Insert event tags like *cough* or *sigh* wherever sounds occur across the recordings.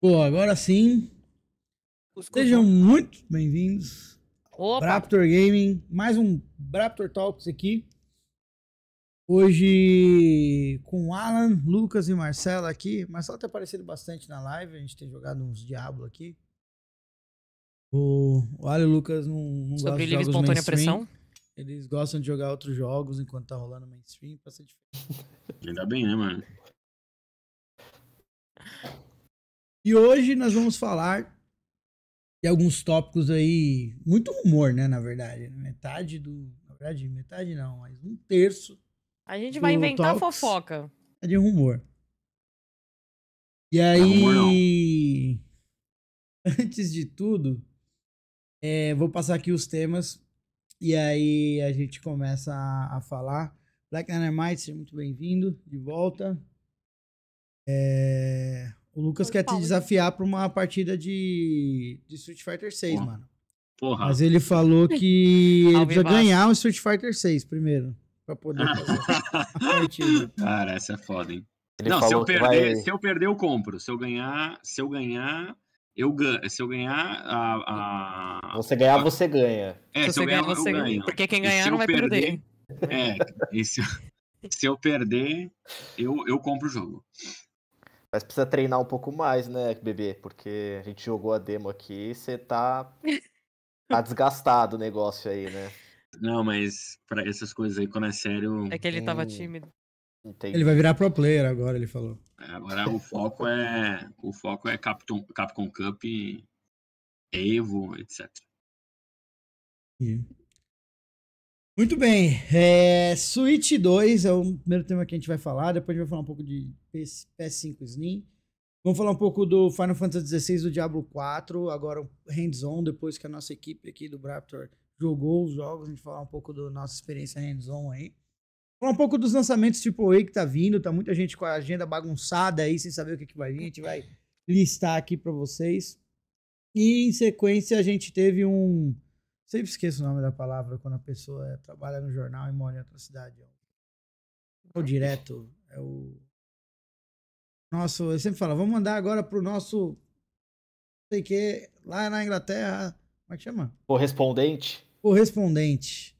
Pô, agora sim. Sejam né? muito bem-vindos. Opa. Raptor Gaming, mais um Raptor Talks aqui. Hoje com Alan, Lucas e Marcela aqui. Marcela tem aparecido bastante na live, a gente tem jogado uns diabos aqui. O, o Alan e o Lucas não, não gostam de jogos espontânea pressão? Eles gostam de jogar outros jogos enquanto tá rolando mainstream, pra ser diferente. Ainda bem, né, mano? E hoje nós vamos falar de alguns tópicos aí, muito rumor, né, na verdade. Metade do, na verdade, metade não, mas um terço. A gente vai inventar fofoca. É de rumor. E é aí, *laughs* antes de tudo, é, vou passar aqui os temas e aí a gente começa a, a falar. Black Might, seja muito bem-vindo de volta. É, o Lucas Foi quer te desafiar para uma partida de, de Street Fighter 6, Porra. mano. Porra. Mas ele falou que *laughs* ele precisa ganhar o Street Fighter 6 primeiro. Pra poder *laughs* fazer a partida. Cara, essa é foda, hein? Ele não, se eu, perder, vai... se eu perder, eu compro. Se eu ganhar, se eu ganhar, eu ganho. Se eu ganhar, a, a... Você ganhar, você ganha. É, se, se eu ganhar, ganhar você ganha. Porque quem ganhar não vai perder. perder. É, se, *laughs* se eu perder, eu, eu compro o jogo. Mas precisa treinar um pouco mais, né, bebê? Porque a gente jogou a demo aqui e você tá. tá *laughs* desgastado o negócio aí, né? Não, mas para essas coisas aí, quando é sério. É que ele tava hum, tímido. Entendi. Ele vai virar pro player agora, ele falou. É, agora o foco é. O foco é Capcom, Capcom Cup, Evo, etc. Yeah. Muito bem. É, Switch 2 é o primeiro tema que a gente vai falar. Depois a gente vai falar um pouco de PS, 5 Slim. Vamos falar um pouco do Final Fantasy XVI, do Diablo 4. Agora hands-on, depois que a nossa equipe aqui do Raptor jogou os jogos. A gente falar um pouco da nossa experiência hands-on aí. Falar um pouco dos lançamentos tipo A que tá vindo. Tá muita gente com a agenda bagunçada aí, sem saber o que, que vai vir. A gente vai listar aqui para vocês. E em sequência a gente teve um Sempre esqueço o nome da palavra quando a pessoa eh, trabalha no jornal e mora em outra cidade. É, é o direto, é o. Nosso, eu sempre falo, vamos mandar agora pro nosso. sei que, lá na Inglaterra. Como é que chama? Correspondente. Correspondente.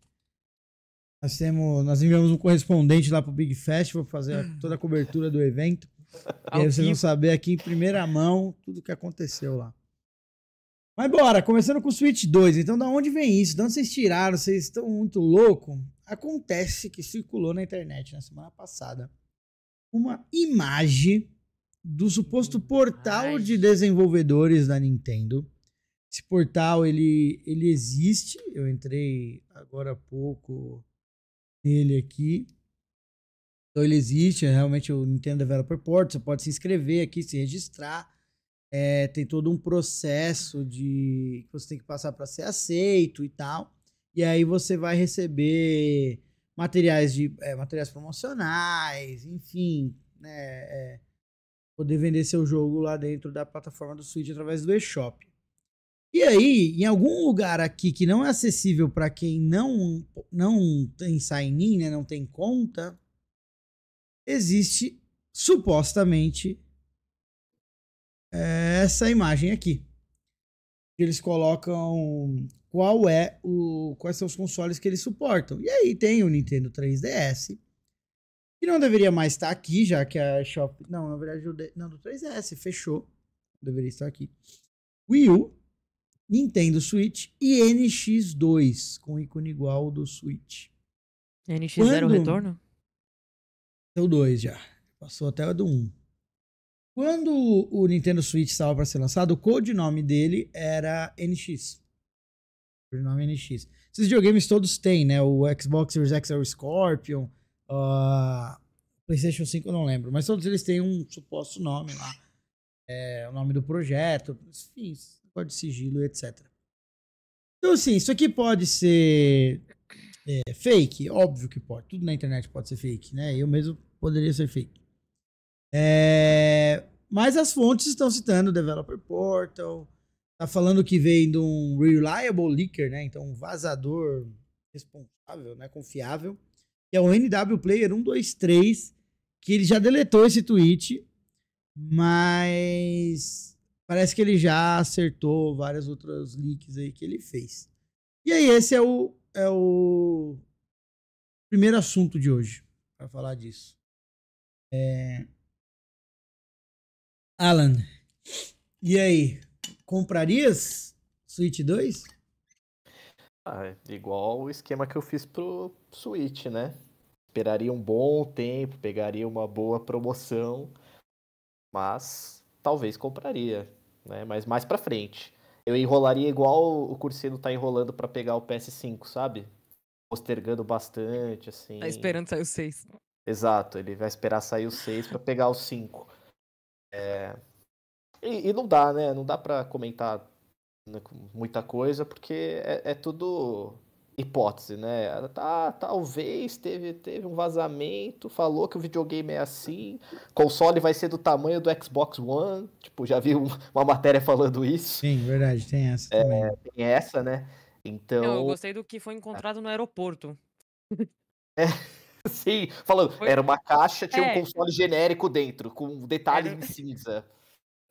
Nós, temos, nós enviamos um correspondente lá pro Big Festival para fazer toda a cobertura do evento. *laughs* e aí vocês vão saber aqui em primeira mão tudo que aconteceu lá. Mas bora, começando com o Switch 2. Então, da onde vem isso? De onde vocês tiraram? Vocês estão muito louco? Acontece que circulou na internet na semana passada uma imagem do suposto portal de desenvolvedores da Nintendo. Esse portal ele, ele existe. Eu entrei agora há pouco nele aqui. Então ele existe, é realmente o Nintendo Developer Portal. Você pode se inscrever aqui, se registrar é, tem todo um processo de que você tem que passar para ser aceito e tal. E aí você vai receber materiais de é, materiais promocionais, enfim, né, é, poder vender seu jogo lá dentro da plataforma do Switch através do eShop. E aí, em algum lugar aqui que não é acessível para quem não não tem sign-in, né, não tem conta, existe supostamente é essa imagem aqui. Eles colocam qual é o quais são os consoles que eles suportam. E aí tem o Nintendo 3DS, que não deveria mais estar aqui, já que a Shop, não, na verdade o não do 3DS fechou. Deveria estar aqui. Wii U, Nintendo Switch e NX2 com ícone igual do Switch. NX0 Quando... retorno? É Deu 2 já. Passou até o do 1. Um. Quando o Nintendo Switch estava para ser lançado, o codinome dele era NX. codinome NX. Esses videogames todos têm, né? O Xbox Series X é o Scorpion, uh, PlayStation 5 eu não lembro, mas todos eles têm um suposto nome lá. É, o nome do projeto, enfim, pode sigilo, etc. Então, assim, isso aqui pode ser é, fake? Óbvio que pode. Tudo na internet pode ser fake, né? Eu mesmo poderia ser fake. É, mas as fontes estão citando o Developer Portal, tá falando que vem de um Reliable Leaker, né? Então, um vazador responsável, né? Confiável, que é o NW Player 123, que ele já deletou esse tweet, mas parece que ele já acertou várias outras leaks aí que ele fez. E aí, esse é o, é o primeiro assunto de hoje, para falar disso. É, Alan, e aí? Comprarias Switch 2? Ah, igual o esquema que eu fiz pro Switch, né? Esperaria um bom tempo, pegaria uma boa promoção, mas talvez compraria, né? Mas mais pra frente. Eu enrolaria igual o Cursino tá enrolando para pegar o PS5, sabe? Postergando bastante, assim. Tá esperando sair o 6. Exato, ele vai esperar sair o 6 para pegar o 5. É... E, e, não dá, né? Não dá para comentar né, muita coisa, porque é, é, tudo hipótese, né? Tá, talvez teve, teve um vazamento, falou que o videogame é assim, console vai ser do tamanho do Xbox One, tipo, já vi uma matéria falando isso. Sim, verdade, tem essa é, também. Tem essa, né? Então... Não, eu gostei do que foi encontrado no aeroporto. É sim falando. Foi... Era uma caixa, tinha é. um console genérico dentro, com detalhes era... em cinza.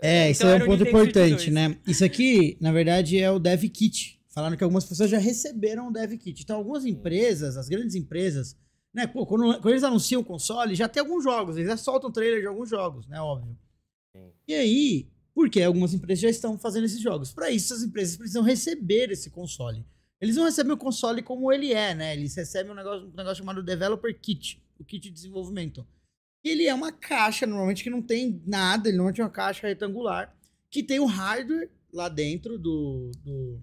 É, então isso então, é um ponto importante, né? Isso aqui, na verdade, é o Dev Kit. Falaram que algumas pessoas já receberam o Dev Kit. Então, algumas empresas, as grandes empresas, né? Pô, quando, quando eles anunciam o console, já tem alguns jogos, eles já soltam trailer de alguns jogos, né? Óbvio. Sim. E aí, porque algumas empresas já estão fazendo esses jogos. Para isso, as empresas precisam receber esse console. Eles não recebem o console como ele é, né? Eles recebem um negócio, um negócio chamado Developer Kit, o kit de desenvolvimento. Ele é uma caixa, normalmente, que não tem nada, ele normalmente é uma caixa retangular, que tem o hardware lá dentro do, do,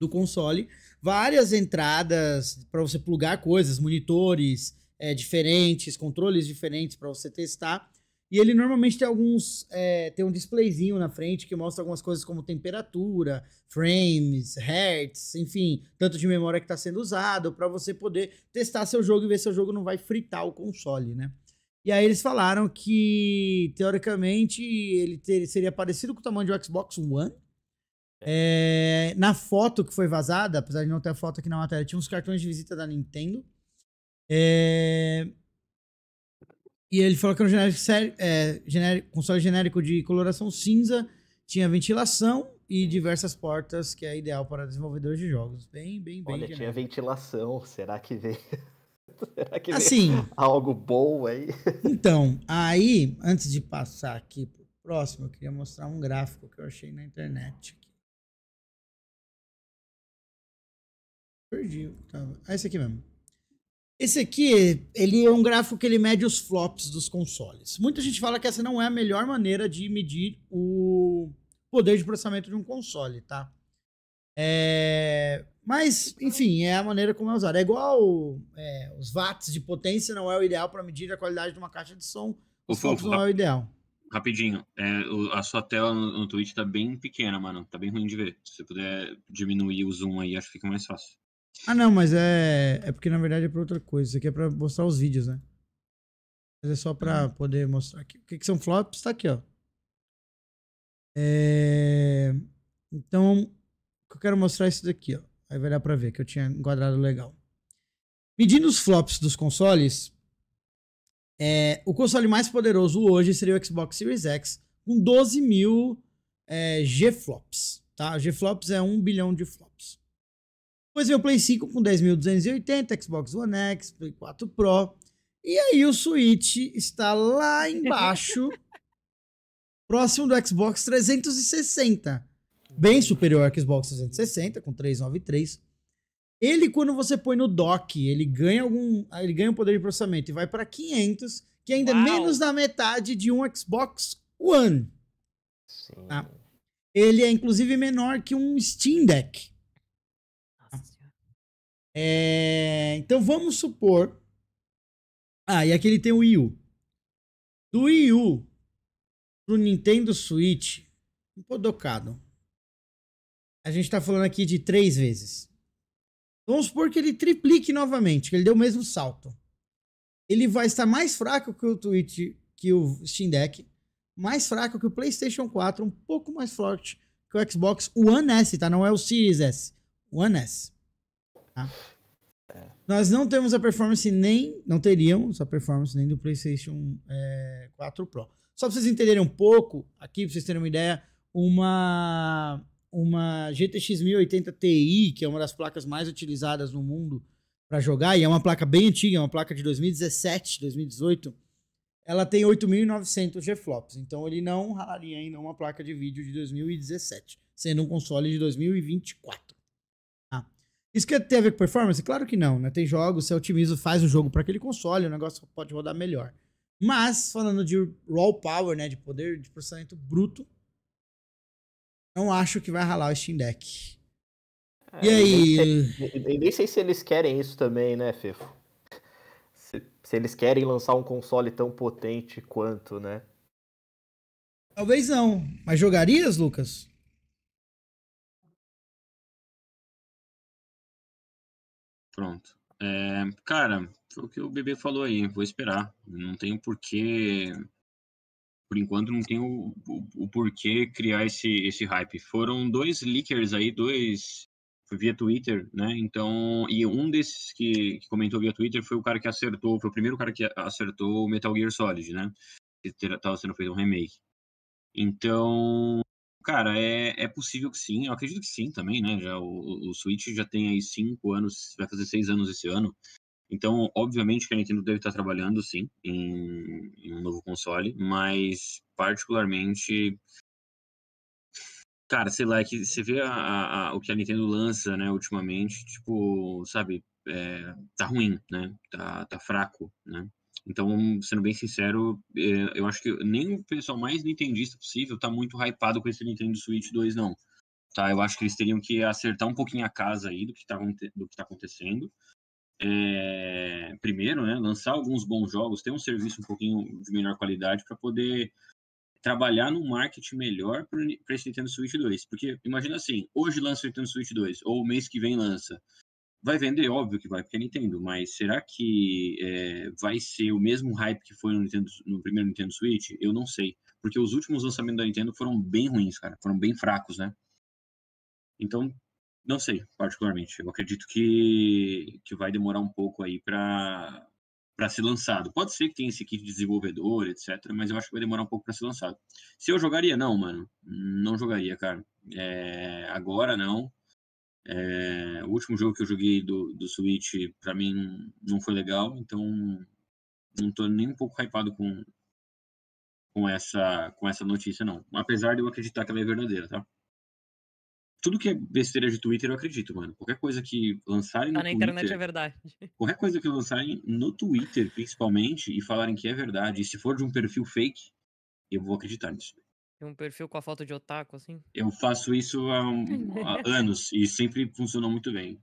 do console, várias entradas para você plugar coisas, monitores é, diferentes, controles diferentes para você testar. E ele normalmente tem alguns. É, tem um displayzinho na frente que mostra algumas coisas como temperatura, frames, hertz, enfim, tanto de memória que está sendo usado, para você poder testar seu jogo e ver se o jogo não vai fritar o console, né? E aí eles falaram que, teoricamente, ele ter, seria parecido com o tamanho do Xbox One. É, na foto que foi vazada, apesar de não ter a foto aqui na matéria, tinha uns cartões de visita da Nintendo. É, e ele falou que era um genérico é, genérico, console genérico de coloração cinza, tinha ventilação e diversas portas, que é ideal para desenvolvedores de jogos. Bem, bem, bem. Olha, genérico. tinha ventilação, será que veio? *laughs* será que assim, algo bom aí? então, aí, antes de passar aqui pro próximo, eu queria mostrar um gráfico que eu achei na internet. Perdi. Tá, Ah, esse aqui mesmo. Esse aqui, ele é um gráfico que ele mede os flops dos consoles. Muita gente fala que essa não é a melhor maneira de medir o poder de processamento de um console, tá? É... Mas, enfim, é a maneira como é usado. É igual é, os watts de potência não é o ideal para medir a qualidade de uma caixa de som. O flops não é o ideal. Rapidinho, é, o, a sua tela no, no Twitch tá bem pequena, mano. Tá bem ruim de ver. Se você puder diminuir o zoom aí, acho que fica mais fácil. Ah, não, mas é. É porque na verdade é pra outra coisa. Isso aqui é pra mostrar os vídeos, né? Mas é só pra ah. poder mostrar aqui. O que, que são flops? Tá aqui, ó. É... Então, eu quero mostrar é isso daqui, ó. Aí vai dar pra ver que eu tinha enquadrado legal. Medindo os flops dos consoles, é, o console mais poderoso hoje seria o Xbox Series X, com 12 mil é, G-flops. Tá? G-flops é 1 bilhão de flops. Depois veio o Play 5 com 10.280, Xbox One X, Play 4 Pro. E aí o Switch está lá embaixo, *laughs* próximo do Xbox 360. Bem superior ao Xbox 360, com 393. Ele, quando você põe no dock, ele ganha algum, ele ganha um poder de processamento e vai para 500, que ainda é Uau. é menos da metade de um Xbox One. Sim. Tá? Ele é inclusive menor que um Steam Deck. É, então vamos supor. Ah, e aqui ele tem o Wii U. Do Wii U pro Nintendo Switch, um podocado. A gente tá falando aqui de três vezes. Vamos supor que ele triplique novamente, que ele deu o mesmo salto. Ele vai estar mais fraco que o Twitch, que o Steam Deck, mais fraco que o PlayStation 4, um pouco mais forte que o Xbox One S, tá? Não é o Series S, One S. Tá? É. Nós não temos a performance nem, não teríamos a performance nem do PlayStation é, 4 Pro. Só pra vocês entenderem um pouco, aqui pra vocês terem uma ideia, uma, uma GTX 1080 Ti, que é uma das placas mais utilizadas no mundo para jogar, e é uma placa bem antiga, é uma placa de 2017, 2018, ela tem 8.900 GFlops, então ele não ralaria ainda uma placa de vídeo de 2017, sendo um console de 2024. Isso que tem a ver com performance? Claro que não, né? Tem jogos, você otimiza, faz o jogo para aquele console, o negócio pode rodar melhor. Mas, falando de raw power, né? De poder de processamento bruto, não acho que vai ralar o Steam Deck. É, e aí? Eu nem, nem sei se eles querem isso também, né, Fefo? Se, se eles querem lançar um console tão potente quanto, né? Talvez não. Mas jogarias, Lucas? Pronto. É, cara, foi o que o bebê falou aí. Vou esperar. Não tenho porquê. Por enquanto, não tenho o, o, o porquê criar esse, esse hype. Foram dois leakers aí, dois via Twitter, né? Então, e um desses que, que, comentou via Twitter foi o cara que acertou, foi o primeiro cara que acertou Metal Gear Solid, né? Que estava sendo feito um remake. Então, cara, é, é possível que sim. Eu acredito que sim também, né? Já o, o Switch já tem aí cinco anos, vai fazer seis anos esse ano. Então, obviamente que a Nintendo deve estar trabalhando, sim, em, em um novo console, mas particularmente cara, sei lá, é que você vê a, a, a, o que a Nintendo lança, né, ultimamente, tipo, sabe, é, tá ruim, né, tá, tá fraco, né, então, sendo bem sincero, é, eu acho que nem o pessoal mais nintendista possível tá muito hypado com esse Nintendo Switch 2, não. Tá, eu acho que eles teriam que acertar um pouquinho a casa aí do que tá, do que tá acontecendo. É, primeiro, né, lançar alguns bons jogos, ter um serviço um pouquinho de melhor qualidade para poder trabalhar no marketing melhor para esse Nintendo Switch 2. Porque imagina assim, hoje lança o Nintendo Switch 2, ou mês que vem lança vai vender, óbvio que vai, porque é Nintendo, mas será que é, vai ser o mesmo hype que foi no, Nintendo, no, primeiro Nintendo Switch? Eu não sei. Porque os últimos lançamentos da Nintendo foram bem ruins, cara. Foram bem fracos, né? Então, não sei, particularmente. Eu acredito que, que vai demorar um pouco aí pra, pra ser lançado. Pode ser que tenha esse kit desenvolvedor, etc. Mas eu acho que vai demorar um pouco pra ser lançado. Se eu jogaria, não, mano. Não jogaria, cara. É, agora não é, o último jogo que eu joguei do, do Switch, para mim, não foi legal, então não tô nem um pouco hypado com, com, essa, com essa notícia, não. Apesar de eu acreditar que ela é verdadeira, tá? Tudo que é besteira de Twitter eu acredito, mano. Qualquer coisa que lançarem tá no ah, na Twitter, internet é verdade. *laughs* Qualquer coisa que lançarem no Twitter, principalmente, e falarem que é verdade, e se for de um perfil fake, eu vou acreditar nisso um perfil com a foto de otaku, assim? Eu faço isso há, um, há *laughs* anos e sempre funcionou muito bem.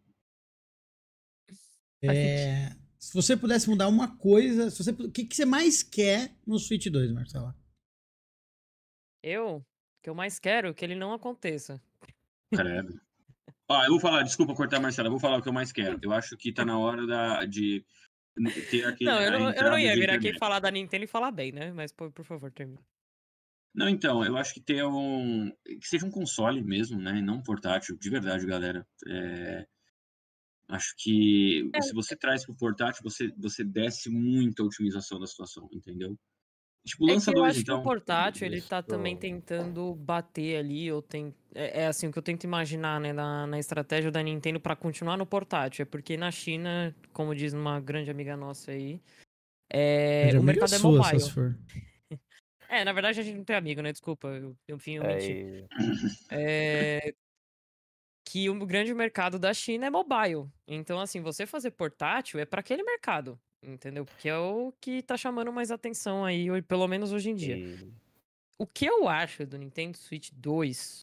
É, se você pudesse mudar uma coisa, se você, o que, que você mais quer no Switch 2, Marcelo? Eu? O que eu mais quero é que ele não aconteça. Credo. Ó, ah, eu vou falar, desculpa cortar, Marcelo, eu vou falar o que eu mais quero. Eu acho que tá na hora da, de ter aquele. Não, eu não, eu não ia vir aqui falar da Nintendo e falar bem, né? Mas, por, por favor, termina. Não, então, eu acho que ter um. Que seja um console mesmo, né? Não um portátil, de verdade, galera. É, acho que é. se você traz pro portátil, você, você desce muito a otimização da situação, entendeu? Tipo, é lança é que eu dois, acho então. que o então. portátil, ele tá também tentando bater ali, ou tem... É, é, assim, o que eu tento imaginar, né, na, na estratégia da Nintendo para continuar no portátil. É porque na China, como diz uma grande amiga nossa aí, é, o mercado é mobile. É, na verdade a gente não tem amigo, né? Desculpa, eu, enfim, eu menti. É... Eh, que o grande mercado da China é mobile. Então, assim, você fazer portátil é para aquele mercado, entendeu? Porque é o que tá chamando mais atenção aí, pelo menos hoje em dia. E... O que eu acho do Nintendo Switch 2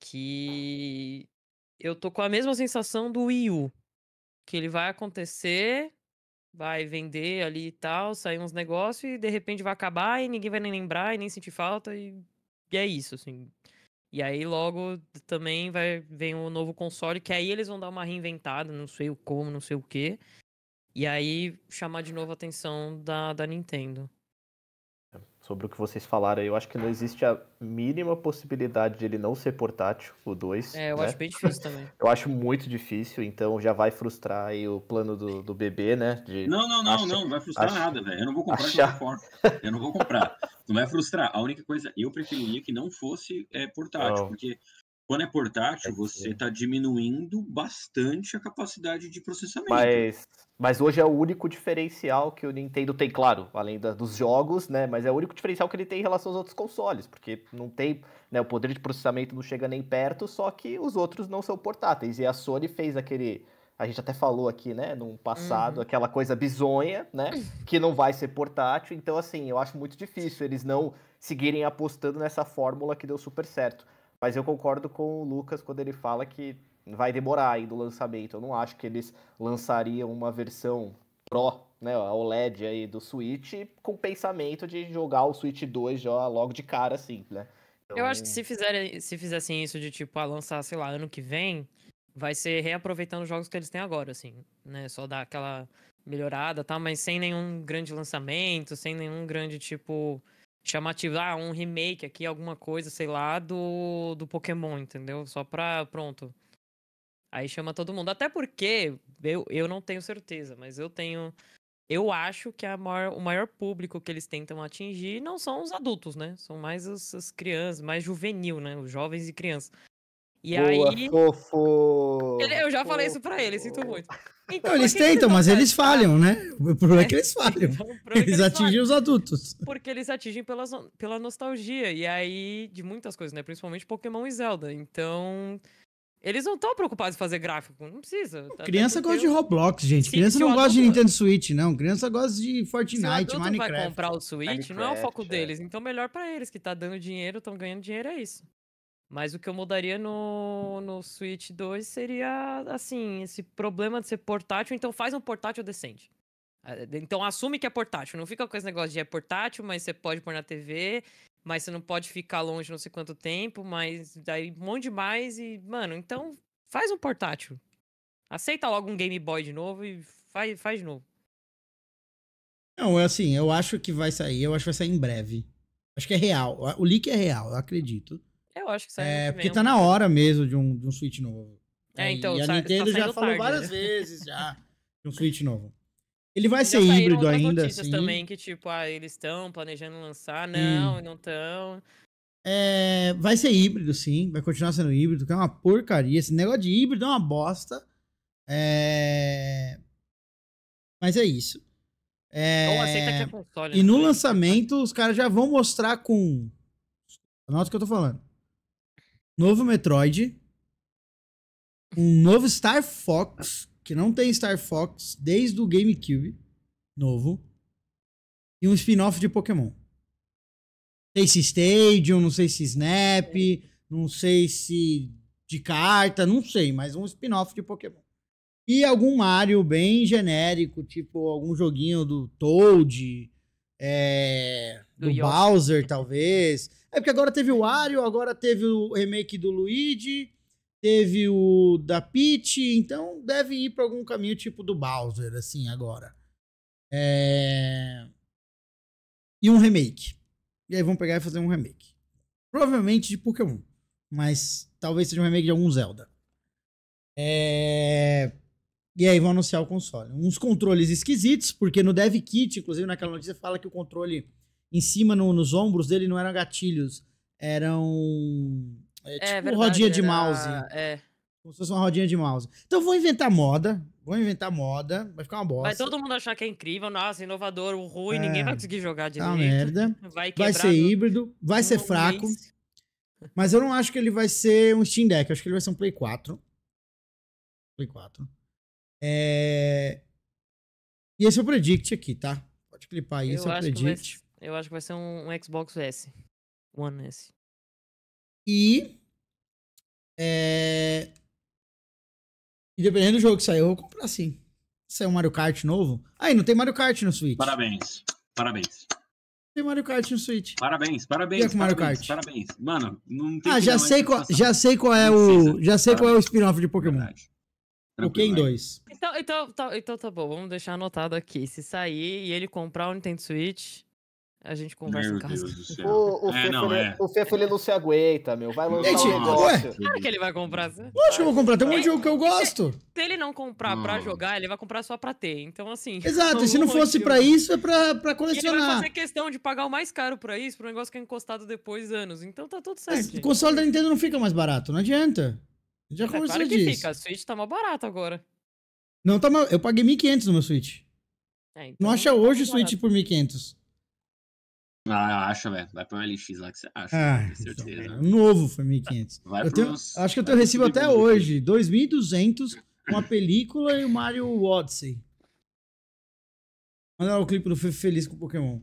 que eu tô com a mesma sensação do Wii U, que ele vai acontecer vai vender ali e tal, sair uns negócios e de repente vai acabar e ninguém vai nem lembrar e nem sentir falta e, e é isso, assim. E aí logo também vai vem o novo console que aí eles vão dar uma reinventada, não sei o como, não sei o que. E aí chamar de novo a atenção da, da Nintendo sobre o que vocês falaram aí. Eu acho que não existe a mínima possibilidade de ele não ser portátil, o 2. É, eu né? acho bem difícil também. *laughs* eu acho muito difícil, então já vai frustrar aí o plano do, do bebê, né? De não, não, não, achar, não, não vai frustrar achar, nada, velho. Eu não vou comprar achar... de forma. Eu não vou comprar. não vai frustrar. A única coisa, eu preferiria que não fosse é, portátil, não. porque quando é portátil, você está diminuindo bastante a capacidade de processamento. Mas, mas hoje é o único diferencial que o Nintendo tem, claro, além da, dos jogos, né? Mas é o único diferencial que ele tem em relação aos outros consoles, porque não tem, né? O poder de processamento não chega nem perto, só que os outros não são portáteis. E a Sony fez aquele. A gente até falou aqui, né, no passado, uhum. aquela coisa bizonha, né, *clears throat* que não vai ser portátil. Então, assim, eu acho muito difícil eles não seguirem apostando nessa fórmula que deu super certo. Mas eu concordo com o Lucas quando ele fala que vai demorar ainda o lançamento. Eu não acho que eles lançariam uma versão Pro, né, a OLED aí do Switch, com o pensamento de jogar o Switch 2 já logo de cara, assim, né? Então... Eu acho então que se, fizerem, se fizessem isso de, tipo, a lançar, sei lá, ano que vem, vai ser reaproveitando os jogos que eles têm agora, assim, né? Só dar aquela melhorada, tá? Mas sem nenhum grande lançamento, sem nenhum grande, tipo chamativo, ah, um remake aqui, alguma coisa, sei lá, do, do Pokémon, entendeu? Só pra, pronto. Aí chama todo mundo. Até porque, eu, eu não tenho certeza, mas eu tenho. Eu acho que maior, o maior público que eles tentam atingir não são os adultos, né? São mais as, as crianças, mais juvenil, né? Os jovens e crianças. E Boa, aí. Fofo. Ele, eu já fofo. falei isso pra ele, sinto muito. Então, eles tentam, mas eles falham, né? O problema é, é. *laughs* é que eles falham. Então, eles, eles atingem falham. os adultos. Porque eles atingem pela, pela nostalgia. E aí, de muitas coisas, né? Principalmente Pokémon e Zelda. Então. Eles não estão preocupados em fazer gráfico, não precisa. Tá criança gosta de Roblox, gente. Sim, criança não gosta de Nintendo Switch, não. Criança gosta de Fortnite, se Minecraft. vai comprar o Switch, Minecraft, não é o foco é. deles. Então, melhor para eles que tá dando dinheiro, estão ganhando dinheiro, é isso. Mas o que eu mudaria no, no Switch 2 seria, assim, esse problema de ser portátil. Então faz um portátil decente. Ah, então assume que é portátil. Não fica com esse negócio de é portátil, mas você pode pôr na TV, mas você não pode ficar longe não sei quanto tempo, mas daí um monte de mais e, mano, então faz um portátil. Aceita logo um Game Boy de novo e faz, faz de novo. Não, é assim, eu acho que vai sair, eu acho que vai sair em breve. Acho que é real. O leak é real, eu acredito. Eu acho que sai. É, porque tá na hora mesmo de um, de um Switch novo. É, então, e a Nintendo tá já falou tarde, várias né? vezes já *laughs* de um Switch novo. Ele vai já ser híbrido ainda. notícias assim. também que, tipo, ah, eles estão planejando lançar. Não, hum. não estão. É, vai ser híbrido, sim. Vai continuar sendo híbrido, que é uma porcaria. Esse negócio de híbrido é uma bosta. É... Mas é isso. É... Ou aceita que é console. E né? no lançamento, os caras já vão mostrar com. Anota o que eu tô falando novo Metroid, um novo Star Fox, que não tem Star Fox desde o GameCube, novo, e um spin-off de Pokémon. Não sei se Stadium, não sei se Snap, não sei se de carta, não sei, mas um spin-off de Pokémon. E algum Mario bem genérico, tipo algum joguinho do Toad, é, do, do Bowser, talvez. É porque agora teve o Wario, agora teve o remake do Luigi, teve o da Peach, então deve ir para algum caminho tipo do Bowser, assim, agora. É... E um remake. E aí vão pegar e fazer um remake. Provavelmente de Pokémon, mas talvez seja um remake de algum Zelda. É... E aí vão anunciar o console. Uns controles esquisitos, porque no Dev Kit, inclusive naquela notícia, fala que o controle em cima, no, nos ombros dele, não eram gatilhos. Eram. É, é tipo verdade, rodinha de era... mouse. É. Como se fosse uma rodinha de mouse. Então vou inventar moda. Vou inventar moda. Vai ficar uma bosta. Vai todo mundo achar que é incrível, nossa, inovador, ruim, é, ninguém vai conseguir jogar tá direito. Tá merda. *laughs* Vai, vai ser híbrido, vai ser fraco. Mês. Mas eu não acho que ele vai ser um Steam Deck. Eu acho que ele vai ser um Play 4. Play 4. É... E esse é o predict aqui, tá? Pode clipar aí, eu esse é o predict. Eu acho que vai ser um, um Xbox S. One S. E. É... E dependendo do jogo que sair, eu vou comprar sim. Saiu um Mario Kart novo. Aí, não tem Mario Kart no Switch. Parabéns. Parabéns. Tem Mario Kart no Switch. Parabéns, parabéns. É Mario Kart. parabéns. Mano, não tem Ah, já sei qual, já sei qual é o, já sei parabéns. qual é o spin-off de Pokémon. Pokémon 2. Então, então, tá, então tá bom, vamos deixar anotado aqui. Se sair e ele comprar o Nintendo Switch, a gente conversa meu em casa. O, o, é, Fefo, não, é. o Fefo, ele não se aguenta, meu. Vai lançar Gente, um negócio. Claro que ele vai comprar. Né? Lógico que eu vou comprar. Tem um monte de jogo que eu gosto. Se, ele não comprar não. pra jogar, ele vai comprar só pra ter. Então, assim... Exato. E se não fosse pra isso, é pra, pra colecionar. Ele vai fazer questão de pagar o mais caro pra isso, pra um negócio que é encostado depois anos. Então, tá tudo certo. Mas o console da Nintendo não fica mais barato. Não adianta. Já é, conversou claro que disso. fica. A Switch tá mais barato agora. Não, tá mal. Eu paguei 1.500 no meu Switch. É, então não acha tá hoje o Switch por 1.500. Ah, acha, velho. Vai um LX lá que você acha. Ah, com então, certeza. Então, né? novo foi 1.500. Eu tenho, uns, acho que eu tenho recebo até público. hoje. 2.200, uma película e o Mario Odyssey. Mandaram o clipe do Feliz com o Pokémon.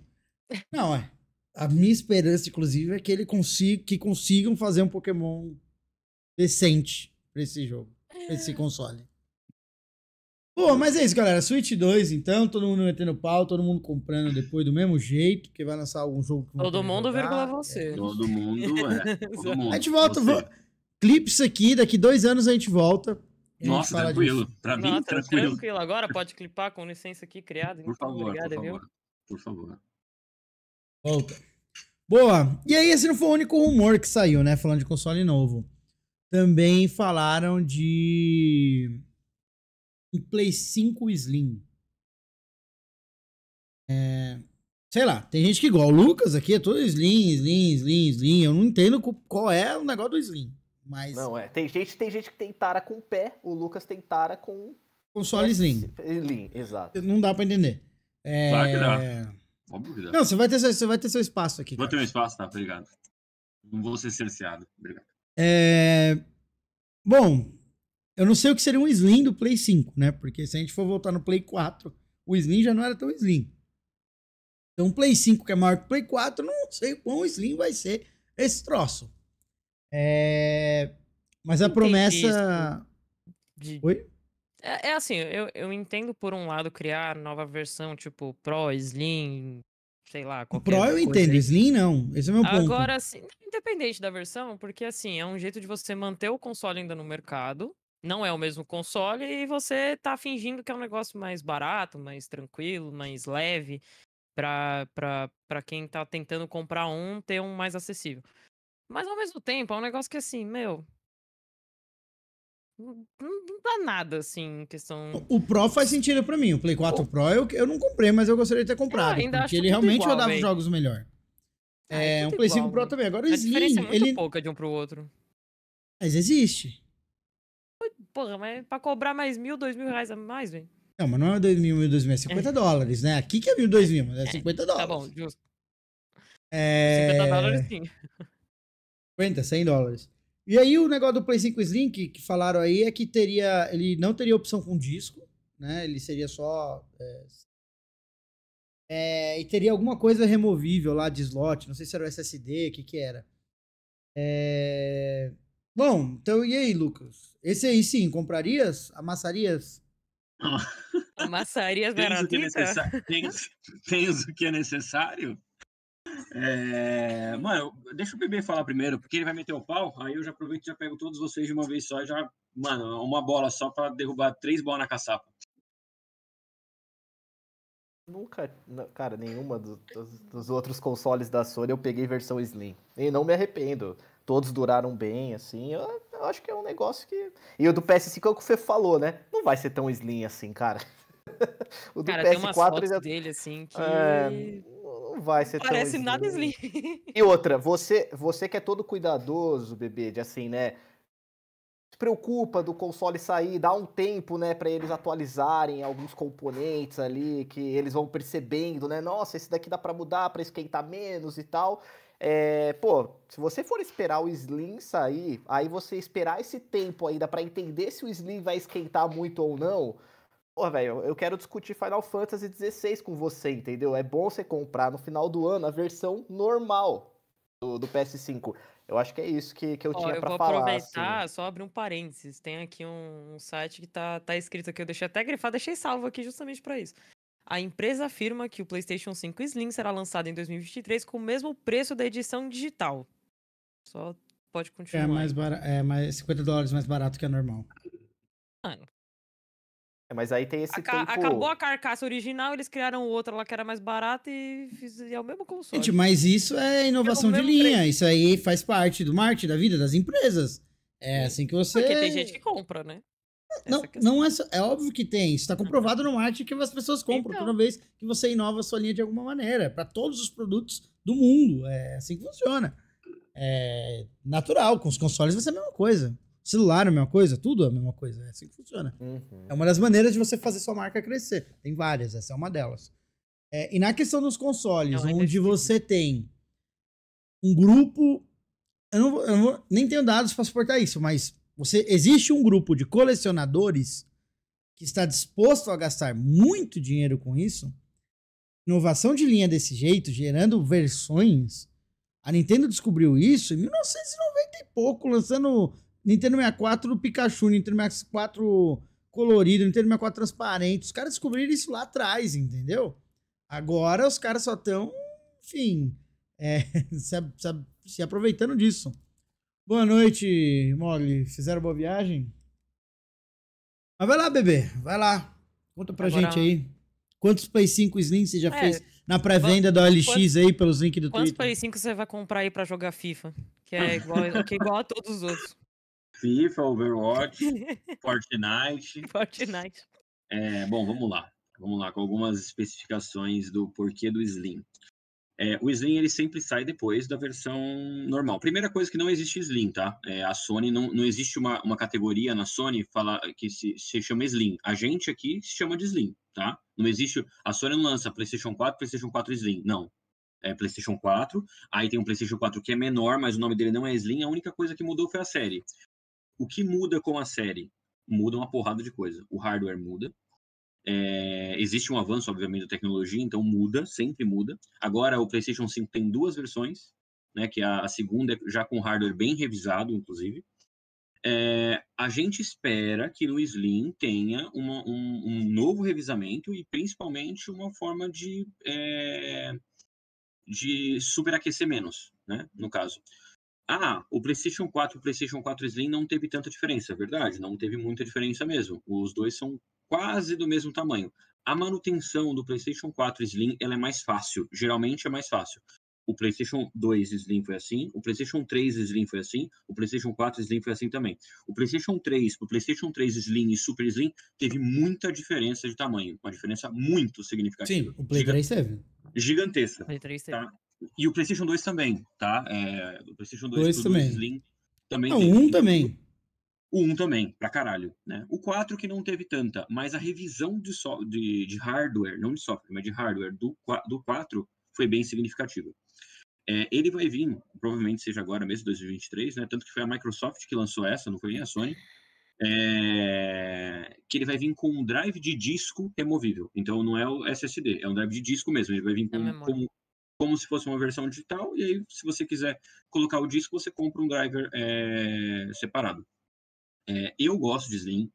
Não, é. A minha esperança, inclusive, é que ele consiga, que consigam fazer um Pokémon decente pra esse jogo, pra esse console. Pô, mas é isso, galera. Switch 2, então, todo mundo metendo pau, todo mundo comprando depois do mesmo jeito, porque vai lançar algum jogo que Todo mundo, jogar. vírgula você. É, todo mundo, é. *laughs* Todo mundo. A gente volta. Vo... Clips aqui, daqui dois anos a gente volta. gente Nossa, tranquilo. Disso. Pra mim, Nossa, tranquilo. tranquilo. Agora pode clipar com licença aqui criada. Por favor, Obrigado, por favor. Viu? Por favor. Volta. Boa. E aí, esse não foi o único rumor que saiu, né? Falando de console novo. Também falaram de Play 5 Slim. É, sei lá, tem gente que igual o Lucas aqui é todo Slim, Slim, Slim, Slim. Eu não entendo qual é o negócio do Slim. Mas... Não, é. Tem gente, tem gente que tem tara com o pé, o Lucas tem tara com. Console é, Slim. Slim, exato. Não dá pra entender. É... Claro que dá. Óbvio que dá. Não, você vai ter seu, você vai ter seu espaço aqui. Vou cara. ter um espaço, tá? Obrigado. Não vou ser cerceado. Obrigado. É... Bom, eu não sei o que seria um Slim do Play 5, né? Porque se a gente for voltar no Play 4, o Slim já não era tão Slim. Então, um Play 5 que é maior que o Play 4, não sei o quão Slim vai ser esse troço. É... Mas a promessa. De... Oi? É, é, assim, eu, eu entendo por um lado criar nova versão, tipo Pro, Slim, sei lá. Pro eu entendo, aí. Slim não. Esse é meu Agora, ponto. Agora, assim, independente da versão, porque assim, é um jeito de você manter o console ainda no mercado, não é o mesmo console e você tá fingindo que é um negócio mais barato, mais tranquilo, mais leve, pra, quem tá tentando comprar um, ter um mais acessível. Mas ao mesmo tempo, é um negócio que assim, meu. Não, dá nada, assim, em questão. O Pro faz sentido para mim. O Play 4 Pro eu, eu não comprei, mas eu gostaria de ter é, comprado. Eu porque ele realmente igual, rodava véio. jogos melhor. Ah, é, é um Play igual, 5 Pro véio. também. Agora A é existe. é muito ele... pouca de um pro outro. Mas existe. Porra, mas pra cobrar mais mil, dois mil reais a mais, velho. Não, mas não é dois mil, mil, dois mil, é 50 é. dólares, né? Aqui que é mil, dois mil, mas é 50 é. dólares. Tá bom, justo. É... 50 dólares sim. 50, 100 dólares. E aí o negócio do Play 5 Slim que, que, falaram aí é que teria, ele não teria opção com disco, né? Ele seria só é, é, e teria alguma coisa removível lá de slot, não sei se era o SSD, o que que era. É, Bom, então e aí, Lucas? Esse aí sim, comprarias? Amassarias? *laughs* Amassarias garantida É tem, o que é necessário? É... Mano, deixa o bebê falar primeiro, porque ele vai meter o pau, aí eu já aproveito e já pego todos vocês de uma vez só já, mano, uma bola só para derrubar três bolas na caçapa. Nunca, cara, nenhuma dos, dos outros consoles da Sony eu peguei versão Slim. E não me arrependo todos duraram bem, assim. Eu, eu, acho que é um negócio que. E o do PS5 é o que você falou, né? Não vai ser tão slim assim, cara. *laughs* o do cara, PS4 já... dele, assim, que. É... Não vai ser Parece tão slim. nada slim. e outra, você, você que é todo cuidadoso, bebê, de assim, né? Se preocupa do console sair, dá um tempo, né, para eles atualizarem alguns componentes ali que eles vão percebendo, né? Nossa, esse daqui dá para mudar, para esquentar menos e tal. É, pô, se você for esperar o Slim sair, aí você esperar esse tempo ainda para entender se o Slim vai esquentar muito ou não. Pô, velho, eu quero discutir Final Fantasy XVI com você, entendeu? É bom você comprar no final do ano a versão normal do, do PS5. Eu acho que é isso que, que eu Ó, tinha para falar. Eu vou aproveitar, assim. só abrir um parênteses. Tem aqui um, um, site que tá, tá escrito aqui, eu deixei até grifado, deixei salvo aqui justamente para isso. A empresa afirma que o PlayStation 5 Slim será lançado em 2023 com o mesmo preço da edição digital. Só pode é continuar. É mais barato, é mais 50 dólares mais barato que a normal. Mano. É, mas aí tem esse Aca tempo... Acabou a carcaça original, eles criaram outra lá que era mais barata e fizeram é o mesmo console. Gente, mas isso é, é inovação de linha. Preço. Isso aí faz parte do marketing, da vida das empresas. É assim que você... Porque tem gente que compra, né? Não, não é, é óbvio que tem. Está uhum. comprovado no marketing que as pessoas compram então. toda vez que você inova a sua linha de alguma maneira. Para todos os produtos do mundo. É assim que funciona. É natural. Com os consoles vai ser a mesma coisa. celular é a mesma coisa. Tudo é a mesma coisa. É assim que funciona. Uhum. É uma das maneiras de você fazer sua marca crescer. Tem várias. Essa é uma delas. É, e na questão dos consoles, não, é onde você tem um grupo. Eu, não, eu não, nem tenho dados para suportar isso, mas você existe um grupo de colecionadores que está disposto a gastar muito dinheiro com isso. Inovação de linha desse jeito, gerando versões. A Nintendo descobriu isso em 1990 e pouco, lançando Nintendo 64 do Pikachu, Nintendo 64 colorido, Nintendo 64 transparente. Os caras descobriram isso lá atrás, entendeu? Agora os caras só estão, enfim, *laughs* é, se, se, se aproveitando disso. Boa noite, Mogli. Fizeram boa viagem? Mas vai lá, bebê. Vai lá. Conta pra Agora... gente aí. Quantos Play 5 Slim você já é, fez na pré-venda da OLX quantos, aí pelos links do quantos Twitter? Quantos Play 5 você vai comprar aí pra jogar FIFA? Que é igual, *laughs* que é igual a todos os outros. FIFA, Overwatch, *laughs* Fortnite. Fortnite. É, bom, vamos lá. Vamos lá, com algumas especificações do porquê do Slim. É, o Slim ele sempre sai depois da versão normal. Primeira coisa que não existe Slim, tá? É, a Sony não, não existe uma, uma categoria na Sony fala, que se, se chama Slim. A gente aqui se chama de Slim, tá? Não existe. A Sony não lança PlayStation 4, PlayStation 4 Slim. Não. É PlayStation 4. Aí tem um PlayStation 4 que é menor, mas o nome dele não é Slim. A única coisa que mudou foi a série. O que muda com a série? Muda uma porrada de coisa. O hardware muda, é, existe um avanço, obviamente, da tecnologia, então muda, sempre muda. Agora, o PlayStation 5 tem duas versões, né, que a, a segunda é já com hardware bem revisado, inclusive. É, a gente espera que no Slim tenha uma, um, um, novo revisamento e, principalmente, uma forma de, é, de superaquecer menos, né, no caso. Ah, o PlayStation 4 e o PlayStation 4 Slim não teve tanta diferença, é verdade? Não teve muita diferença mesmo. Os dois são quase do mesmo tamanho. A manutenção do PlayStation 4 Slim ela é mais fácil, geralmente é mais fácil. O PlayStation 2 Slim foi assim, o PlayStation 3 Slim foi assim, o PlayStation 4 Slim foi assim também. O PlayStation 3, o PlayStation 3 Slim e Super Slim teve muita diferença de tamanho, uma diferença muito significativa. Sim, o Play 3 teve. Gigantesca. Play 3 teve. Tá? E o PlayStation 2 também, tá? É, o PlayStation 2, 2 também. Slim também. Não, teve. um também. O 1 também, pra caralho, né? O 4 que não teve tanta, mas a revisão de, so, de, de hardware, não de software, mas de hardware do, do 4 foi bem significativa. É, ele vai vir, provavelmente seja agora mesmo, 2023, né? Tanto que foi a Microsoft que lançou essa, não foi nem a Sony. É, que ele vai vir com um drive de disco removível. Então não é o SSD, é um drive de disco mesmo. Ele vai vir com, como, como se fosse uma versão digital. E aí, se você quiser colocar o disco, você compra um driver é, separado. É, eu gosto de Slim.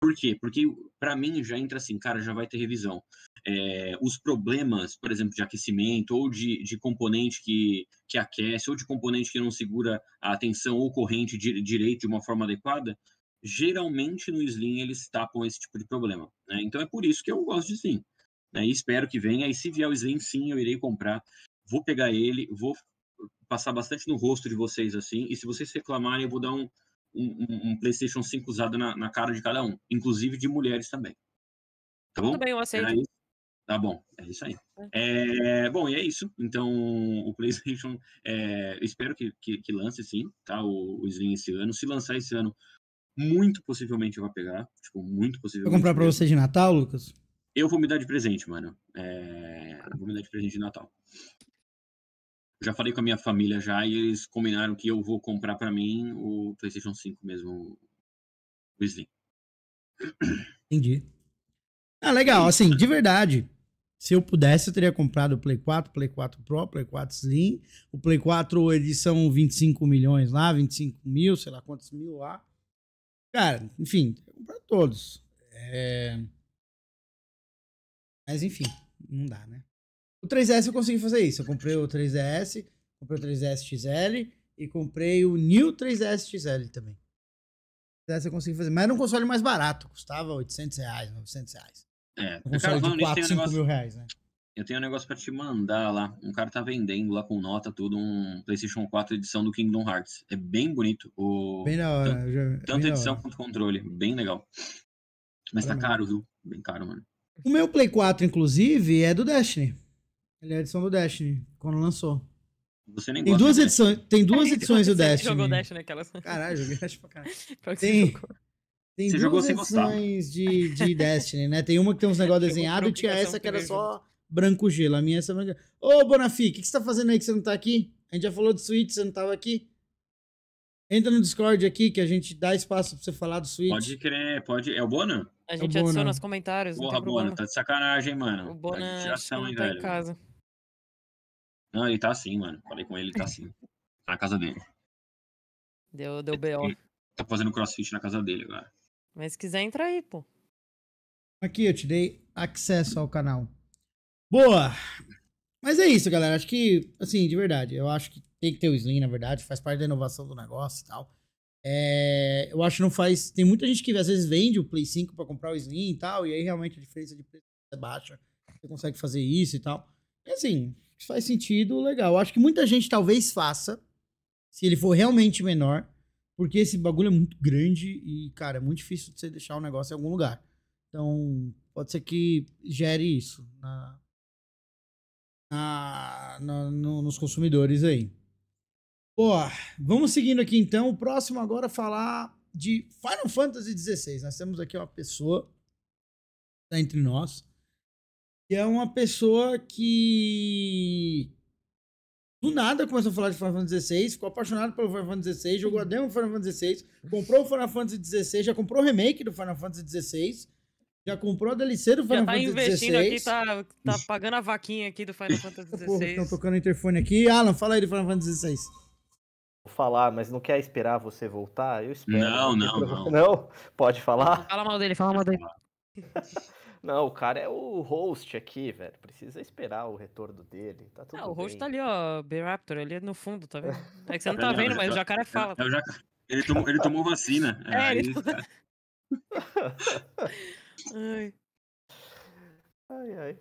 Por quê? Porque para mim já entra assim, cara, já vai ter revisão. É, os problemas, por exemplo, de aquecimento ou de, de componente que, que aquece ou de componente que não segura a tensão ou corrente de, direito de uma forma adequada, geralmente no Slim eles tapam esse tipo de problema. Né? Então é por isso que eu gosto de Slim. Né? E espero que venha. E se vier o Slim, sim, eu irei comprar. Vou pegar ele, vou passar bastante no rosto de vocês assim. E se vocês reclamarem, eu vou dar um, um, um PlayStation 5 usado na, na, cara de cada um, inclusive de mulheres também. Tá bom? Tudo bem, eu aceito. Tá bom, é isso aí. É. é, bom, e é isso. Então, o PlayStation, é, espero que, que, que, lance sim, tá? O, o Slim esse ano. Se lançar esse ano, muito possivelmente eu vou pegar. Tipo, muito possivelmente. Vou comprar pra você de Natal, Lucas? Eu vou me dar de presente, mano. É, vou me dar de presente de Natal já falei com a minha família já e eles combinaram que eu vou comprar para mim o PlayStation 5 mesmo, o Slim. Entendi. Ah, legal, assim, de verdade. Se eu pudesse, eu teria comprado o Play 4, Play 4 Pro, Play 4 Slim. O Play 4, edição 25 milhões lá, 25 mil, sei lá quantos mil lá. Cara, enfim, comprar todos. É... Mas enfim, não dá, né? O 3DS eu consegui fazer isso. Eu comprei o 3DS, comprei o 3DS XL e comprei o New 3DS XL também. O 3DS eu consegui fazer. Mas era um console mais barato, custava 800 reais, 900 reais. É, um console Carlão, de 4, 5 negócio... mil reais, né? Eu tenho um negócio para te mandar lá. Um cara tá vendendo lá com nota tudo um PlayStation 4 edição do Kingdom Hearts. É bem bonito. O... Bem da hora. Tanto, já... tanto edição hora. quanto controle. Bem legal. Mas Caramba. tá caro, viu? Bem caro, mano. O meu Play 4, inclusive, é do Destiny. Ele é a edição do Destiny, quando lançou. Você nem tem duas né? edições, Tem duas *laughs* edições do Destiny. Você jogou Destiny naquelas. Caralho, joguei Destiny pra caralho. *laughs* Tem, tem você duas edições de, de *laughs* Destiny, né? Tem uma que tem uns é, negócios desenhados e tinha essa que era só branco gelo. A minha é essa branca. Ô, Bonafi, o que, que você tá fazendo aí que você não tá aqui? A gente já falou do Switch, você não tava aqui? Entra no Discord aqui que a gente dá espaço pra você falar do Switch. Pode crer, pode. É o Bono. A é gente é adiciona os comentários. Porra, Bono, tá de sacanagem, mano. O Bona tá hein, tá velho. Em casa. Não, ele tá assim, mano. Falei com ele, ele tá assim. Tá na casa dele. Deu, deu B.O. tá fazendo crossfit na casa dele agora. Mas se quiser, entra aí, pô. Aqui eu te dei acesso ao canal. Boa! Mas é isso, galera. Acho que, assim, de verdade, eu acho que tem que ter o Slim, na verdade, faz parte da inovação do negócio e tal. É, eu acho que não faz. Tem muita gente que às vezes vende o Play 5 para comprar o Slim e tal, e aí realmente a diferença de preço é baixa. Você consegue fazer isso e tal. E assim, que faz sentido, legal. Acho que muita gente talvez faça, se ele for realmente menor, porque esse bagulho é muito grande e, cara, é muito difícil de você deixar o negócio em algum lugar. Então, pode ser que gere isso na, na, na no, nos consumidores aí. Pô, vamos seguindo aqui então. O próximo agora é falar de Final Fantasy XVI. Nós temos aqui uma pessoa tá entre nós que é uma pessoa que do nada começou a falar de Final Fantasy XVI, ficou apaixonado pelo Final Fantasy XVI, jogou a demo do Final Fantasy XVI, comprou o Final Fantasy XVI, já comprou o remake do Final Fantasy XVI, já comprou a DLC do Final já tá Fantasy XVI. tá investindo aqui, tá, tá pagando a vaquinha aqui do Final Fantasy XVI. *laughs* estão tocando interfone aqui. Alan, fala aí do Final Fantasy XVI. Vou falar, mas não quer esperar você voltar? Eu espero. Não, não, não. Não? Pode falar? Fala mal dele, fala mal dele. *laughs* Não, o cara é o host aqui, velho. Precisa esperar o retorno dele. Tá ah, tudo ah, o bem. host tá ali, ó. B-Raptor, ali no fundo, tá vendo? É que você tá não tá vendo, mas o tá jacaré fala. É, é ele, tomou, ele tomou vacina. É, *laughs* é ele... *laughs* ai. ai, ai.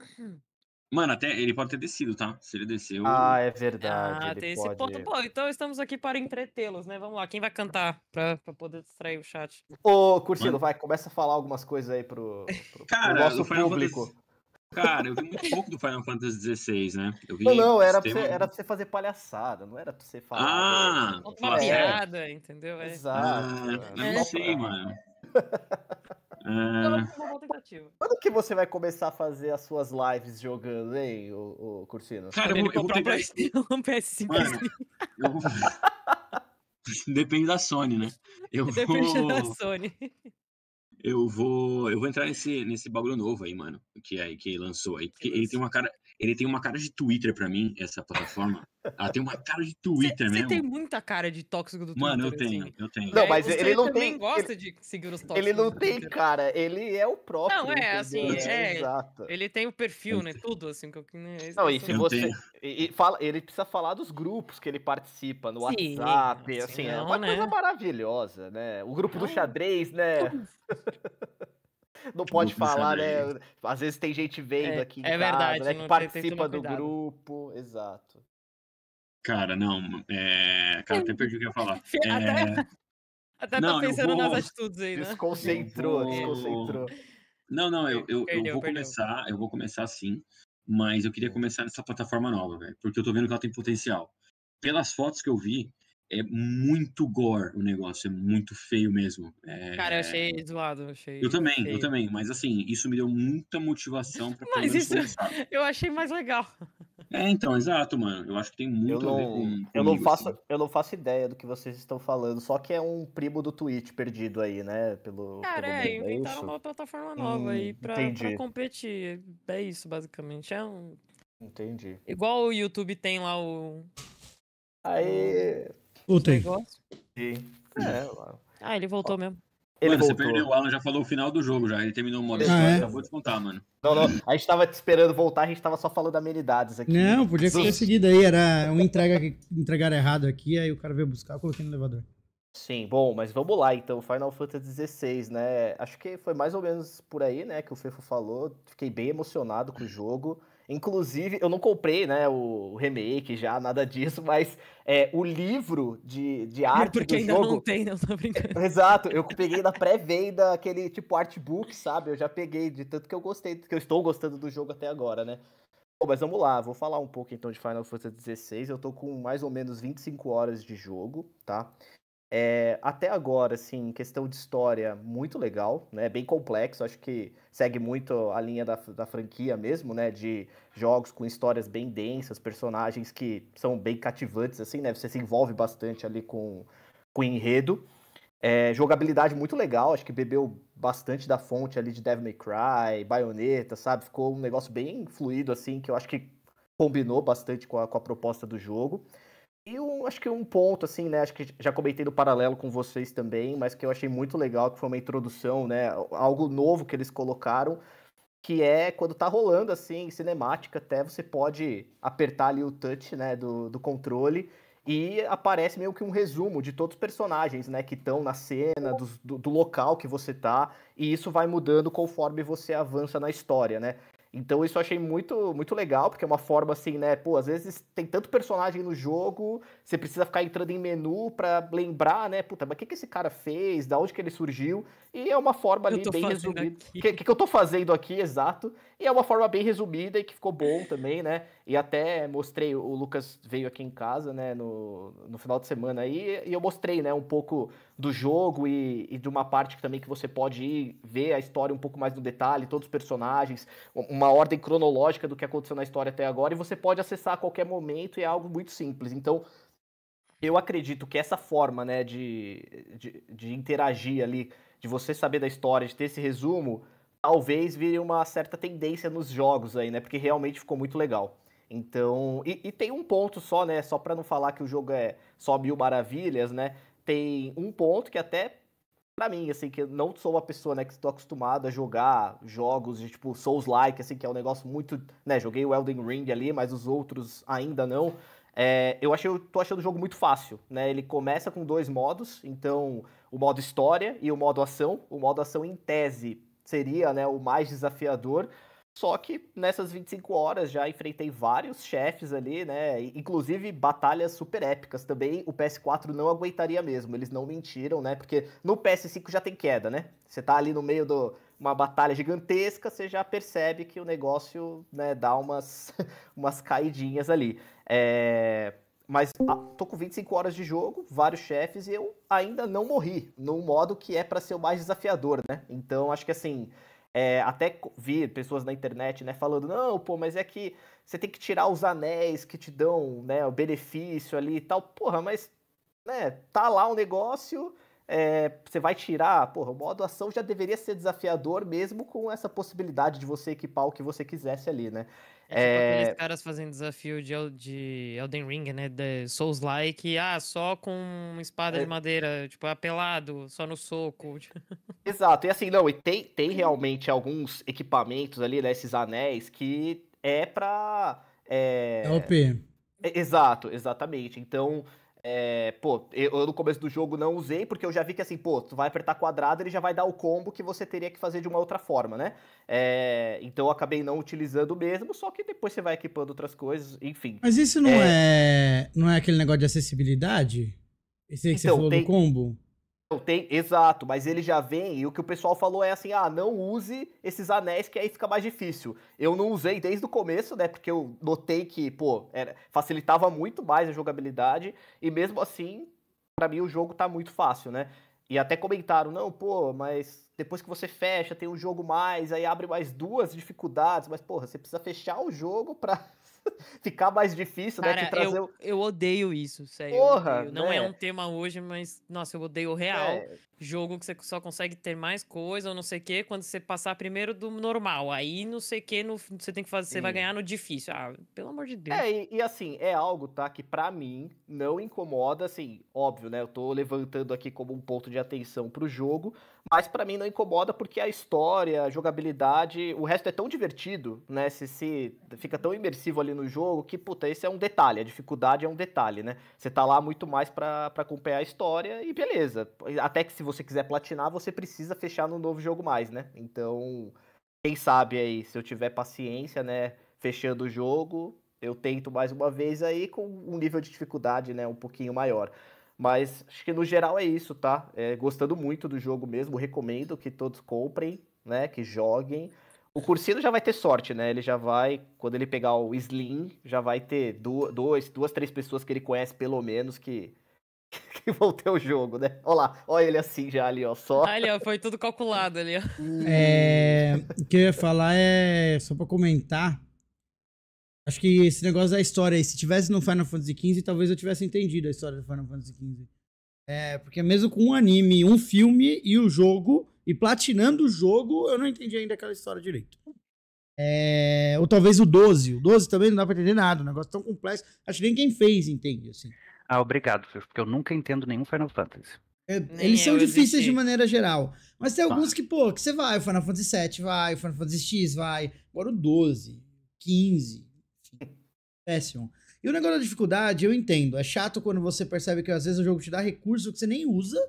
*clears throat* Mano, até ele pode ter descido, tá? Se ele desceu. Ah, é verdade. Ah, tem pode... esse ponto. Bom, então estamos aqui para entretê-los, né? Vamos lá, quem vai cantar pra, pra poder distrair o chat? Ô, Curtido, vai, começa a falar algumas coisas aí pro, pro, Cara, pro nosso público. Cara, eu vi muito pouco do Final Fantasy XVI, né? Vi... não, não, era, pra você, era pra você fazer palhaçada, não era pra você falar. Ah, uma piada, entendeu? É. Exato. Ah, não é. sei, mano. Ah. É Quando que você vai começar a fazer as suas lives jogando, hein, o, o Cursino? Cara, eu vou, eu vou tentar... *laughs* um PS5 assim. eu vou... *laughs* Depende da Sony, né? Eu *laughs* Depende vou... da Sony. Eu vou, eu vou entrar nesse, nesse bagulho novo aí, mano, que é que lançou aí, porque ele tem uma cara, ele tem uma cara de Twitter para mim, essa plataforma. Ela tem uma cara de Twitter cê, mesmo. Você tem muita cara de tóxico do Twitter. Mano, eu tenho, assim. eu tenho. Não, mas ele não tem. gosta ele, de seguir os tóxicos. Ele não tem cara, ele é o próprio. Não, é entendeu? assim, é, é, Exato. Ele tem o perfil, né? Tudo assim. Que, né, não, e se você. E, fala, ele precisa falar dos grupos que ele participa no Sim, WhatsApp, assim, é não, é uma né? coisa maravilhosa, né? O grupo do xadrez, né? *laughs* Não pode não falar, saber. né? Às vezes tem gente vendo é, aqui. É casa, verdade, né? Que participa do grupo. Exato. Cara, não. É... Cara, até perdi o que eu ia falar. *laughs* É... Até, não, tá pensando vou... nas atitudes aí, né? Desconcentrou, vou... desconcentrou. Não, não, eu, eu, perdeu, eu vou perdeu. começar, eu vou começar sim, mas eu queria hum. começar nessa plataforma nova, velho, porque eu tô vendo que ela tem potencial. Pelas fotos que eu vi, é muito gore o negócio, é muito feio mesmo. É... Cara, eu achei é zoado, achei. Eu também, feio. eu também, mas assim, isso me deu muita motivação pra Mas isso começar. *laughs* eu achei mais legal. É, então, exato, mano. Eu acho que tem muito eu não, a ver com. eu, não assim. faço, assim. eu não faço ideia do que vocês estão falando, só que é um primo do Twitch perdido aí, né? Pelo, Cara, pelo é, é inventaram uma plataforma hum, nova hum, aí pra, pra, competir. É isso, basicamente. É um. Entendi. Igual o YouTube tem lá o. Aí. Voltei. É, ah, ele voltou Ó. mesmo. Ele mano, voltou. você perdeu o Alan, já falou o final do jogo já. Ele terminou o modo ah, história, é? acabou de contar, mano. Não, não, a gente tava te esperando voltar, a gente tava só falando amenidades aqui. Não, podia ter seguido aí, era um entrega que entregaram errado aqui, aí o cara veio buscar, eu coloquei no elevador. Sim, bom, mas vamos lá então, Final Fantasy XVI, né? Acho que foi mais ou menos por aí, né, que o Fefo falou. Fiquei bem emocionado com o jogo. Inclusive, eu não comprei, né, o remake já, nada disso, mas é, o livro de, de arte. Porque do ainda jogo... não tem, não né, tô brincando. *laughs* Exato, eu peguei na pré-venda aquele tipo artbook, sabe? Eu já peguei, de tanto que eu gostei, que eu estou gostando do jogo até agora, né? Bom, mas vamos lá, vou falar um pouco então de Final Fantasy XVI. Eu tô com mais ou menos 25 horas de jogo, tá? É, até agora, assim, questão de história, muito legal, né? Bem complexo, acho que segue muito a linha da, da franquia mesmo, né? De jogos com histórias bem densas, personagens que são bem cativantes, assim, né? Você se envolve bastante ali com, com o enredo. É, jogabilidade muito legal, acho que bebeu bastante da fonte ali de Devil May Cry, Bayonetta, sabe? Ficou um negócio bem fluido, assim, que eu acho que combinou bastante com a, com a proposta do jogo eu acho que um ponto, assim, né? Acho que já comentei do paralelo com vocês também, mas que eu achei muito legal, que foi uma introdução, né? Algo novo que eles colocaram, que é quando tá rolando, assim, cinemática, até você pode apertar ali o touch, né, do, do controle, e aparece meio que um resumo de todos os personagens, né, que estão na cena, do, do, do local que você tá, e isso vai mudando conforme você avança na história, né? Então isso eu achei muito, muito legal, porque é uma forma assim, né? Pô, às vezes tem tanto personagem no jogo, você precisa ficar entrando em menu para lembrar, né? Puta, mas o que, que esse cara fez? Da onde que ele surgiu? E é uma forma ali bem resumida. O que, que eu tô fazendo aqui, exato. E é uma forma bem resumida e que ficou bom também, né? E até mostrei, o Lucas veio aqui em casa, né, no, no final de semana aí, e eu mostrei, né, um pouco do jogo e, e de uma parte que, também que você pode ir ver a história um pouco mais no detalhe, todos os personagens, uma ordem cronológica do que aconteceu na história até agora, e você pode acessar a qualquer momento e é algo muito simples. Então, eu acredito que essa forma né, de, de, de, interagir ali, de você saber da história, de ter esse resumo, talvez vire uma certa tendência nos jogos aí, né? Porque realmente ficou muito legal. Então, e, e tem um ponto só, né? Só para não falar que o jogo é só mil maravilhas, né? Tem um ponto que até para mim, assim, que eu não sou uma pessoa, né, que estou acostumado a jogar jogos de, tipo, Souls-like, assim, que é um negócio muito, né, joguei o Elden Ring ali, mas os outros ainda não. É, eu achei, eu tô achando o jogo muito fácil, né? Ele começa com dois modos, então o modo história e o modo ação. O modo ação, em tese, seria né, o mais desafiador. Só que nessas 25 horas já enfrentei vários chefes ali, né? Inclusive batalhas super épicas também. O PS4 não aguentaria mesmo, eles não mentiram, né? Porque no PS5 já tem queda, né? Você tá ali no meio do, uma batalha gigantesca, você já percebe que o negócio né, dá umas, *laughs* umas caidinhas ali. É, mas ah, tô com 25 horas de jogo, vários chefes, e eu ainda não morri, num modo que é para ser o mais desafiador, né? Então acho que assim. É, até vi pessoas na internet, né, falando, não, pô, mas é que você tem que tirar os anéis que te dão, né, o benefício ali e tal. Porra, mas, né, tá lá o um negócio, é, você vai tirar, porra, o modo ação já deveria ser desafiador mesmo com essa possibilidade de você equipar o que você quisesse ali, né? É, tipo é... caras fazendo desafio de, El de Elden Ring, né? De Souls-like, ah, só com espada é... de madeira, tipo, apelado, ah, só no soco. *laughs* Exato, e assim, não, e tem, tem realmente alguns equipamentos ali, né? Esses anéis que é pra. É, é OP. É, exato, exatamente. Então, é, pô, eu no começo do jogo não usei, porque eu já vi que assim, pô, tu vai apertar quadrado, ele já vai dar o combo que você teria que fazer de uma outra forma, né? É, então eu acabei não utilizando mesmo, só que depois você vai equipando outras coisas, enfim. Mas isso não é, é... não é aquele negócio de acessibilidade? Esse aí que então, você falou tem... do combo? Não tem, exato, mas ele já vem e o que o pessoal falou é assim: ah, não use esses anéis que aí fica mais difícil. Eu não usei desde o começo, né? Porque eu notei que, pô, era, facilitava muito mais a jogabilidade e mesmo assim, para mim o jogo tá muito fácil, né? E até comentaram: não, pô, mas depois que você fecha, tem um jogo mais, aí abre mais duas dificuldades, mas porra, você precisa fechar o jogo pra *laughs* ficar mais difícil, Cara, né? Te trazer... eu, eu odeio isso, sério. Porra, Não é né? um tema hoje, mas, nossa, eu odeio o real. É. Jogo que você só consegue ter mais coisa ou não sei o quê quando você passar primeiro do normal. Aí não sei o quê, no, você tem que fazer, Sim. você vai ganhar no difícil. Ah, pelo amor de Deus. É, e, e, assim, é algo, tá? Que pra mim não incomoda, assim, óbvio, né? Eu tô levantando aqui como um ponto de atenção pro jogo, mas para mim não incomoda porque a história, a jogabilidade, o resto é tão divertido, né? Se, se fica tão imersivo ali no jogo que, puta, esse é um detalhe, a dificuldade é um detalhe, né? Você tá lá muito mais para acompanhar a história e beleza. Até que se você quiser platinar, você precisa fechar no novo jogo mais, né? Então, quem sabe aí, se eu tiver paciência, né, fechando o jogo, eu tento mais uma vez aí com um nível de dificuldade, né, um pouquinho maior. Mas acho que no geral é isso, tá? É, gostando muito do jogo mesmo, recomendo que todos comprem, né? Que joguem. O Cursino já vai ter sorte, né? Ele já vai, quando ele pegar o Slim, já vai ter duas, duas, duas três pessoas que ele conhece pelo menos que, *laughs* que vão ter o jogo, né? Olha lá, olha ele assim já ali, ó, só. ali, ó, foi tudo calculado ali, ó. É, o que eu ia falar é, só pra comentar, Acho que esse negócio da história aí, se tivesse no Final Fantasy XV, talvez eu tivesse entendido a história do Final Fantasy XV. É, porque mesmo com um anime, um filme e o jogo, e platinando o jogo, eu não entendi ainda aquela história direito. É, ou talvez o 12. O 12 também não dá pra entender nada, um negócio tão complexo. Acho que nem quem fez entende, assim. Ah, obrigado, porque eu nunca entendo nenhum Final Fantasy. É, eles são difíceis existi. de maneira geral. Mas tem tá. alguns ah. que, pô, que você vai, o Final Fantasy VII vai, o Final Fantasy X vai. Agora o 12, 15 péssimo. E o negócio da dificuldade, eu entendo. É chato quando você percebe que às vezes o jogo te dá recurso que você nem usa,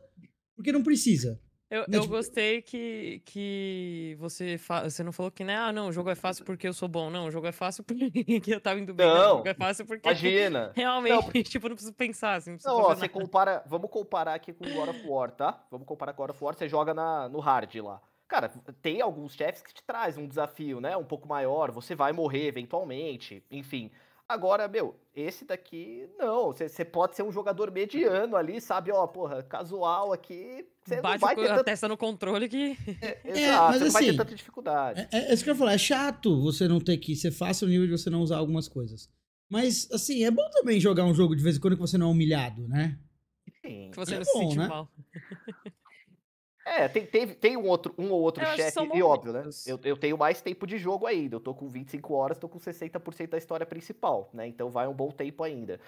porque não precisa. Eu, é eu, tipo gostei que, que você, fa... você não falou que, né? Ah, não, o jogo é fácil porque eu sou bom. Não, o jogo é fácil porque *laughs* eu tava indo bem. Não, o jogo é fácil porque. Imagina. *laughs* Realmente, não, porque... *laughs* tipo, não preciso pensar. Assim, não, preciso não ó, você compara. Vamos comparar aqui com God of War, tá? Vamos comparar com God of War. Você joga na, no hard lá. Cara, tem alguns chefes que te traz um desafio, né? Um pouco maior. Você vai morrer eventualmente. Enfim. Agora, meu, esse daqui, não. Você pode ser um jogador mediano ali, sabe? Ó, porra, casual aqui. Você Bate não vai ter tanto... a testa no controle que. *laughs* É, é, exato, mas, assim, não vai ter assim, tanta dificuldade. É, é, é, isso que eu ia falar. É chato você não ter que ser fácil o nível de você não usar algumas coisas. Mas, assim, é bom também jogar um jogo de vez em quando que você não é humilhado, né? Sim. Que você é não bom, se sente né? mal. *laughs* É, tem, teve, tem um, outro, um ou outro chefe, e óbvio, né? Eu, eu tenho mais tempo de jogo ainda. Eu tô com 25 horas, tô com 60% da história principal, né? Então vai um bom tempo ainda.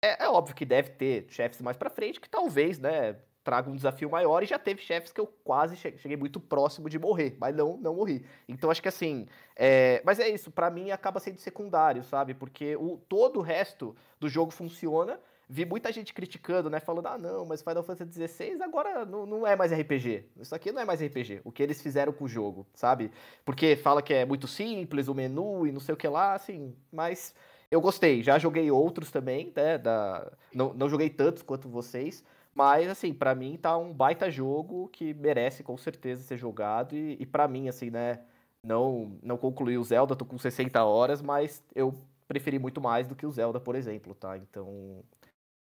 É, é óbvio que deve ter chefes mais pra frente que talvez, né, traga um desafio maior e já teve chefes que eu quase cheguei muito próximo de morrer, mas não não morri. Então acho que assim, é... mas é isso, para mim acaba sendo secundário, sabe? Porque o todo o resto do jogo funciona vi muita gente criticando, né? Falando, ah, não, mas Final Fantasy XVI agora não, não é mais RPG. Isso aqui não é mais RPG. O que eles fizeram com o jogo, sabe? Porque fala que é muito simples o menu e não sei o que lá, assim, mas. Eu gostei, já joguei outros também, né? Da... Não, não joguei tantos quanto vocês, mas, assim, para mim tá um baita jogo que merece com certeza ser jogado. E, e para mim, assim, né? Não, não concluí o Zelda, tô com 60 horas, mas eu preferi muito mais do que o Zelda, por exemplo, tá? Então,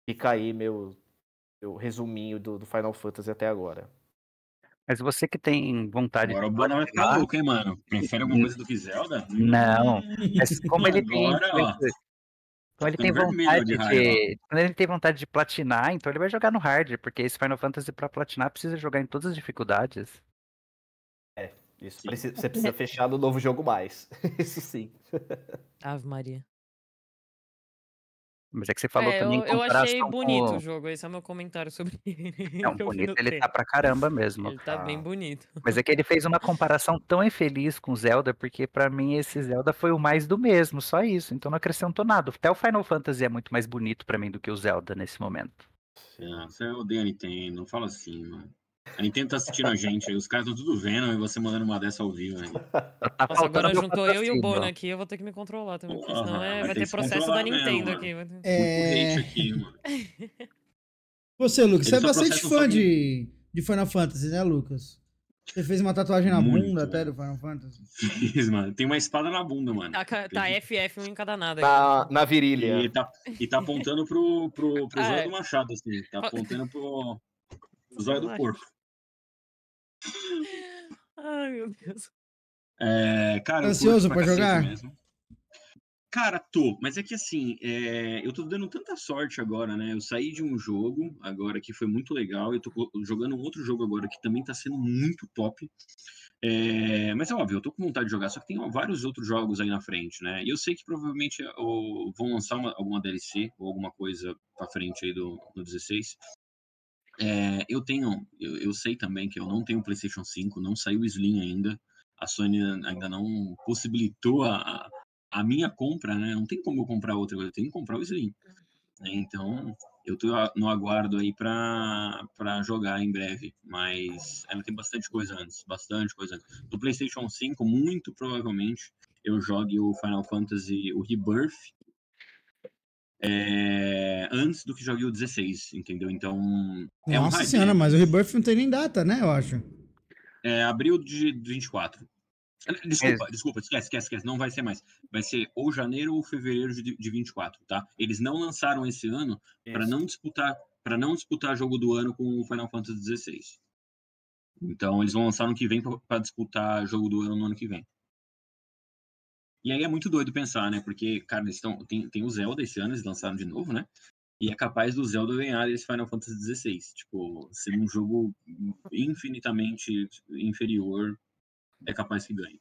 Fica aí meu, meu resuminho do, do, Final Fantasy até agora. Mas você que tem vontade agora, o Bonão vai ficar louco, hein, mano? Prefere alguma coisa do que Zelda? Não. Mas como ele tem. Agora, então ele tem vontade de, de, Quando ele tem vontade de platinar, então ele vai jogar no hard, porque esse Final Fantasy para platinar precisa jogar em todas as dificuldades. É, isso. Precisa, você precisa fechar no novo jogo mais. *laughs* isso sim. Ave Maria. Mas é que você falou é, também. Eu, eu achei bonito com... o jogo, esse é o meu comentário sobre *laughs* ele. Não, bonito ele tá pra caramba mesmo. Ele tá bem tá. bonito. Mas é que ele fez uma comparação tão infeliz com Zelda, porque para mim esse Zelda foi o mais do mesmo, só isso. Então não acrescentou nada. Até o Final Fantasy é muito mais bonito para mim do que o Zelda nesse momento. Ah, você odeia Nintendo, fala assim, mano. A Nintendo tá assistindo a gente aí, os caras estão tudo vendo e você mandando uma dessa ao vivo aí. Né? Tá Nossa, agora juntou eu e o Bona aqui, eu vou ter que me controlar também, senão é, vai, ter processo da Nintendo mesmo, aqui. É... Você, Lucas, você é bastante fã de, de Final Fantasy, né, Lucas? Você fez uma tatuagem na Muito, bunda mano. até do Final Fantasy? Fiz, mano. Tem uma espada na bunda, mano. Tá, tá FF um em cada nada. Na, virilha. E tá, e tá apontando pro, pro, pro *laughs* ah, é. Machado, assim. Tá apontando pro, o zóio do porco. Ai, meu Deus. É, cara, Ansioso pra, pra jogar? Mesmo. Cara, tô, mas é que assim, é, eu tô dando tanta sorte agora, né? Eu saí de um jogo agora que foi muito legal, eu tô jogando um outro jogo agora que também tá sendo muito top. É, mas é óbvio, eu tô com vontade de jogar, só que tem ó, vários outros jogos aí na frente, né? E eu sei que provavelmente ó, vão lançar uma, alguma DLC ou alguma coisa pra frente aí do, do 16. É, eu tenho, eu, eu, sei também que eu não tenho PlayStation 5, não saiu o Slim ainda. A Sony ainda não possibilitou a, a minha compra, né? Não tem como eu comprar outra, eu tenho que comprar o Slim. Né? Então, eu tô no aguardo aí para jogar em breve, mas ela tem bastante coisa antes, bastante coisa antes. No PlayStation 5, muito provavelmente, eu jogue o Final Fantasy, o Rebirth, é, antes do que joguei o 16, entendeu? Então. É Nossa um senhora, mas o Rebirth não tem nem data, né? Eu acho. É abril de 24. Desculpa, é. desculpa, esquece, esquece, esquece. Não vai ser mais. Vai ser ou janeiro ou fevereiro de, de 24, tá? Eles não lançaram esse ano para não disputar para não disputar jogo do ano com o Final Fantasy XVI. Então eles vão lançar no que vem para disputar jogo do ano no ano que vem. E aí é muito doido pensar, né? Porque, cara, eles estão, tem, tem o Zelda esse ano, eles lançaram de novo, né? E é capaz do Zelda ganhar esse Final Fantasy XVI. Tipo, ser um jogo infinitamente inferior, é capaz que ganhe.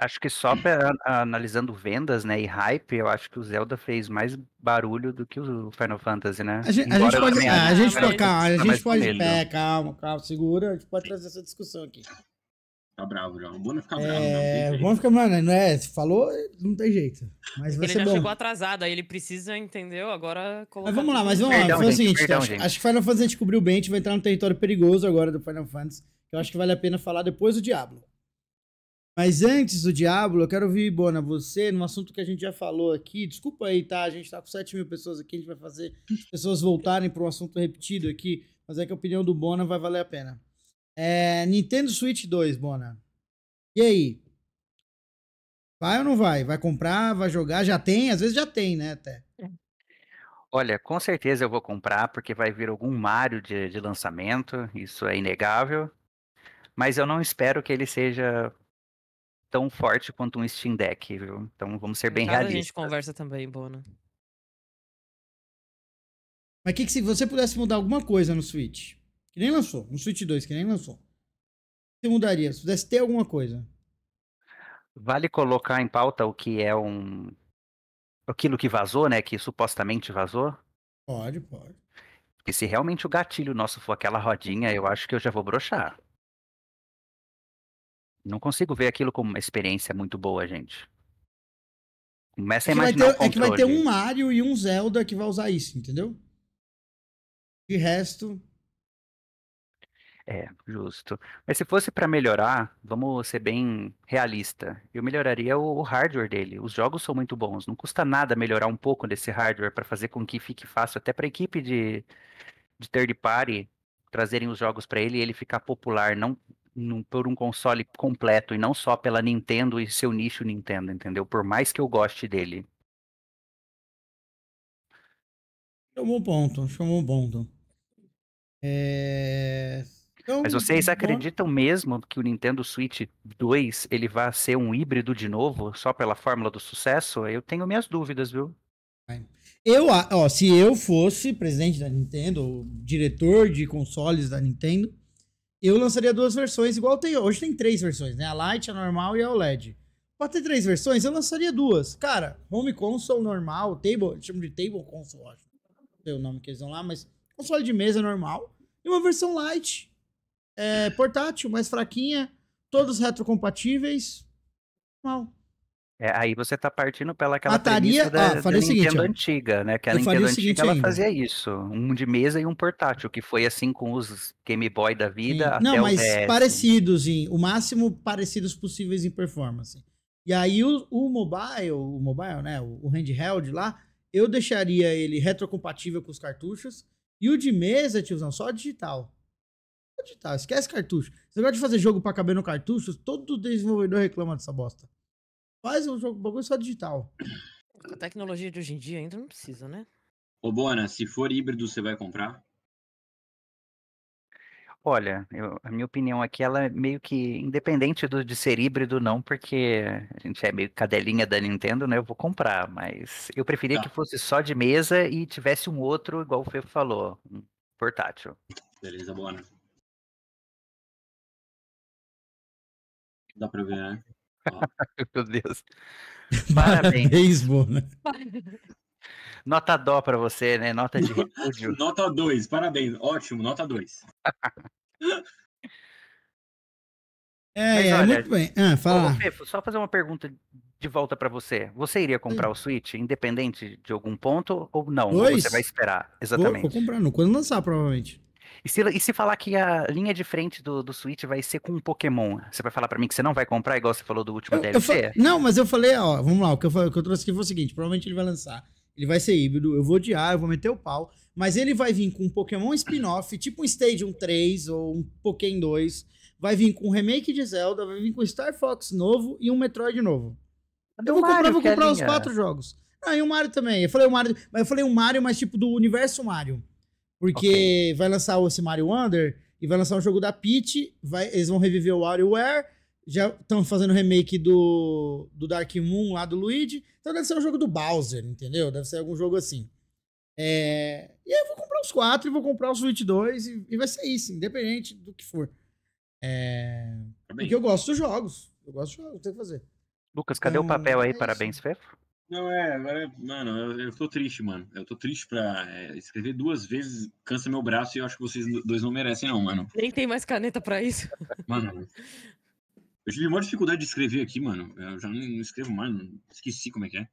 Acho que só pra, analisando vendas, né, e hype, eu acho que o Zelda fez mais barulho do que o Final Fantasy, né? A gente, pode, a gente, calma, a gente pode, tá é, calma, calma, segura, a gente pode trazer essa discussão aqui. Tá bravo já. O Bona fica bravo. É, o Bona fica, mano, não é? falou, não tem jeito. Mas vai ele ser já bom. chegou atrasado, aí ele precisa, entendeu? Agora colocar. Mas vamos lá, mas vamos lá. Perdão, foi o seguinte, perdão, acho, acho, que Final Fantasy descobriu bem, a gente vai entrar num território perigoso agora do Final Fantasy. Que eu acho que vale a pena falar depois do Diablo. Mas antes do Diablo, eu quero ouvir, Bona, você, num assunto que a gente já falou aqui. Desculpa aí, tá? A gente tá com 7 mil pessoas aqui, a gente vai fazer as pessoas voltarem para um assunto repetido aqui. Mas é que a opinião do Bona vai valer a pena. É, Nintendo Switch 2, Bona. E aí? Vai ou não vai? Vai comprar, vai jogar? Já tem? Às vezes já tem, né? Até. É. Olha, com certeza eu vou comprar, porque vai vir algum Mario de, de lançamento, isso é inegável. Mas eu não espero que ele seja tão forte quanto um Steam Deck, viu? Então vamos ser bem Cada realistas. A gente conversa também, Bona. Mas que, que se você pudesse mudar alguma coisa no Switch? Que nem lançou. No Switch 2, que nem lançou. Você mudaria? Se pudesse ter alguma coisa. Vale colocar em pauta o que é um. Aquilo que vazou, né? Que supostamente vazou? Pode, pode. Porque se realmente o gatilho nosso for aquela rodinha, eu acho que eu já vou brochar. Não consigo ver aquilo como uma experiência muito boa, gente. Começa é a imaginar ter, É que vai ter um Mario e um Zelda que vai usar isso, entendeu? De resto, é, justo. Mas se fosse para melhorar, vamos ser bem realista. Eu melhoraria o, o, hardware dele. Os jogos são muito bons. Não custa nada melhorar um pouco desse hardware para fazer com que fique fácil até para a equipe de, de third party trazerem os jogos para ele e ele ficar popular, não, por um console completo e não só pela Nintendo e seu nicho Nintendo, entendeu? Por mais que eu goste dele. É um bom ponto, acho um bom ponto. É... Então, mas vocês então acreditam mesmo que o Nintendo Switch 2 ele vai ser um híbrido de novo, só pela fórmula do sucesso? Eu tenho minhas dúvidas, viu? Eu, ó, se eu fosse presidente da Nintendo, diretor de consoles da Nintendo, eu lançaria duas versões, igual tem hoje. Tem três versões, né? A Lite, a normal e a OLED. Pode ter três versões, eu lançaria duas. Cara, home console normal, table, eles chamam de table console, acho. Não sei o nome que eles dão lá, mas console de mesa normal e uma versão Lite. É, portátil, mais fraquinha, todos retrocompatíveis. Mal. É, aí você tá partindo pela aquela Ataria, da, ah, da Nintendo seguinte, antiga, né? Que a Nintendo antiga ela fazia isso, um de mesa e um portátil, que foi assim com os Game Boy da vida. Até Não, mas o parecidos, em, o máximo parecidos possíveis em performance. E aí o, o mobile, o mobile, né? O, o handheld lá, eu deixaria ele retrocompatível com os cartuchos. E o de mesa, tiozão, só digital digital, tá, esquece cartucho. Você gosta de fazer jogo para caber no cartucho? Todo desenvolvedor reclama dessa bosta. Faz um jogo, bagulho só digital. a tecnologia de hoje em dia ainda não precisa, né? Ô, Bona, se for híbrido, você vai comprar? Olha, eu, a minha opinião aqui, ela é meio que independente do, de ser híbrido não, porque a gente é meio cadelinha da Nintendo, né? Eu vou comprar, mas eu preferia tá. que fosse só de mesa e tivesse um outro, igual o Fefo falou, um portátil. Beleza, Bona. Dá pra ver, né? *laughs* Meu Deus. *laughs* Parabéns. Beisebol, né? *laughs* Nota dó pra você, né? Nota de repúdio. nota 2, parabéns. Ótimo, nota 2. é, é, muito bem. Ah, fala. Ô, Fefo, só fazer uma pergunta de volta para você. Você iria comprar hum. o Switch independente de algum ponto ou não? Ou você vai esperar? Exatamente. Vou, vou comprar, não. Quando lançar, provavelmente. E se, e se falar que a linha de frente do, do Switch vai ser com um Pokémon, você vai falar para mim que você não vai comprar, igual você falou do último eu, DLC? Eu fa... Não, mas eu falei, ó, vamos lá, o que eu, falei, o que eu trouxe aqui foi o seguinte, provavelmente ele vai lançar, ele vai ser híbrido, eu vou odiar, eu vou meter o pau, mas ele vai vir com um Pokémon spin-off, tipo um Stadium 3 ou um Pokémon 2, vai vir com um remake de Zelda, vai vir com Star Fox novo e um Metroid novo. Eu vou comprar, é vou comprar os quatro jogos. Não, ah, e o Mario também. Eu falei o Mario, mas eu falei o Mario, mas tipo do universo Mario. Porque okay. vai lançar o Mario Wonder e vai lançar um jogo da Peach, vai, eles vão reviver o WarioWare, já estão fazendo remake do, do Dark Moon lá do Luigi, então deve ser um jogo do Bowser, entendeu? Deve ser algum jogo assim. É, e aí eu vou comprar os quatro e vou comprar o Switch 2 e, e vai ser isso, independente do que for. É, Também. Tá porque eu gosto dos jogos. Eu gosto de jogos, tem que fazer. Lucas, cadê então, o papel aí? É parabéns, Fefo? Não, é, agora, mano, eu, eu tô triste, mano. Eu tô triste pra é, escrever duas vezes, cansa meu braço e eu acho que vocês dois não merecem, não, mano. Nem tem mais caneta pra isso. Mano, eu tive maior dificuldade de escrever aqui, mano. Eu já não, não escrevo mais, não esqueci como é que é.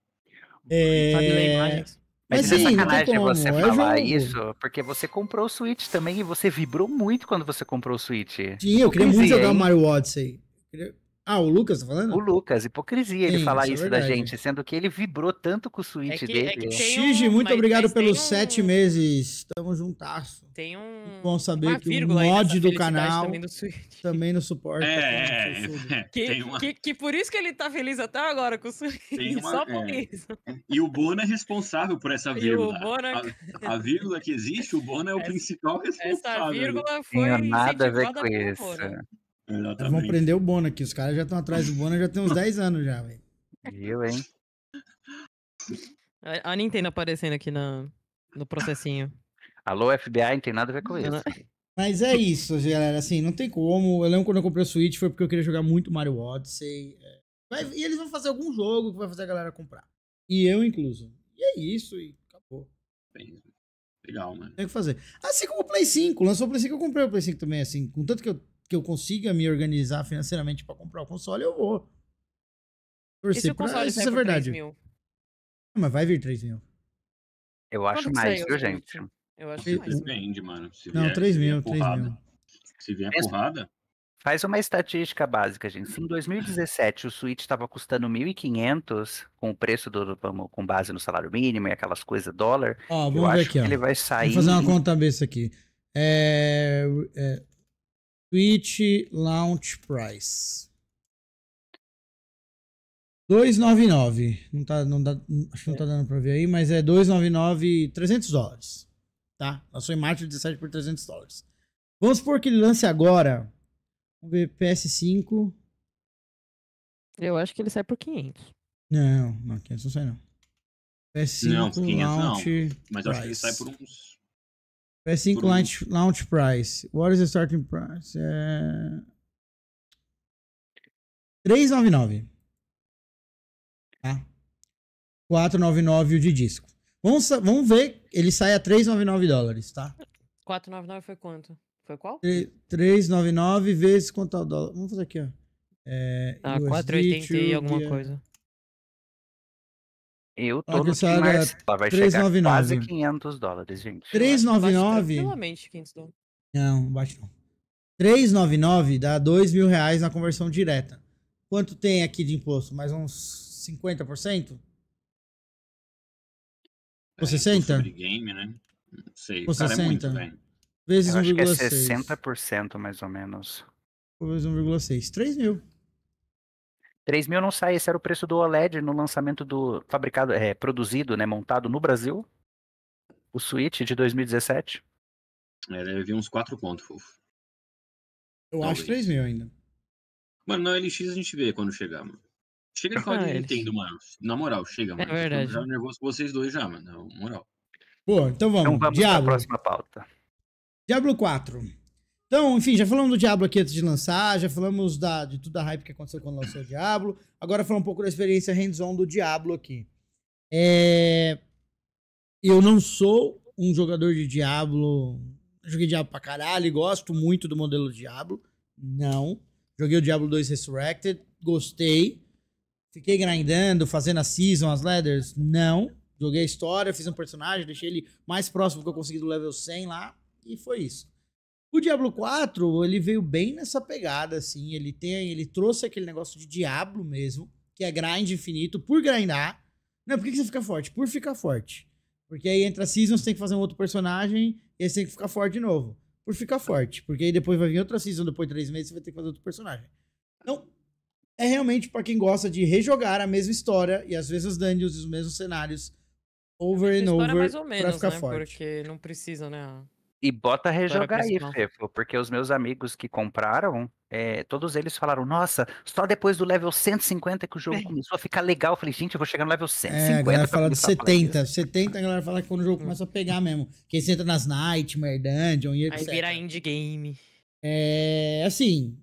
é... Mas, Mas sim, é sacanagem você é falar jogo. isso, porque você comprou o Switch também e você vibrou muito quando você comprou o Switch. Sim, eu queria muito é, jogar o Mario Odyssey. Eu queria... Ah, o Lucas tá falando? O Lucas, hipocrisia ele falar é isso, é da gente, sendo que ele vibrou tanto com o suíte é que, dele. É Xige, um, muito mas, obrigado mas pelos um... sete meses. Estamos juntasso. Tem um. bom saber que o mod do canal também, no suporte. É, é, é, que, uma... que, que, por isso que ele tá feliz até agora com o suíte. *laughs* Uma... Só é, por isso. E o Bona é responsável por essa vírgula. A, a, vírgula que existe, o Bona é o *laughs* essa, principal responsável. Essa vírgula foi. Não tem nada a ver com isso. Exatamente. Eles vão prender o Bona aqui. Os caras já estão atrás do Bona já tem uns 10 anos já, velho. Viu, hein? A, Nintendo aparecendo aqui na, no processinho. Alô, FBI, não tem nada a ver com isso. Mas é isso, galera. Assim, não tem como. Eu lembro quando eu comprei o Switch foi porque eu queria jogar muito Mario Odyssey. É. Vai, e eles vão fazer algum jogo que vai fazer a galera comprar. E eu incluso. E é isso, e acabou. legal, né Tem que fazer. Assim como o Play 5. Lançou o Play 5, eu comprei o Play 5 também, assim. com tanto que eu que eu consiga me organizar financeiramente para comprar o console, eu vou. Torcer pra console isso é verdade. Mas vai vir 3 mil. Eu acho Quanto mais, viu, gente? Eu acho mais. Depende, mano. Se Não, vier, 3 mil, 3 mil. Se vier porrada. Faz uma estatística básica, gente. Se em 2017 o Switch estava custando 1.500 com o preço do vamos, com base no salário mínimo e aquelas coisas dólar, ó, vamos eu ver acho aqui, que ó. ele vai sair. Vou fazer uma conta cabeça aqui. É, é, Twitch Launch Price. 299. Não tá, não dá, acho que não tá é. dando pra ver aí, mas é 299, 300 dólares. Tá? Lançou em março 17 por 300 dólares. Vamos supor que ele lance agora. Vamos ver PS5. Eu acho que ele sai por 500. Não, não, 500 não sai não. PS5 não, 500 launch não. Mas eu acho que ele sai por uns PS5 launch, launch price. What is the starting price? É... 399. Tá? 499 o de disco. Vamos, vamos ver, ele sai a 399 dólares, tá? 499 foi quanto? Foi qual? 399 vezes quanto é o dólar? Vamos fazer aqui, ó. É, tá, ah, 480 e alguma coisa. Eu tô no Team Marcelo. Vai 399. chegar quase 500 dólares, gente. 399? Tranquilamente 500 dólares. Não, bate não. 399 dá 2 mil reais na conversão direta. Quanto tem aqui de imposto? Mais uns 50%? Ou 60? É, game, né? Não sei. Ou 60? É Vezes 1,6. Acho 1, que é 60% mais ou menos. Vezes 1,6. 3 mil. 3 mil não sai, esse era o preço do OLED no lançamento do fabricado, é, produzido, né, montado no Brasil. O Switch de 2017. É, deve vir uns 4 pontos, fofo. Eu Talvez. acho 3 mil ainda. Mano, na LX a gente vê quando chegar, mano. Chega de falar ah, de Nintendo, mano. Na moral, chega, é mano. É verdade. Já nervoso com vocês dois já, mano. Na moral. Pô, então vamos. Então vamos Diablo. pra próxima pauta. Diablo 4. Então, enfim, já falamos do Diablo aqui antes de lançar, já falamos da, de tudo a hype que aconteceu quando lançou o Diablo. Agora falar um pouco da experiência hands-on do Diablo aqui. É... Eu não sou um jogador de Diablo. Joguei Diablo pra caralho e gosto muito do modelo Diablo. Não. Joguei o Diablo 2 Resurrected, gostei. Fiquei grindando, fazendo a season, as ladders? Não. Joguei a história, fiz um personagem, deixei ele mais próximo do que eu consegui do level 100 lá. E foi isso. O Diablo 4, ele veio bem nessa pegada, assim. Ele tem, ele trouxe aquele negócio de Diablo mesmo, que é grind infinito, por grindar. Não, por que, você fica forte? Por ficar forte. Porque aí entra season, você tem que fazer um outro personagem, e aí você tem que ficar forte de novo. Por ficar forte. Porque aí depois vai vir outra season, depois de três meses, você vai ter que fazer outro personagem. Então, é realmente para quem gosta de rejogar a mesma história e às vezes os dungeons e os mesmos cenários over and é over mais ou menos, pra ficar né? forte. Porque não precisa, né? E bota rejogar aí, Fefo, porque os meus amigos que compraram, é, todos eles falaram, nossa, só depois do level 150 que o jogo Bem... começou a ficar legal. Eu falei, gente, eu vou chegar no level 150. É, a galera fala de 70. 70 a galera fala que quando o jogo hum. começa a pegar mesmo. quem você entra nas Nightmare, Dungeon e etc. Aí vira indie game. É, assim,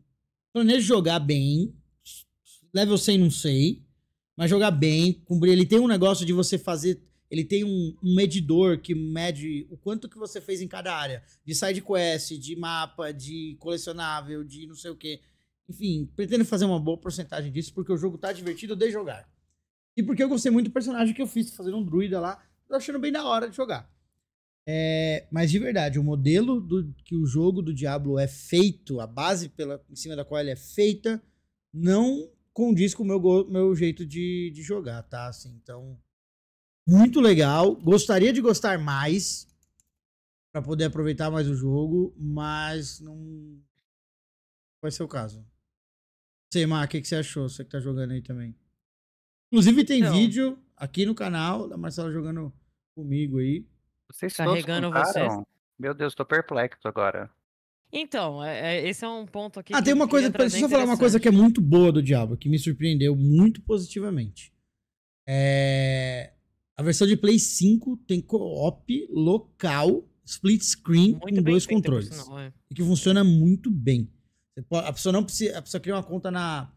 planejo jogar bem. Level 100 não sei. Mas jogar bem, cumprir. Ele tem um negócio de você fazer ele tem um, um, medidor que mede o quanto que você fez em cada área, de side quest, de mapa, de colecionável, de não sei o quê. Enfim, pretendo fazer uma boa porcentagem disso, porque o jogo tá divertido de jogar. E porque eu gostei muito do personagem que eu fiz, fazendo um druida lá, tô achando bem da hora de jogar. É, mas de verdade, o modelo do, que o jogo do Diablo é feito, a base pela, em cima da qual ele é feita, não condiz com o meu, meu jeito de, de jogar, tá? Assim, então, muito legal. Gostaria de gostar mais para poder aproveitar mais o jogo, mas não vai ser o caso. Sei, Mar, o que, que você achou? Você que tá jogando aí também. Inclusive tem então vídeo aqui no canal da Marcela jogando comigo aí. Vocês carregando vocês. Meu Deus, tô perplexo agora. Então, é, é, esse é um ponto aqui. Ah, tem uma coisa. Deixa eu falar uma coisa que é muito boa do Diabo, que me surpreendeu muito positivamente. É, a versão de Play 5 tem co-op local, split screen muito com dois controles. é. E que funciona muito bem. Pode, a pessoa não precisa. A pessoa cria uma conta na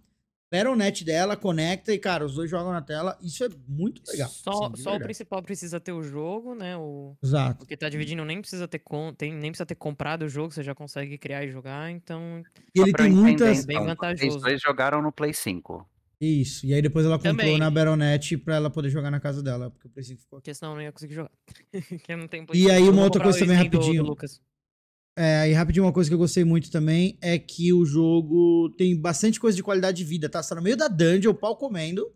Battle.net dela, conecta e, cara, os dois jogam na tela. Isso é muito legal. Só, assim, só o principal precisa ter o jogo, né? O, Exato. Porque tá dividindo, nem precisa ter tem, nem precisa ter comprado o jogo, você já consegue criar e jogar, então. E ele tem muitas. Bem então, vantajoso. dois jogaram no Play 5. Isso. E aí depois ela comprou Também. na Baronet pra ela poder jogar na casa dela, porque o preciso ficou aqui. Porque senão eu não ia conseguir jogar. porque *laughs* não tenho e aí uma outra coisa também rapidinho. Do, do é, aí rapidinho uma coisa que eu gostei muito também é que o jogo tem bastante coisa de qualidade de vida, tá? Você tá no meio da dungeon, o pau comendo.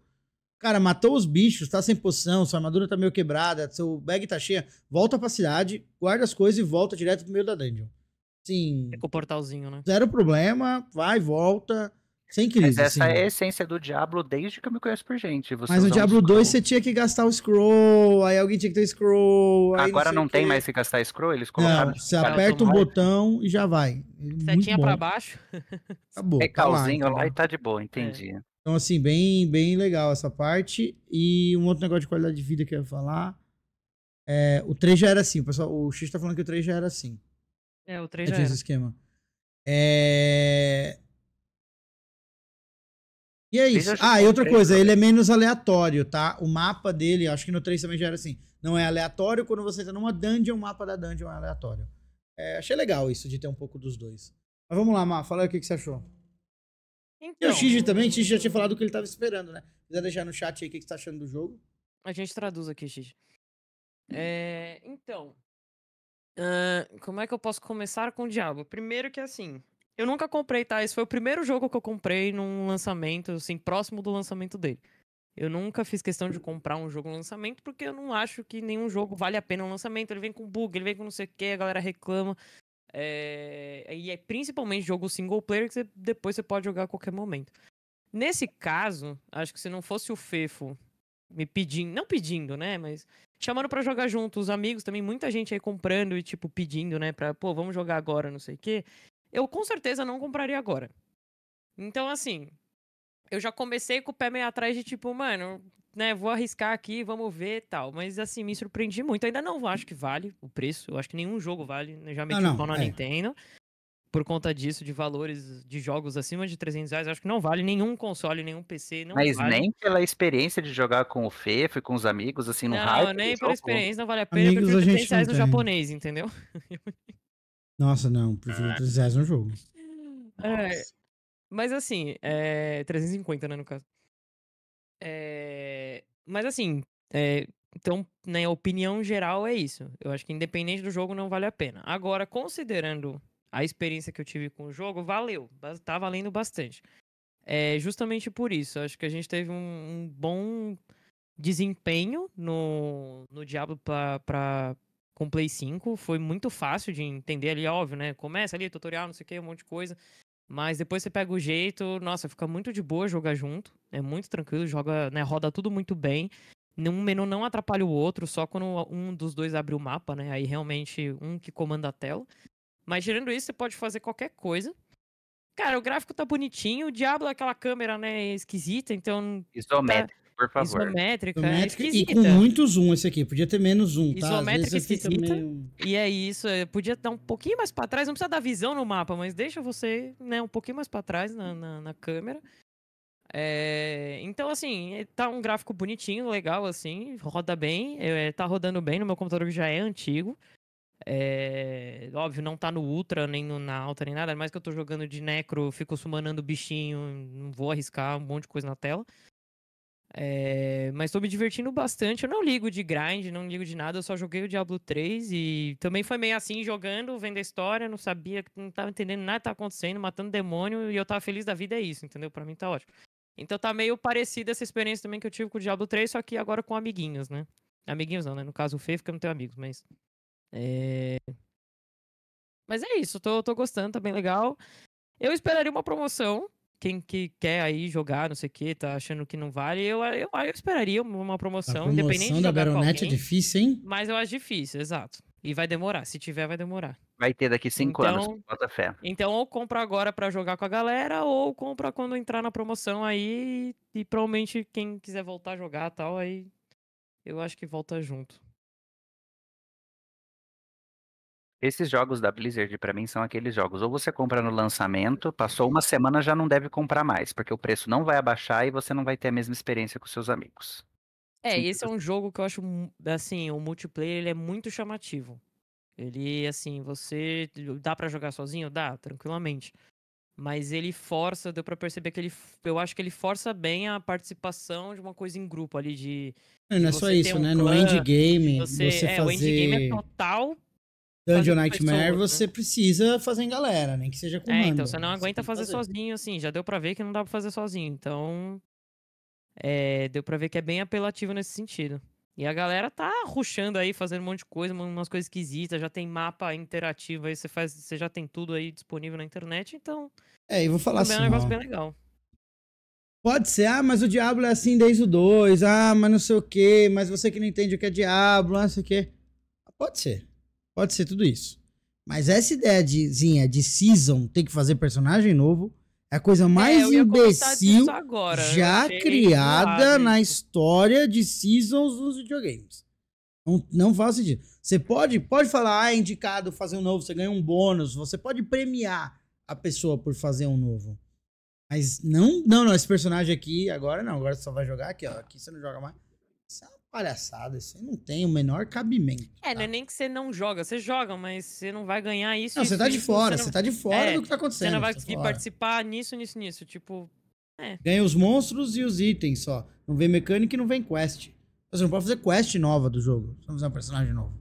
Cara, matou os bichos, tá sem poção, sua armadura tá meio quebrada, seu bag tá cheia, volta pra cidade, guarda as coisas e volta direto pro meio da dungeon. Sim. É com o portalzinho, né? Zero problema, vai, volta. Mas essa é a essência do Diablo desde que eu me conheço por gente. Você Mas no Diablo 2 você tinha que gastar o scroll, aí alguém tinha que ter scroll. Agora não, não tem mais que gastar scroll, eles colocaram. Não, você aperta um botão e já vai. Setinha pra baixo. *laughs* Acabou. É tá calzinho lá, então. lá e tá de boa, entendi. É. Então, assim, bem, bem legal essa parte. E um outro negócio de qualidade de vida que eu ia falar. É, o 3 já era assim, o pessoal. O X tá falando que o 3 já era assim. É, o 3 já, já era. esse esquema. É e é isso. Ah, e outra coisa, ele é menos aleatório, tá? O mapa dele, acho que no 3 também já era assim. Não é aleatório, quando você tá numa dungeon, o mapa da dungeon é aleatório. É, achei legal isso de ter um pouco dos dois. Mas vamos lá, Má, fala aí o que, que você achou. Então, e o Xige então. também, Xige já tinha falado o que ele tava esperando, né? Quiser deixar no chat aí o que, que você tá achando do jogo. A gente traduz aqui, Xige. É, então, uh, como é que eu posso começar com o Diabo? Primeiro que é assim, eu nunca comprei, tá? Esse foi o primeiro jogo que eu comprei num lançamento, assim, próximo do lançamento dele. Eu nunca fiz questão de comprar um jogo no lançamento, porque eu não acho que nenhum jogo vale a pena um lançamento. Ele vem com bug, ele vem com não sei o que, a galera reclama. É... E é principalmente jogo single player que você, depois você pode jogar a qualquer momento. Nesse caso, acho que se não fosse o Fefo me pedindo, não pedindo, né, mas chamando para jogar junto, os amigos também, muita gente aí comprando e tipo pedindo, né, para, pô, vamos jogar agora, não sei o quê eu com certeza não compraria agora. Então, assim, eu já comecei com o pé meio atrás de tipo, mano, né, vou arriscar aqui, vamos ver tal. Mas assim, me surpreendi muito. ainda não acho que vale o preço. Eu acho que nenhum jogo vale. Eu já meti o pau na é. Nintendo. Por conta disso, de valores de jogos acima de 300 reais, acho que não vale nenhum console, nenhum PC. Mas vale. nem pela experiência de jogar com o Fefo e com os amigos, assim, no Não, hype, nem pela experiência, não vale a pena. Amigos, eu prefiro 300 reais no japonês, entendeu? *laughs* Nossa, não, prefiro 300 reais no jogo. É, mas assim, é, 350, né, no caso. É, mas assim, é, então, na né, opinião geral, é isso. Eu acho que independente do jogo, não vale a pena. Agora, considerando a experiência que eu tive com o jogo, valeu. Tá valendo bastante. É justamente por isso. Acho que a gente teve um, um bom desempenho no, no Diablo para com Play 5, foi muito fácil de entender ali, é óbvio, né? Começa ali, tutorial, não sei o que, um monte de coisa. Mas depois você pega o jeito, nossa, fica muito de boa jogar junto. É muito tranquilo, joga, né? Roda tudo muito bem. Um menu não atrapalha o outro, só quando um dos dois abre o mapa, né? Aí realmente um que comanda a tela. Mas tirando isso, você pode fazer qualquer coisa. Cara, o gráfico tá bonitinho, o diabo daquela é aquela câmera, né, esquisita, então... Isométrica por favor. Isométrica, é isométrica é e com muito zoom esse aqui. Podia ter menos zoom, tá? Isométrica esquisita. É meio... E é isso. É, podia dar um pouquinho mais para trás. Não precisa dar visão no mapa, mas deixa você né, um pouquinho mais para trás na, na, na câmera. É, então, assim, tá um gráfico bonitinho, legal, assim, roda bem, é, tá rodando bem no meu computador que já é antigo. É, óbvio, não tá no Ultra, nem no, na alta, nem nada, mas que eu tô jogando de necro, fico sumanando bichinho, não vou arriscar um monte de coisa na tela. É, mas tô me divertindo bastante. Eu não ligo de grind, não ligo de nada. Eu só joguei o Diablo 3 e também foi meio assim, jogando, vendo a história. Não sabia, não tava entendendo nada que tava acontecendo, matando demônio. E eu tava feliz da vida, é isso, entendeu? Pra mim tá ótimo. Então tá meio parecida essa experiência também que eu tive com o Diablo 3, só que agora com amiguinhos, né? Amiguinhos não, né? No caso o Fê, porque eu não tenho amigos, mas. É... Mas é isso, tô, tô gostando, tá bem legal. Eu esperaria uma promoção, quem que quer aí jogar, não sei o que, tá achando que não vale, eu, eu, eu esperaria uma promoção, promoção independente de da Baronet é alguém, é difícil, hein? Mas eu acho difícil, exato. E vai demorar, se tiver, vai demorar. Vai ter daqui cinco então, anos, bota fé. Então, ou compra agora para jogar com a galera, ou compra quando entrar na promoção aí, e, e provavelmente quem quiser voltar a jogar tal, aí eu acho que volta junto. Esses jogos da Blizzard, para mim, são aqueles jogos. Ou você compra no lançamento, passou uma semana, já não deve comprar mais, porque o preço não vai abaixar e você não vai ter a mesma experiência com seus amigos. É, Sim. esse é um jogo que eu acho, assim, o multiplayer ele é muito chamativo. Ele, assim, você. Dá para jogar sozinho? Dá, tranquilamente. Mas ele força, deu para perceber que ele. Eu acho que ele força bem a participação de uma coisa em grupo ali de. É, não, não é só isso, um né? Clã, no endgame. Você, você é, fazer... O endgame é total Dungeon Nightmare, né? você né? precisa fazer em galera, nem que seja com É, então você não aguenta você fazer, fazer, sozinho, assim. Já deu pra ver que não dá pra fazer sozinho. Então. É, deu pra ver que é bem apelativo nesse sentido. E a galera tá ruxando aí, fazendo um monte de coisa, umas coisas esquisitas, já tem mapa interativo aí, você faz, você já tem tudo aí disponível na internet, então. É, e vou falar assim. É um assim, negócio ó. bem legal. Pode ser, ah, mas o Diablo é assim desde o 2, ah, mas não sei o que, mas você que não entende o que é Diablo, ah, não sei o que. Pode ser. Pode ser tudo isso. Mas essa ideiazinha de, season, ter que fazer personagem novo, é a coisa é, mais é, imbecil agora, né? já criada lá, na história de seasons dos videogames. Não, não faz sentido. Você pode, pode falar, ah, é indicado fazer um novo, você ganha um bônus. Você pode premiar a pessoa por fazer um novo. Mas não, não, não, esse personagem aqui, agora não, agora você só vai jogar aqui, ó. Aqui você não joga mais. Isso é palhaçada, você não tem o menor cabimento. É, tá? não é tá? nem que você não joga, você joga, mas você não vai ganhar isso. Não, isso, você tá de isso, fora, você, não... tá de fora é, do que tá acontecendo. Você não vai tá conseguir tá participar nisso, nisso, nisso. Tipo, é. Ganha os monstros e os itens só. Não vem mecânica e não vem quest. Você não pode fazer quest nova do jogo, você não fazer um personagem novo.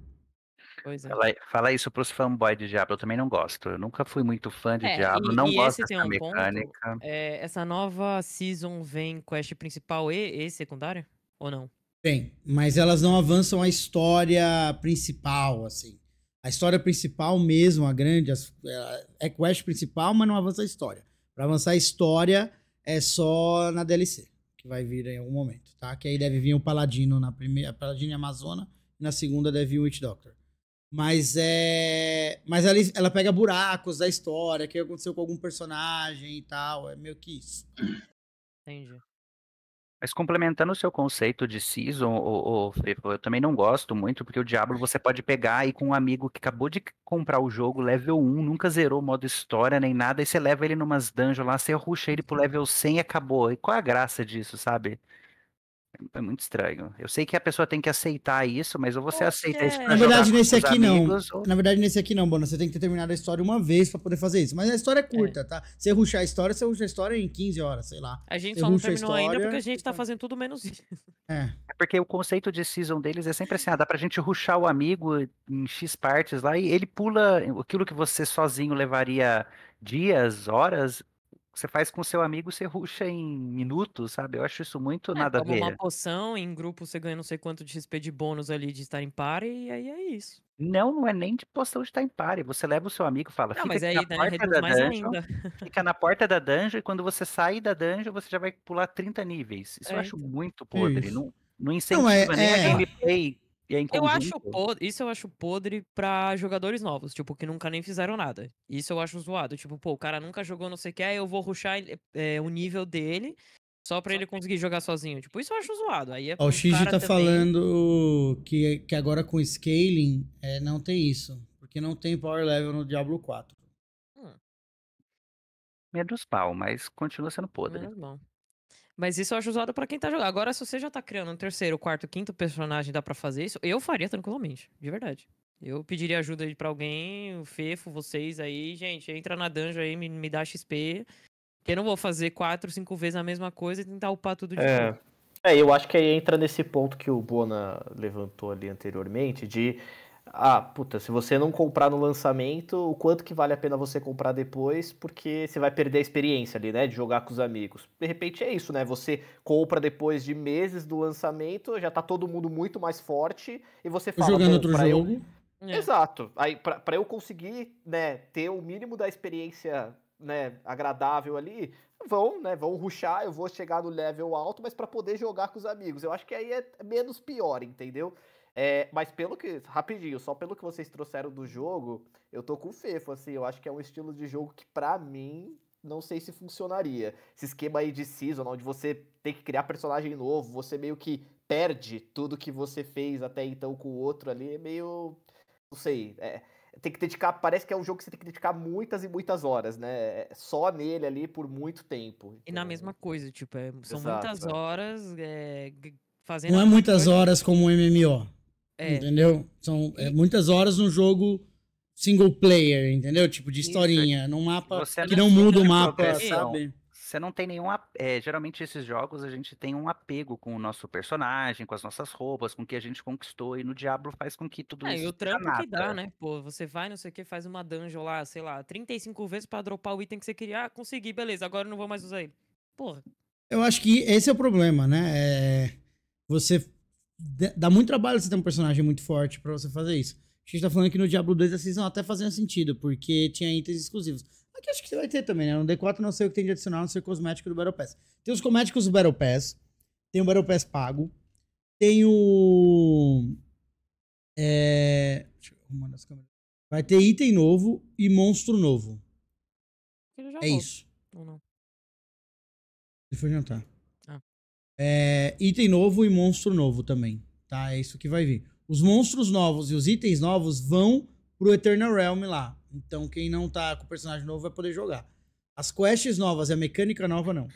Pois é. fala, fala isso pros fanboys de Diablo, eu também não gosto. Eu nunca fui muito fã de é, Diablo, e, não e gosto dessa um mecânica. Ponto, é, essa nova season vem quest principal e, e secundária? Ou não? Tem, mas elas não avançam a história principal, assim. A história principal mesmo, a grande, é, é quest principal, mas não avança a história. Para avançar a história é só na DLC, que vai vir em algum momento, tá? Que aí deve vir o Paladino na primeira, Paladino e Amazona, e na segunda deve vir o Witch Doctor. Mas é, mas ela, ela pega buracos da história, que aconteceu com algum personagem e tal, é meio que isso. Entendi. Mas complementando o seu conceito de season, o, o eu também não gosto muito, porque o Diablo você pode pegar e com um amigo que acabou de comprar o jogo, level 1, nunca zerou modo história nem nada, e você leva ele numas dungeons lá, você ruxa ele pro level 100 e acabou. E qual a graça disso, sabe? É muito estranho. Eu sei que a pessoa tem que aceitar isso, mas ou você Poxa, é, aceita isso. Na verdade, nesse aqui amigos, não. Ou... Na verdade, nesse aqui não, Bona. Você tem que ter terminado a história uma vez pra poder fazer isso. Mas a história é, é. curta, é. tá? Você ruxar a história, você ruxa a história em 15 horas, sei lá. A gente você só não terminou história, ainda porque a gente tá fazendo tudo menos isso. É. é. Porque o conceito de season deles é sempre assim: ah, dá pra gente ruxar o amigo em X partes lá e ele pula aquilo que você sozinho levaria dias, horas, você faz com seu amigo, você ruxa em minutos, sabe? Eu acho isso muito é, nada a ver. uma poção, em grupo você ganha não sei quanto de XP de bônus ali de estar em par, e aí é isso. Não, não é nem de poção de estar em pare. Você leva o seu amigo e fala, não, fica mas aí, na porta né, da dungeon, fica na porta da dungeon, e quando você sair da dungeon, você já vai pular 30 níveis. Isso é, eu acho então. muito podre. Não, não incentiva não, é, nem é... a gameplay e é eu acho podre, isso eu acho podre pra jogadores novos, tipo, que nunca nem fizeram nada. Isso eu acho zoado. Tipo, pô, o cara nunca jogou não sei o que, aí eu vou ruxar é, eh, o nível dele só pra só ele conseguir que... jogar sozinho. Tipo, isso eu acho zoado. Aí é Ó, o Xigi tá também... falando que, que agora com scaling é, não tem isso. Porque não tem power level no Diablo 4. Hum. Meia dos pau, mas continua sendo podre. Menos bom. Mas isso eu acho usado para quem tá jogando. Agora, se você já tá criando um terceiro, quarto, quinto personagem, dá para fazer isso? Eu faria tranquilamente, de verdade. Eu pediria ajuda para pra alguém, o Fefo, vocês aí, gente, entra na dungeon aí, me, me dá XP. Que eu não vou fazer quatro, cinco vezes a mesma coisa e tentar upar tudo de é. novo. É, eu acho que aí entra nesse ponto que o Bona levantou ali anteriormente, de ah, puta, se você não comprar no lançamento, o quanto que vale a pena você comprar depois, porque você vai perder a experiência ali, né, de jogar com os amigos. De repente é isso, né? Você compra depois de meses do lançamento, já tá todo mundo muito mais forte e você fala, jogando outro jogo. Eu... É. Exato. Aí para eu conseguir, né, ter o mínimo da experiência, né, agradável ali, vão, né, vão ruxar, eu vou chegar no level alto, mas para poder jogar com os amigos. Eu acho que aí é menos pior, entendeu? É, mas pelo que, rapidinho, só pelo que vocês trouxeram do jogo, eu tô com o Fefo, assim, eu acho que é um estilo de jogo que para mim não sei se funcionaria. Esse esquema aí de season, onde você tem que criar personagem novo, você meio que perde tudo que você fez até então com o outro ali, é meio, não sei, é, tem que dedicar, parece que é um jogo que você tem que dedicar muitas e muitas horas, né? É, só nele ali por muito tempo. Então... E na então. mesma coisa, tipo, é, são Exato, muitas é. horas é, fazendo. Não é muitas coisa. horas como um MMO. É. Entendeu? São é, muitas horas num jogo single player, entendeu? Tipo de historinha, Isso. num mapa Você que não, não muda o mapa, sabe? Você não tem nenhum. É, geralmente, esses jogos a gente tem um apego com o nosso personagem, com as nossas roupas, com o que a gente conquistou, e no Diablo faz com que tudo é, isso. É, e o trampo que dá, né? Pô, você vai, não sei o que, faz uma dungeon lá, sei lá, 35 vezes pra dropar o item que você queria. Ah, consegui, beleza, agora eu não vou mais usar ele. Porra. Eu acho que esse é o problema, né? É... Você dá muito trabalho você ter um personagem muito forte para você fazer isso. A gente tá falando que no Diablo 2 a season até fazia sentido, porque tinha itens exclusivos. Aqui acho que você vai ter também, né? No D4 não sei o que tem de adicional, não sei o cosmético do Battle Pass. Tem os cosméticos do Battle Pass, tem o Battle Pass pago, tem o... É... Deixa eu arrumar as câmeras. Vai ter item novo e monstro novo. é isso. Ou não? Ele foi jantar. É, item novo e monstro novo também, tá? É isso que vai vir. Os monstros novos e os itens novos vão pro Eternal Realm lá. Então quem não tá com o personagem novo vai poder jogar. As quests novas e a mecânica nova não.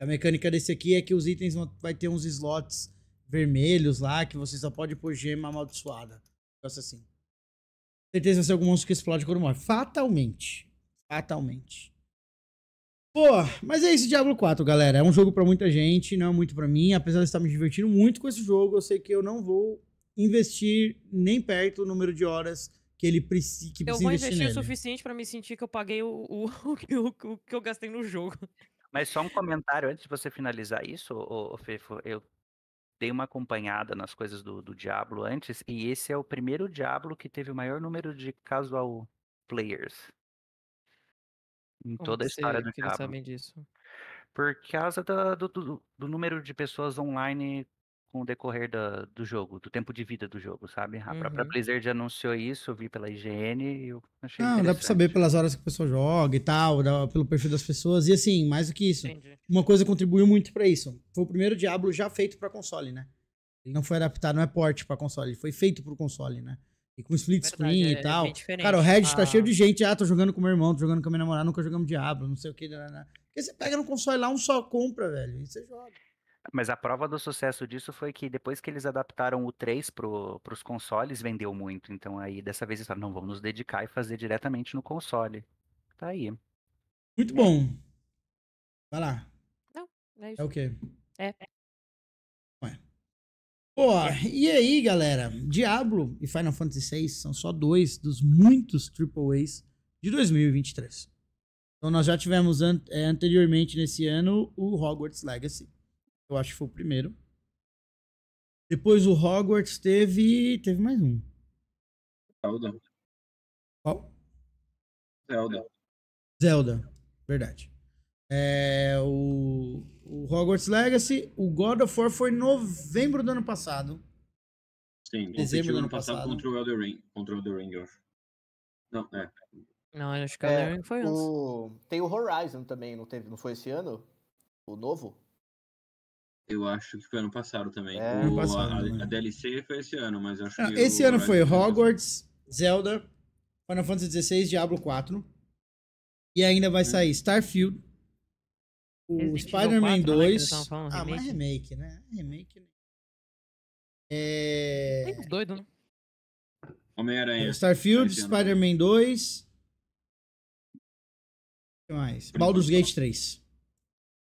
A mecânica desse aqui é que os itens vão, vai ter uns slots vermelhos lá que você só pode pôr gema amaldiçoada. Negócio assim. Certeza vai ser algum monstro que explode quando morre. Fatalmente. Fatalmente. Pô, mas é isso, Diablo 4, galera. É um jogo para muita gente, não é muito para mim. Apesar de estar me divertindo muito com esse jogo, eu sei que eu não vou investir nem perto o número de horas que ele preci que precisa Eu vou investir o suficiente para me sentir que eu paguei o, o, *laughs* o, o, que eu gastei no jogo. Mas só um comentário antes de você finalizar isso, ô, ô Fefo. Eu dei uma acompanhada nas coisas do, do Diablo antes, e esse é o primeiro Diablo que teve o maior número de casual players em Como toda a história do que Diablo. sabem disso? Por causa do, do, do, número de pessoas online com o decorrer do jogo, do tempo de vida do jogo, sabe? A uhum. própria Blizzard anunciou isso, eu vi pela IGN e eu achei Não, dá pra saber pelas horas que a pessoa joga e tal, pelo perfil das pessoas, e assim, mais do que isso. Entendi. Uma coisa contribuiu muito para isso. Foi o primeiro Diablo já feito para console, né? Ele não foi adaptado, não é porte para console, ele foi feito pro console, né? E com split Verdade, screen é, e é tal. É cara, o Red tá ah. tá cheio de gente. Ah, tô jogando com meu irmão, tô jogando com minha namorada, nunca jogamos Diablo, não sei o que. Né, né, né. Porque você pega no console lá, um só compra, velho, e você joga. Mas a prova do sucesso disso foi que depois que eles adaptaram o 3 pro, pros consoles, vendeu muito. Então aí, dessa vez, eles falaram, não, vamos nos dedicar e fazer diretamente no console. Tá aí. Muito bom. Vai lá. não é, isso. é o quê? É. Pô, e aí, galera? Diablo e Final Fantasy VI são só dois dos muitos AAAs de 2023. Então nós já tivemos an é, anteriormente nesse ano o Hogwarts Legacy. Eu acho que foi o primeiro. Depois o Hogwarts teve. Teve mais um. Zelda. Qual? Zelda. Zelda, verdade. É, o Hogwarts Legacy, o God of War foi em novembro do ano passado. Sim, dezembro do ano passado, passado. contra o Elder Ring, contra o Elder Ring, eu acho. Não, é. Não, acho que o é, Elder Ring foi o... antes. Tem o Horizon também, não teve, não foi esse ano? O novo? Eu acho que foi ano passado também. É, o, ano passado, a, a, DLC foi esse ano, mas acho não, ah, que. Esse ano foi Hogwarts, Zelda, Final Fantasy XVI, Diablo 4. E ainda vai hum. sair Starfield, o Spider-Man 2. Né, ah, é remake. mas remake, né? É remake. Né? É. Tem doido, né? Homem-Aranha. Starfield, Spider-Man 2. O que mais? Baldur's Gate 3.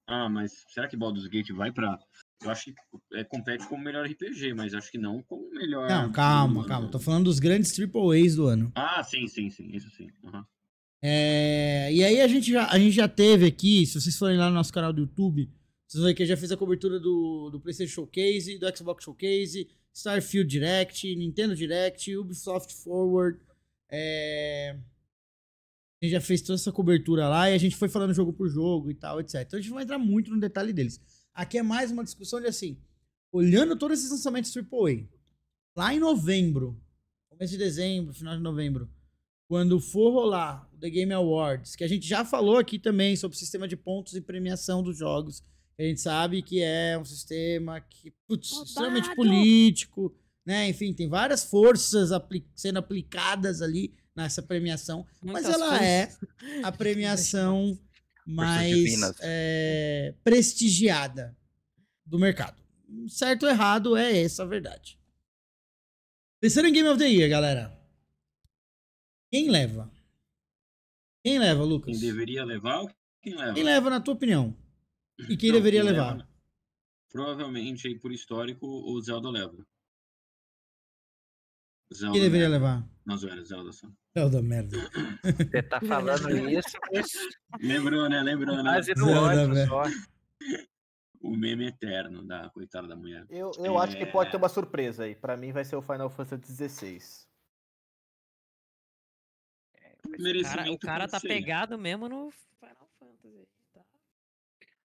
Ah, mas será que Baldur's Gate vai pra. Eu acho que é, compete como melhor RPG, mas acho que não como melhor. Não, calma, calma. Tô falando dos grandes AAAs do ano. Ah, sim, sim, sim. Isso sim. Uhum. É, e aí a gente, já, a gente já teve aqui, se vocês forem lá no nosso canal do YouTube, vocês vão ver que eu já fiz a cobertura do, do PlayStation Showcase, do Xbox Showcase, Starfield Direct, Nintendo Direct, Ubisoft Forward. É... A gente já fez toda essa cobertura lá e a gente foi falando jogo por jogo e tal, etc. Então a gente vai entrar muito no detalhe deles. Aqui é mais uma discussão de assim, olhando todos esses lançamentos AAA, lá em novembro, começo de dezembro, final de novembro, quando for rolar o The Game Awards, que a gente já falou aqui também sobre o sistema de pontos e premiação dos jogos, a gente sabe que é um sistema que putz, extremamente político, né? Enfim, tem várias forças apli sendo aplicadas ali nessa premiação, Muitas mas ela coisas. é a premiação *laughs* mais é, prestigiada do mercado. Certo ou errado é essa a verdade. Pensando em Game of the Year, galera. Quem leva? Quem leva, Lucas? Quem deveria levar ou quem leva? Quem leva, na tua opinião? E quem não, deveria quem levar? Leva, provavelmente, aí, por histórico, o Zelda leva. Zelda quem deveria merda. levar? Não, zoeira, Zelda só. Zelda merda. Você tá falando *laughs* isso, mas... Lembrou, né? Lembrou, né? Mas no ódio só. *laughs* O meme eterno da coitada da mulher. Eu, eu é... acho que é. pode ter uma surpresa aí. Pra mim vai ser o Final Fantasy XVI merecimento. O cara, o cara tá né? pegado mesmo no Final Fantasy. Tá?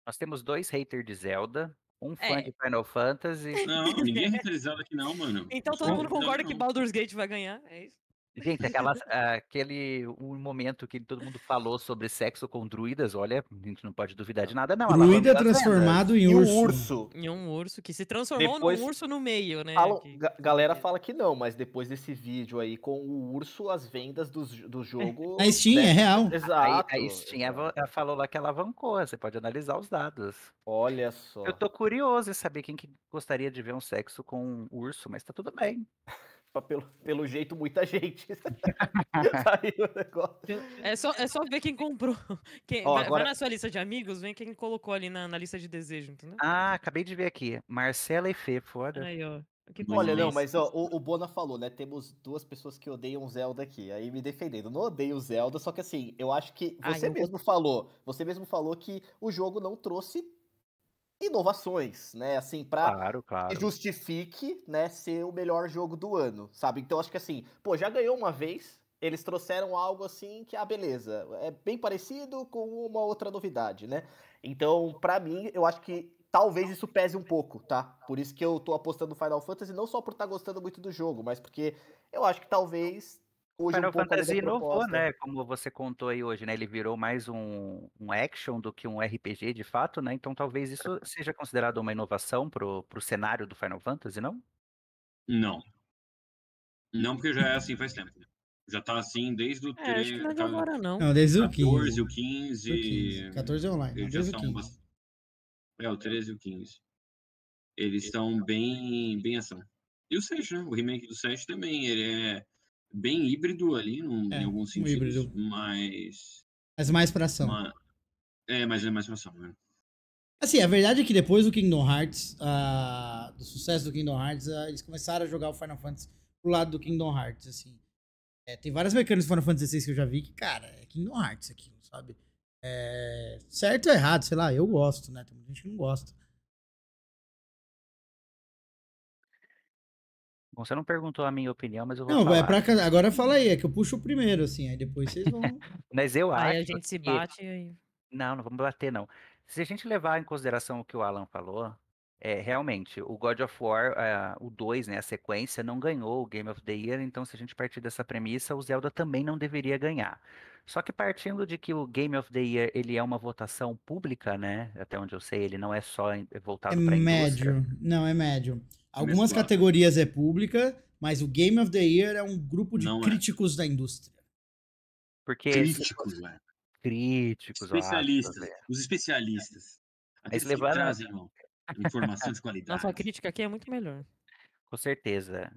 Nós temos dois haters de Zelda. Um fã é. de Final Fantasy. Não, ninguém é *laughs* hater de Zelda aqui não, mano. Então todo mundo concorda não. que Baldur's Gate vai ganhar, é isso? Gente, aquela, aquele um momento que todo mundo falou sobre sexo com druidas, olha, a gente não pode duvidar de nada, não. Druida transformado em, em urso. um urso. Em um urso, que se transformou depois, num urso no meio, né? que... Galera é. fala que não, mas depois desse vídeo aí com o urso, as vendas do, do jogo. *laughs* A Steam, né? é real. Exato. A, a Steam é falou lá que ela avancou, você pode analisar os dados. Olha só. Eu tô curioso em saber quem que gostaria de ver um sexo com um urso, mas tá tudo bem. Tipo, pelo, pelo jeito, muita gente. *laughs* *laughs* é, só, é só ver quem comprou. *laughs* Quem, Ó, vai, agora... vai, na sua lista de amigos, vem quem colocou ali na, na lista de desejo, entendeu? Ah, acabei de ver aqui. Marcela e Fê, foda. Aí, ó. Olha, não, mas ó, o, o, Bona falou, né? Temos duas pessoas que odeiam Zelda aqui. Aí me defendendo. Não odeio Zelda, só que assim, eu acho que você Ai, mesmo eu... falou. Você mesmo falou que o jogo não trouxe inovações, né? Assim, para claro, claro. que justifique, né, ser o melhor jogo do ano, sabe? Então acho que assim, pô, já ganhou uma vez, eles trouxeram algo assim que, ah, beleza, é bem parecido com uma outra novidade, né? Então, para mim, eu acho que talvez isso pese um pouco, tá? Por isso que eu tô apostando no Final Fantasy, não só por estar tá gostando muito do jogo, mas porque eu acho que talvez Hoje Final um Fantasy inovou, né? Como você contou aí hoje, né? Ele virou mais um, um action do que um RPG de fato, né? Então talvez isso seja considerado uma inovação pro, pro cenário do Final Fantasy, não? Não. Não, porque já é assim faz tempo. Né. Já tá assim desde o 13. É, não é tá, agora, não. não, desde o 14, 15. o 15. O 15. 14 online. Não, desde o 15. Bastante... É, o 13 e o 15. Eles estão bem, bem ação. E o 7, né? O remake do 7 também, ele é bem híbrido ali, num, é, em alguns um Híbrido. Mas. Mas é mais pra ação. Uma... É, mas é mais pra ação, né? Assim, a verdade é que depois do Kingdom Hearts, uh, do sucesso do Kingdom Hearts, uh, eles começaram a jogar o Final Fantasy pro lado do Kingdom Hearts, assim. É, tem várias mecânicas do Final Fantasy XVI que eu já vi que, cara, é Kingdom Hearts aqui, sabe? É, certo ou errado, sei lá, eu gosto, né? Tem muita gente que não gosta. Você não perguntou a minha opinião, mas eu vou Não, é falar. vai pra Agora fala aí, é que eu puxo o primeiro, assim, aí depois vocês vão. *laughs* mas eu acho. Aí a gente se bate que... Não, não vamos bater, não. Se a gente levar em consideração o que o Alan falou, é, realmente, o God of War, é, o 2, né, a sequência, não ganhou o Game of the Year, então se a gente partir dessa premissa, o Zelda também não deveria ganhar. Só que partindo de que o Game of the Year ele é uma votação pública, né? Até onde eu sei, ele não é só é é voltado é para médio. Não é médio. Algumas Mesmo categorias é pública, mas o Game of the Year é um grupo de não é. críticos é. da indústria. Porque críticos, esse... Críticos, especialistas, ó, os especialistas. Eles levaram trazem, irmão, informação de *laughs* qualidade. Nossa, a crítica aqui é muito melhor. Com certeza.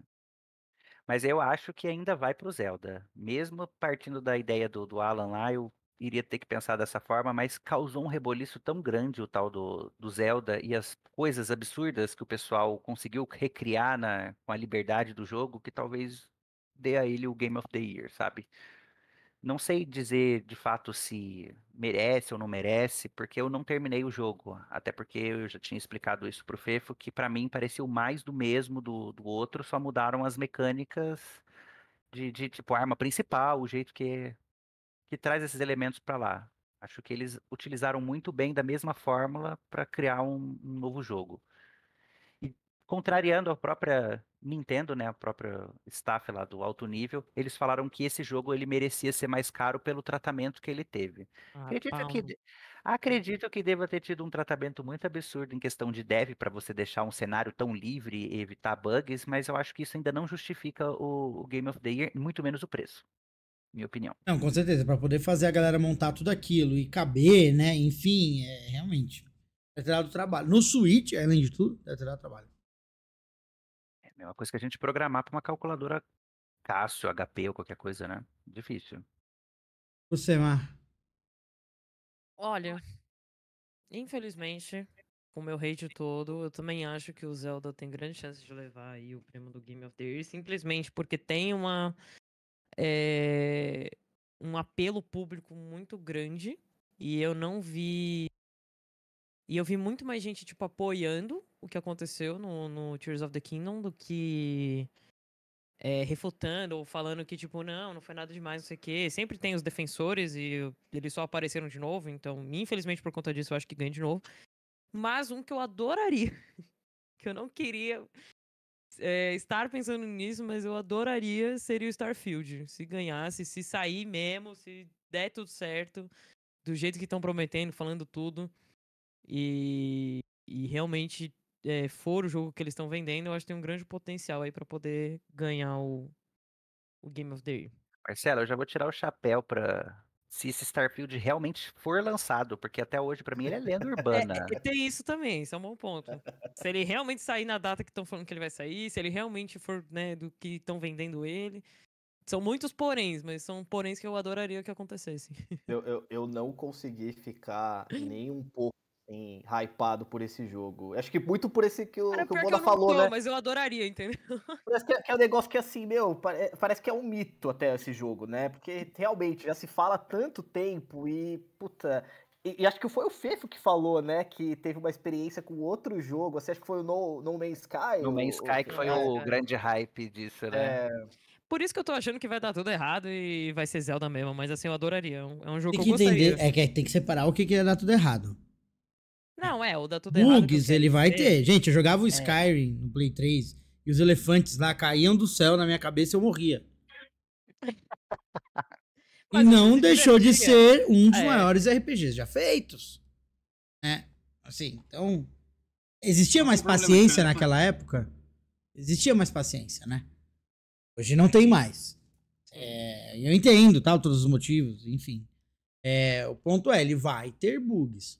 Mas eu acho que ainda vai pro Zelda. Mesmo partindo da ideia do, do Alan lá, eu iria ter que pensar dessa forma, mas causou um reboliço tão grande o tal do, do Zelda e as coisas absurdas que o pessoal conseguiu recriar na, com a liberdade do jogo que talvez dê a ele o Game of the Year, sabe? Não sei dizer de fato se merece ou não merece, porque eu não terminei o jogo. Até porque eu já tinha explicado isso pro Fefo, que para mim pareceu mais do mesmo do, do outro, só mudaram as mecânicas de, de tipo arma principal, o jeito que, que traz esses elementos para lá. Acho que eles utilizaram muito bem da mesma fórmula para criar um, um novo jogo contrariando a própria Nintendo, né, a própria staff lá do alto nível, eles falaram que esse jogo ele merecia ser mais caro pelo tratamento que ele teve. Ah, acredito, que, acredito que deva ter tido um tratamento muito absurdo em questão de dev para você deixar um cenário tão livre e evitar bugs, mas eu acho que isso ainda não justifica o, o Game of the Year, muito menos o preço. Minha opinião. Não, com certeza, para poder fazer a galera montar tudo aquilo e caber, né? Enfim, é realmente. é ter dado trabalho. No Switch, além de tudo, é ter dado trabalho. É uma coisa que a gente programar para uma calculadora Cássio, HP ou qualquer coisa, né? Difícil. Você, Mar? Olha, infelizmente, com o meu hate todo, eu também acho que o Zelda tem grande chance de levar aí o prêmio do Game of the Year, simplesmente porque tem uma é, um apelo público muito grande e eu não vi e eu vi muito mais gente tipo apoiando o que aconteceu no, no Tears of the Kingdom do que é, refutando ou falando que, tipo, não, não foi nada demais, não sei o quê. Sempre tem os defensores e eles só apareceram de novo, então, infelizmente, por conta disso, eu acho que ganha de novo. Mas um que eu adoraria, *laughs* que eu não queria é, estar pensando nisso, mas eu adoraria, seria o Starfield. Se ganhasse, se sair mesmo, se der tudo certo, do jeito que estão prometendo, falando tudo. E, e realmente é, for o jogo que eles estão vendendo, eu acho que tem um grande potencial aí para poder ganhar o, o Game of the Year. Marcelo, eu já vou tirar o chapéu para se esse Starfield realmente for lançado, porque até hoje para mim ele é lenda *laughs* é, urbana. É, tem isso também, isso é um bom ponto. Se ele realmente sair na data que estão falando que ele vai sair, se ele realmente for né, do que estão vendendo ele. São muitos poréns, mas são poréns que eu adoraria que acontecesse. Eu, eu, eu não consegui ficar *laughs* nem um pouco em assim, hypado por esse jogo. Acho que muito por esse que o, Cara, que o Moda que falou, tô, né? Mas eu adoraria, entendeu? Parece que é, que é um negócio que, assim, meu, parece que é um mito até esse jogo, né? Porque realmente já se fala há tanto tempo e, puta, e, e, acho que foi o Fefo que falou, né? Que teve uma experiência com outro jogo. Assim, acho que foi o No, no Man's Sky. No Man's Sky, ou... que foi é, o é. grande hype disso, né? É... Por isso que eu tô achando que vai dar tudo errado e vai ser Zelda mesmo, mas assim, eu adoraria. É um é jogo tem que, eu gostaria. Entender, é que tem que separar o que, que dar tudo errado. Não, é, o da tudo Bugs ele vai ter. Gente, eu jogava o é. Skyrim no Play 3 e os elefantes lá caíam do céu na minha cabeça e eu morria. *laughs* e não deixou de ser um dos é. maiores RPGs já feitos. É, assim, então... Existia mais é paciência naquela época? Existia mais paciência, né? Hoje não tem mais. É, eu entendo, tal, tá, todos os motivos, enfim. É, o ponto é, ele vai ter bugs.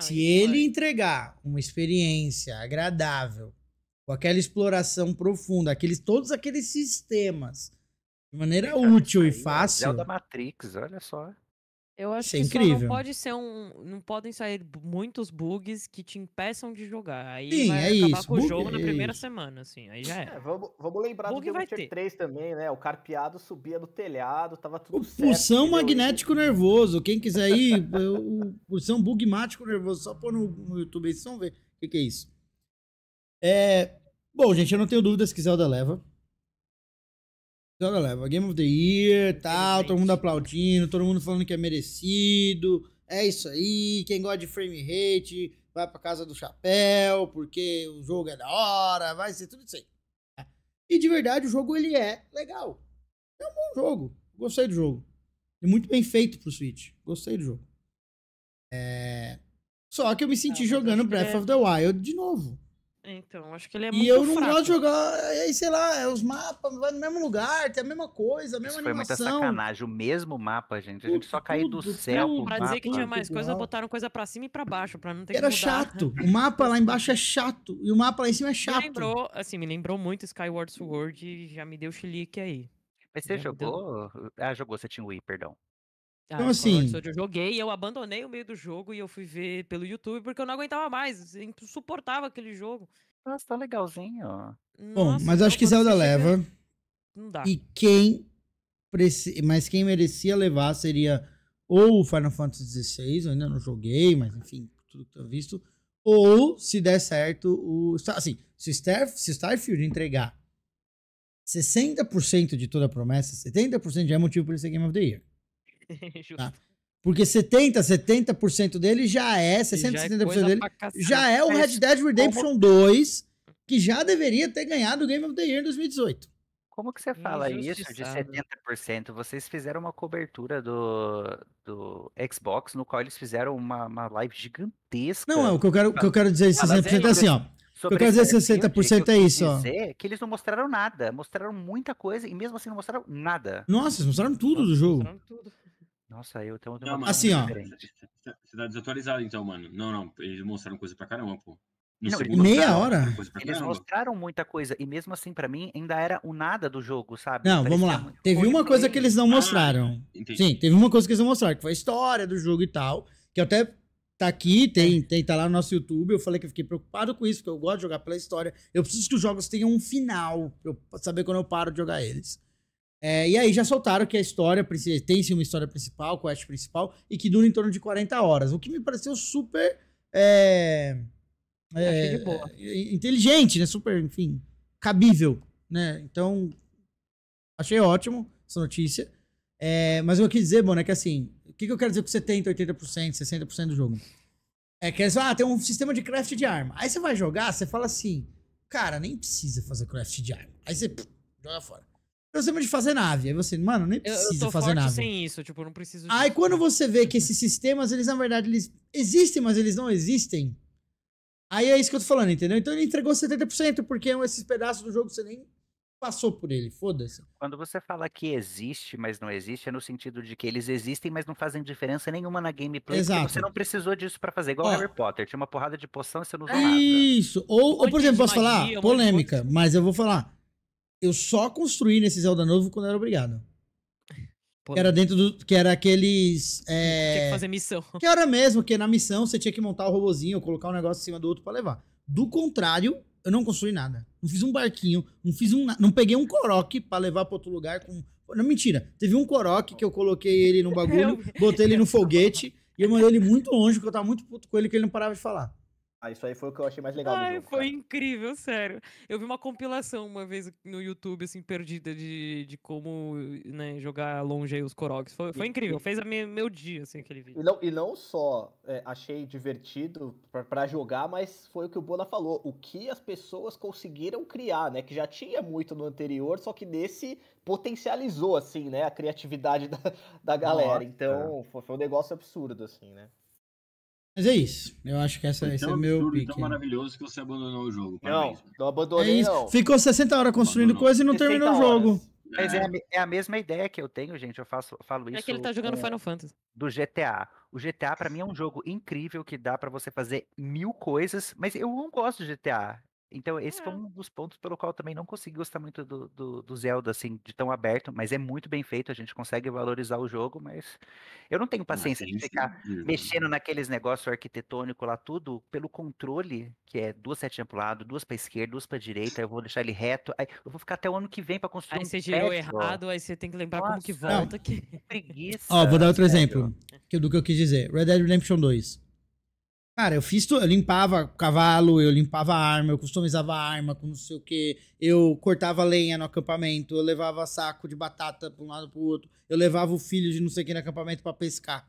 Se ele foi. É. entregar uma experiência agradável, com aquela exploração profunda, aqueles, todos aqueles sistemas, de maneira útil e fácil. É o da Matrix, olha só. Eu acho Isso é que é incrível. não pode ser um, não podem sair muitos bugs que te impeçam de jogar. Aí Sim, vai é acabar isso. com o jogo é na primeira isso. semana, assim. Aí já é. é vamos, vamos, lembrar Bug do vai Witcher ter. 3 também, né? O carpeado subia do telhado, tava tudo o certo. Pulsão magnético nervoso. Quem quiser ir, o pulsão bugmático nervoso, só pôr no, no YouTube aí, vocês vão ver o que, que, é isso. É, bom, gente, eu não tenho dúvidas que Zelda leva. Toda então, leva. Game of the Year, tal, todo mundo aplaudindo, todo mundo falando que é merecido. É isso aí, quem gosta de frame rate vai pra casa do chapéu, porque o jogo é da hora, vai ser tudo isso aí. E de verdade, o jogo ele é legal. É um bom jogo. Gostei do jogo. É muito bem feito pro Switch. Gostei do jogo. É... Só que eu me senti ah, jogando Breath é of the Wild de novo. Então, acho que ele é e muito E eu não gosto de jogar, aí, é, é, sei lá, é os mapas, vai no mesmo lugar, tem a mesma coisa, a mesma Isso animação. foi muita sacanagem, o mesmo mapa, gente. A gente só caiu do céu tudo. Pra mapa. dizer que tinha mais coisa, botaram coisa pra cima e pra baixo, pra não ter Era que chato, o mapa lá embaixo é chato, e o mapa lá em cima é chato. Me lembrou, assim, me lembrou muito Skyward Sword e já me deu chilique aí. Mas você já jogou? Deu... Ah, jogou, você tinha o Wii, perdão. Então, assim. Eu joguei, eu abandonei o meio do jogo e eu fui ver pelo YouTube porque eu não aguentava mais, assim, suportava aquele jogo. Nossa, tá legalzinho. ó. Bom, mas então acho que Zelda leva. Não dá. E quem. Mas quem merecia levar seria ou o Final Fantasy XVI, eu ainda não joguei, mas enfim, tudo que eu visto. Ou, se der certo, o. Assim, se o, se o Starfield entregar 60% de toda a promessa, 70% já é motivo para ele ser Game of the Year. *laughs* tá? Porque 70%, 70% dele já é, 60%, 70% é dele já é o é Red Dead Redemption 2, que já deveria ter ganhado o Game of the Year em 2018. Como que você fala isso de 70%? Vocês fizeram uma cobertura do, do Xbox, no qual eles fizeram uma, uma live gigantesca. Não, é, o que eu quero, o que eu quero dizer 60% é, é assim, ó. que eu quero dizer 60% que é isso, ó. que eles não mostraram nada. Mostraram muita coisa e mesmo assim não mostraram nada. Nossa, eles mostraram tudo Nossa, do jogo. Mostraram tudo. Nossa, eu tenho uma Assim, ó. Tá, você tá desatualizado então, mano. Não, não. Eles mostraram coisa pra caramba, pô. Não, meia hora. Eles mostraram muita coisa e mesmo assim para mim ainda era o nada do jogo, sabe? Não, vamos lá. Teve uma coisa que eles não mostraram. Ah, Sim, teve uma coisa que eles não mostraram, que foi a história do jogo e tal, que até tá aqui, tem, é. tem tá lá no nosso YouTube, eu falei que eu fiquei preocupado com isso, porque eu gosto de jogar pela história. Eu preciso que os jogos tenham um final, pra eu saber quando eu paro de jogar eles. É, e aí já soltaram que a história tem sim uma história principal, quest principal, e que dura em torno de 40 horas. O que me pareceu super. É, é, é inteligente, né? Super, enfim, cabível. Né? Então, achei ótimo essa notícia. É, mas eu quis dizer, mano, é que assim, o que, que eu quero dizer com 70%, 80%, 60% do jogo? É que eles ah, tem um sistema de craft de arma. Aí você vai jogar, você fala assim, cara, nem precisa fazer craft de arma. Aí você pff, joga fora. Eu sempre de fazer nave. Aí você, mano, nem precisa eu, eu fazer nave. sem isso, tipo, eu não preciso. Aí quando você vê que esses sistemas, eles na verdade eles existem, mas eles não existem. Aí é isso que eu tô falando, entendeu? Então ele entregou 70%, porque é esses pedaços do jogo você nem passou por ele, foda-se. Quando você fala que existe, mas não existe, é no sentido de que eles existem, mas não fazem diferença nenhuma na gameplay. Exato. Você não precisou disso para fazer, igual Ó, Harry Potter. Tinha uma porrada de poção e você não usou Isso. Nada. Ou, ou, por exemplo, posso falar? Polêmica, mas eu vou falar eu só construí nesse Zelda novo quando era obrigado. Pô, que era dentro do. Que era aqueles. É, tinha que fazer missão. Que era mesmo, que na missão você tinha que montar o robozinho, colocar um negócio em cima do outro para levar. Do contrário, eu não construí nada. Não fiz um barquinho, não fiz um. Não peguei um coroque para levar para outro lugar com. Não, mentira. Teve um coroque que eu coloquei ele no bagulho, *laughs* botei ele no foguete e eu mandei ele muito longe, porque eu tava muito puto com ele que ele não parava de falar. Ah, isso aí foi o que eu achei mais legal Ai, do jogo. Foi cara. incrível, sério. Eu vi uma compilação uma vez no YouTube, assim, perdida de, de como né, jogar longe aí os Koroks. Foi, foi incrível, fez a minha, meu dia, assim, aquele vídeo. E não, e não só é, achei divertido para jogar, mas foi o que o Bona falou, o que as pessoas conseguiram criar, né? Que já tinha muito no anterior, só que nesse potencializou, assim, né? A criatividade *laughs* da, da galera. Nossa. Então, foi, foi um negócio absurdo, assim, né? Mas é isso. Eu acho que essa, esse é meu absurdo, pique. tão maravilhoso que você abandonou o jogo. Não, Parabéns. não abandonei, é isso. não. Ficou 60 horas construindo abandonou. coisa e não terminou o jogo. É. Mas é. É, a, é. a, mesma ideia que eu tenho, gente. Eu faço, falo isso. É que ele tá jogando é, Final Fantasy. Do GTA. O GTA, para mim, é um jogo incrível que dá para você fazer mil coisas, mas eu não gosto de GTA. Então, esse é. foi um dos pontos pelo qual eu também não consegui gostar muito do, do, do, Zelda, assim, de tão aberto, mas é muito bem feito, a gente consegue valorizar o jogo, mas eu não tenho ah, paciência de ficar sentido. mexendo naqueles negócios arquitetônicos lá, tudo, pelo controle, que é duas setinhas pro lado, duas pra esquerda, duas pra direita, eu vou deixar ele reto, aí eu vou ficar até o ano que vem pra construir aí um Aí você girou errado, aí você tem que lembrar Nossa, como que volta. Que *laughs* preguiça. Ó, vou dar outro sério. exemplo, que é do que eu quis dizer, Red Dead Redemption 2. Cara, eu fiz, eu limpava cavalo, eu limpava arma, eu customizava arma com não sei o que, eu cortava lenha no acampamento, eu levava saco de batata pra um lado para o outro, eu levava o filho de não sei quem no acampamento para pescar.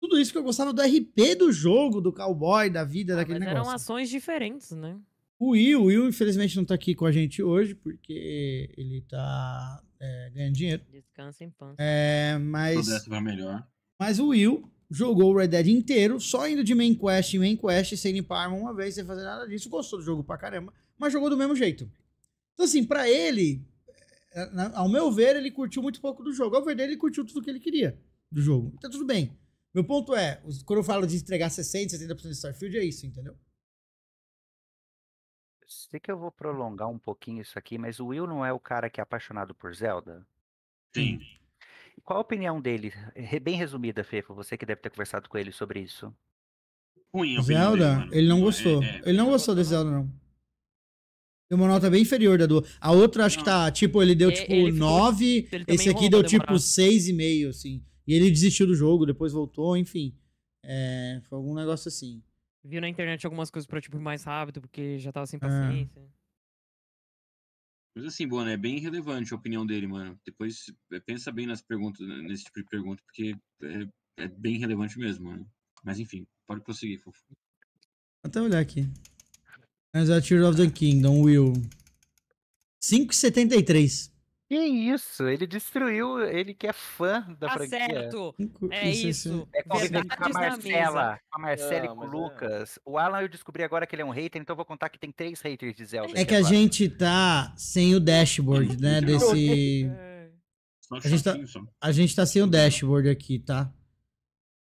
Tudo isso que eu gostava do RP do jogo, do cowboy, da vida, ah, daquele mas negócio. Eram ações diferentes, né? O Will, o Will, infelizmente, não tá aqui com a gente hoje, porque ele tá é, ganhando dinheiro. Descansa em paz. É, mas. O projeto vai melhor. Mas o Will, jogou o Red Dead inteiro, só indo de main quest em main quest, sem limpar arma uma vez, sem fazer nada disso. Gostou do jogo pra caramba, mas jogou do mesmo jeito. Então, assim, pra ele, é, ao meu ver, ele curtiu muito pouco do jogo. Ao ver dele, ele curtiu tudo que ele queria do jogo. Então, tudo bem. Meu ponto é, quando eu falo de entregar 60, 70% de Starfield, é isso, entendeu? Sei que eu vou prolongar um pouquinho isso aqui, mas o Will não é o cara que é apaixonado por Zelda? Sim. Qual a opinião dele? Bem resumida, Fefo, você que deve ter conversado com ele sobre isso. Ruim, Zelda? Dele, ele não é, gostou. É, é, ele não gostou desse Zelda, não. Deu uma nota bem inferior da do. A outra, acho não. que tá, tipo, ele deu tipo 9, esse aqui deu tipo 6,5, assim. E ele desistiu do jogo, depois voltou, enfim. É, foi algum negócio assim. Viu na internet algumas coisas pra, tipo, mais rápido, porque já tava sem é. paciência. É. Mas assim, Bona, né, é bem relevante a opinião dele, mano. Depois é, pensa bem nas perguntas, né, nesse tipo de pergunta, porque é, é bem relevante mesmo, mano. Né. Mas enfim, pode prosseguir, fofo. Vou até olhar aqui. As é Tears of the Kingdom, Will. 5,73. Que é isso, ele destruiu, ele que é fã da tá franquia. certo, é isso. É combinado com a Marcela, com a Marcela e com o é. Lucas. É. O Alan eu descobri agora que ele é um hater, então eu vou contar que tem três haters de Zelda. É que a gente tá sem o dashboard, né, *laughs* desse... A gente, tá, a gente tá sem o dashboard aqui, tá?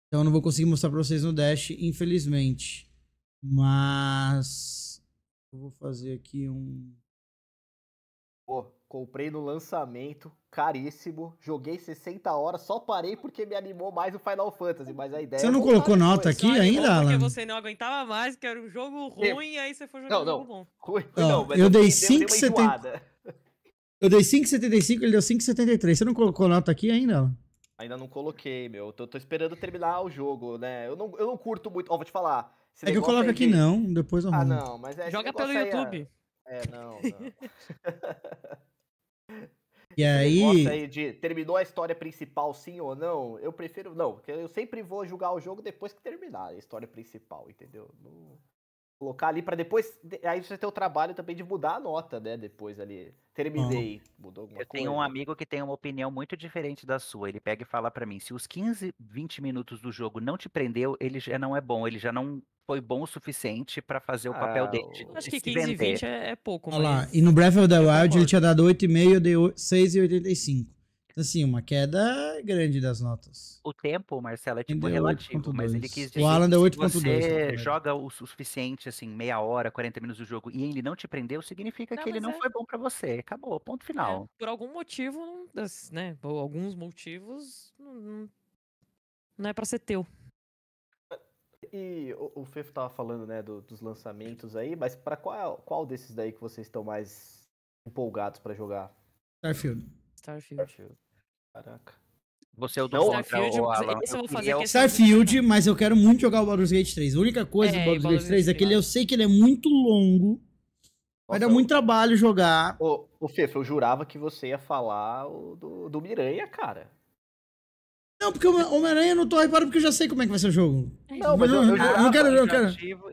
Então eu não vou conseguir mostrar pra vocês no dash, infelizmente. Mas... Eu vou fazer aqui um... Oh. Comprei no lançamento, caríssimo. Joguei 60 horas, só parei porque me animou mais o Final Fantasy, mas a ideia. Você é não colocou nota aqui ainda, Alan? Porque você não aguentava mais, que era um jogo ruim, eu... e aí você foi jogar não, um não. jogo bom. Ruim, não, não eu, eu dei 5,75. Eu dei 5,75, ele deu 5,73. Você não colocou nota aqui ainda, Alan? Ainda não coloquei, meu. tô, tô, esperando terminar o jogo, né? Eu não, eu não curto muito. Ó, vou te falar. é que eu coloco aqui de... não, depois eu ah, arrumo. Ah, não, mas é Joga pelo YouTube. É... é, não, não. *laughs* E aí... aí de terminou a história principal, sim ou não? Eu prefiro. Não, porque eu sempre vou julgar o jogo depois que terminar a história principal, entendeu? Não colocar ali para depois. Aí você tem o trabalho também de mudar a nota, né? Depois ali. Terminei. Mudou alguma Eu coisa. tenho um amigo que tem uma opinião muito diferente da sua. Ele pega e fala para mim: se os 15, 20 minutos do jogo não te prendeu, ele já não é bom, ele já não foi bom o suficiente para fazer o papel ah, dele. Acho que 15 e 20 é, é pouco. Olha mas... lá, e no Breath of the Wild ele tinha dado 8,5, eu dei 6,85. Assim, uma queda grande das notas. O tempo, Marcelo, é tipo relativo, mas ele quis né? dizer o Alan que se você 2, né? é. joga o, suficiente, assim, meia hora, 40 minutos do jogo, e ele não te prendeu, significa não, que ele não é. foi bom para você. Acabou, ponto é, final. É, por algum motivo, né, por alguns motivos, não, é para ser teu. E o, o Fefo tava falando, né, do, dos lançamentos aí, mas para qual, qual desses daí que vocês estão mais empolgados para jogar? Starfield. Starfield. Caraca. Você é o do não, Starfield, eu Starfield, mas eu quero muito jogar o Baldur's Gate 3. A única coisa é, do Baldur's, Baldur's Gate 3 é que ele, eu sei que ele é muito longo. Vai dar muito trabalho jogar. Ô, ô eu jurava que você ia falar do, do Miranha, cara. Não, porque o Homem-Aranha não tô hypado porque eu já sei como é que vai ser o jogo. É, não, mas eu, eu, eu, eu não quero. Eu quero.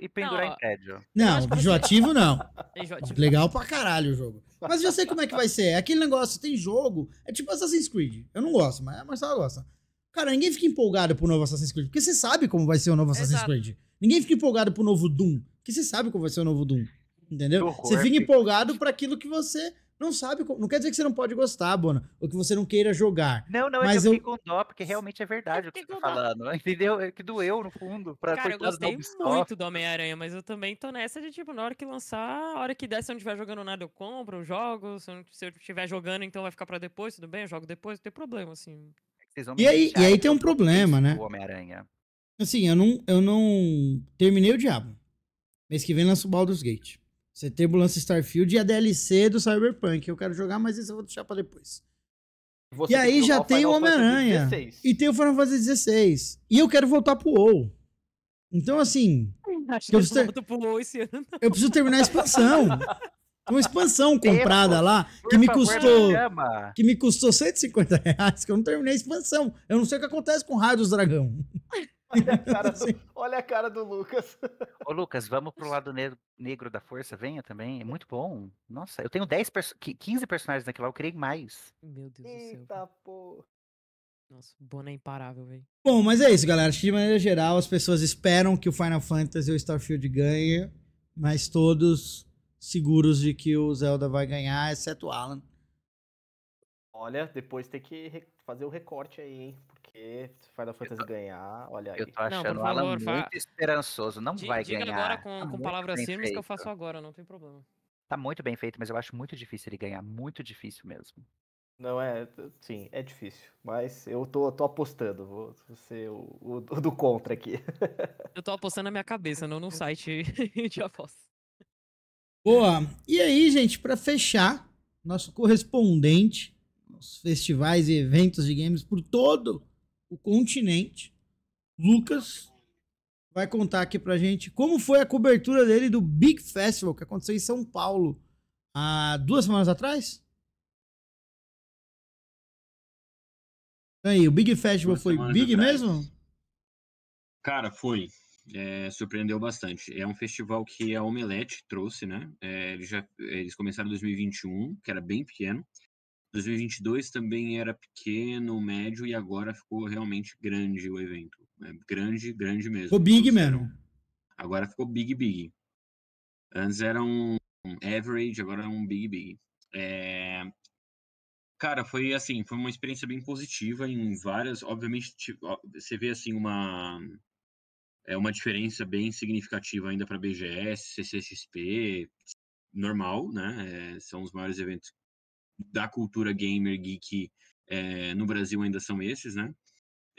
E pendurar não, em prédio. Não, enjoativo não. É Legal pra caralho o jogo. Mas já sei como é que vai ser. É aquele negócio, tem jogo. É tipo Assassin's Creed. Eu não gosto, mas a Marcela gosta. Cara, ninguém fica empolgado pro novo Assassin's Creed. Porque você sabe como vai ser o novo Assassin's Exato. Creed. Ninguém fica empolgado pro novo Doom. Porque você sabe como vai ser o novo Doom. Entendeu? Você fica empolgado para aquilo que você não sabe, não quer dizer que você não pode gostar, Bona, ou que você não queira jogar. Não, não, é mas eu fiquei eu... com dó, porque realmente é verdade o que você tá falando, *laughs* entendeu? É que doeu no fundo. Pra Cara, eu gostei muito do Homem-Aranha, mas eu também tô nessa de, tipo, na hora que lançar, a hora que der, se eu não estiver jogando nada, eu compro, eu jogo, se eu, se eu estiver jogando, então vai ficar pra depois, tudo bem, eu jogo depois, não tem problema, assim. É e, aí, e aí tem um problema, né? O Homem-Aranha. Assim, eu não, eu não terminei o Diabo. Mês que vem lança o Baldur's Gate. Você tem o lance Starfield e a DLC do Cyberpunk. Eu quero jogar, mas isso eu vou deixar pra depois. Você e aí já tem o Homem-Aranha. E tem o Final Fantasy XVI. E eu quero voltar pro WoW. Então, assim. *laughs* Acho eu, preciso esse ano, eu preciso terminar a expansão. *laughs* Uma expansão comprada Tempo. lá que Por me favor, custou. Que me custou 150 reais, que eu não terminei a expansão. Eu não sei o que acontece com o Raio dos Dragão. *laughs* Olha a *laughs* cara do, olha a cara do Lucas. *laughs* Ô, Lucas, vamos pro lado negro, negro da força, venha também. É muito bom. Nossa, eu tenho 10 perso 15 personagens naquilo lá, eu criei mais. Meu Deus Eita, do céu. Eita, pô. Nossa, o é imparável, velho. Bom, mas é isso, galera. de maneira geral as pessoas esperam que o Final Fantasy ou Starfield ganhe, mas todos seguros de que o Zelda vai ganhar, exceto o Alan. Olha, depois tem que fazer o recorte aí, hein? faz Final Fantasy tô, ganhar, olha aí. Eu tô achando não, favor, o Alan muito esperançoso, não vai ganhar. Diga agora com, tá com palavras firmes feito. que eu faço agora, não tem problema. Tá muito bem feito, mas eu acho muito difícil ele ganhar, muito difícil mesmo. Não é, sim, é difícil, mas eu tô, tô apostando, vou, ser o, o, do contra aqui. eu tô apostando na minha cabeça, não no site *laughs* de aposta. Boa, e aí gente, para fechar, nosso correspondente, nos festivais e eventos de games por todo o continente. Lucas vai contar aqui pra gente como foi a cobertura dele do Big Festival que aconteceu em São Paulo há duas semanas atrás. Aí, o Big Festival duas foi Big atrás. mesmo? Cara, foi. É, surpreendeu bastante. É um festival que a Omelete trouxe, né? É, eles, já, eles começaram em 2021, que era bem pequeno. 2022 também era pequeno, médio e agora ficou realmente grande o evento. É grande, grande mesmo. Ficou big assim. mesmo. Agora ficou big, big. Antes era um average, agora é um big, big. É... Cara, foi assim, foi uma experiência bem positiva em várias. Obviamente, você vê assim uma é uma diferença bem significativa ainda para BGS, CCXP, normal, né? É, são os maiores eventos da cultura gamer geek é, no Brasil ainda são esses, né?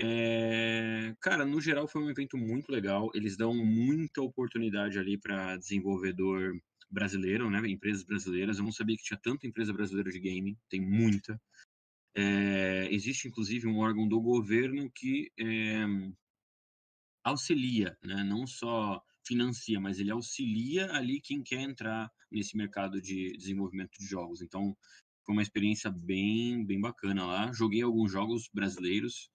É, cara, no geral foi um evento muito legal. Eles dão muita oportunidade ali para desenvolvedor brasileiro, né? Empresas brasileiras. Eu não sabia que tinha tanta empresa brasileira de game. Tem muita. É, existe inclusive um órgão do governo que é, auxilia, né? Não só financia, mas ele auxilia ali quem quer entrar nesse mercado de desenvolvimento de jogos. Então, foi uma experiência bem, bem bacana lá. Joguei alguns jogos brasileiros.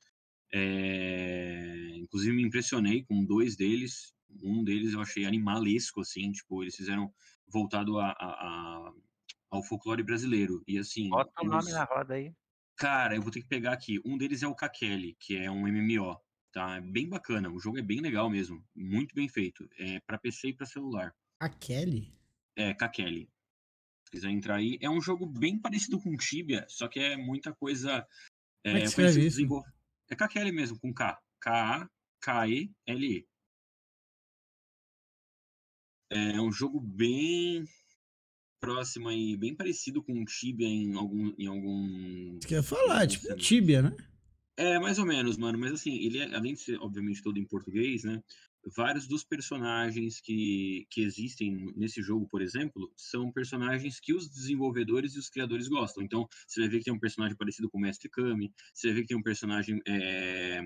É... Inclusive me impressionei com dois deles. Um deles eu achei animalesco, assim, tipo, eles fizeram voltado a, a, a ao folclore brasileiro. E assim. Bota o nome na roda aí. Cara, eu vou ter que pegar aqui. Um deles é o Kakeli, que é um MMO. Tá? É bem bacana. O jogo é bem legal mesmo. Muito bem feito. É para PC e para celular. Kakeli? É, Kakeli quiser entrar aí. É um jogo bem parecido com Tibia, só que é muita coisa. É, é, que é, desenvol... é mesmo, com K. K-A-K-E-L-E. É um jogo bem próximo aí, bem parecido com Tibia em algum. Em algum... Você quer falar, tipo um assim. Tibia, né? É, mais ou menos, mano. Mas assim, ele, é, além de ser, obviamente, todo em português, né? vários dos personagens que, que existem nesse jogo, por exemplo, são personagens que os desenvolvedores e os criadores gostam. Então, você vai ver que tem um personagem parecido com o Mestre Kami, você vai ver que tem um personagem é,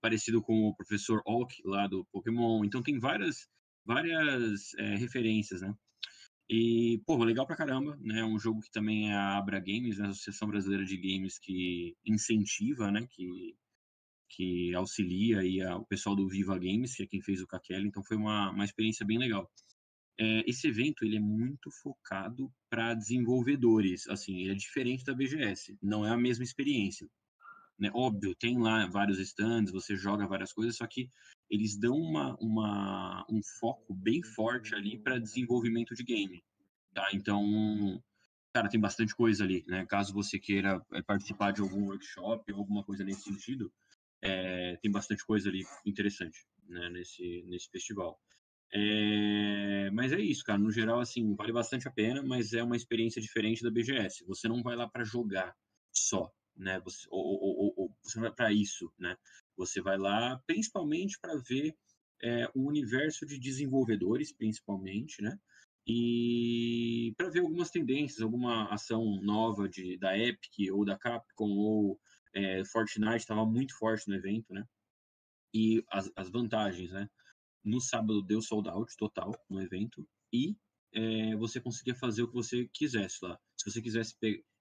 parecido com o Professor Oak, lá do Pokémon. Então, tem várias, várias é, referências, né? E, pô, legal pra caramba, né? É um jogo que também é a Abra Games, né? a Associação Brasileira de Games, que incentiva, né? Que que auxilia aí o pessoal do Viva Games, que é quem fez o Kakeli, então foi uma, uma experiência bem legal. É, esse evento ele é muito focado para desenvolvedores, assim, ele é diferente da BGS, não é a mesma experiência. Né? Óbvio, tem lá vários stands, você joga várias coisas, só que eles dão uma, uma um foco bem forte ali para desenvolvimento de game. Tá? Então, cara, tem bastante coisa ali, né? Caso você queira é, participar de algum workshop ou alguma coisa nesse sentido, é, tem bastante coisa ali interessante né, nesse, nesse festival. É, mas é isso, cara. No geral, assim, vale bastante a pena, mas é uma experiência diferente da BGS. Você não vai lá para jogar só, né? Você, ou, ou, ou, você vai para isso, né? Você vai lá principalmente para ver é, o universo de desenvolvedores, principalmente, né? E para ver algumas tendências, alguma ação nova de, da Epic ou da Capcom ou é, Fortnite estava muito forte no evento, né? E as, as vantagens, né? No sábado deu sold out total no evento e é, você conseguia fazer o que você quisesse lá. Se você quisesse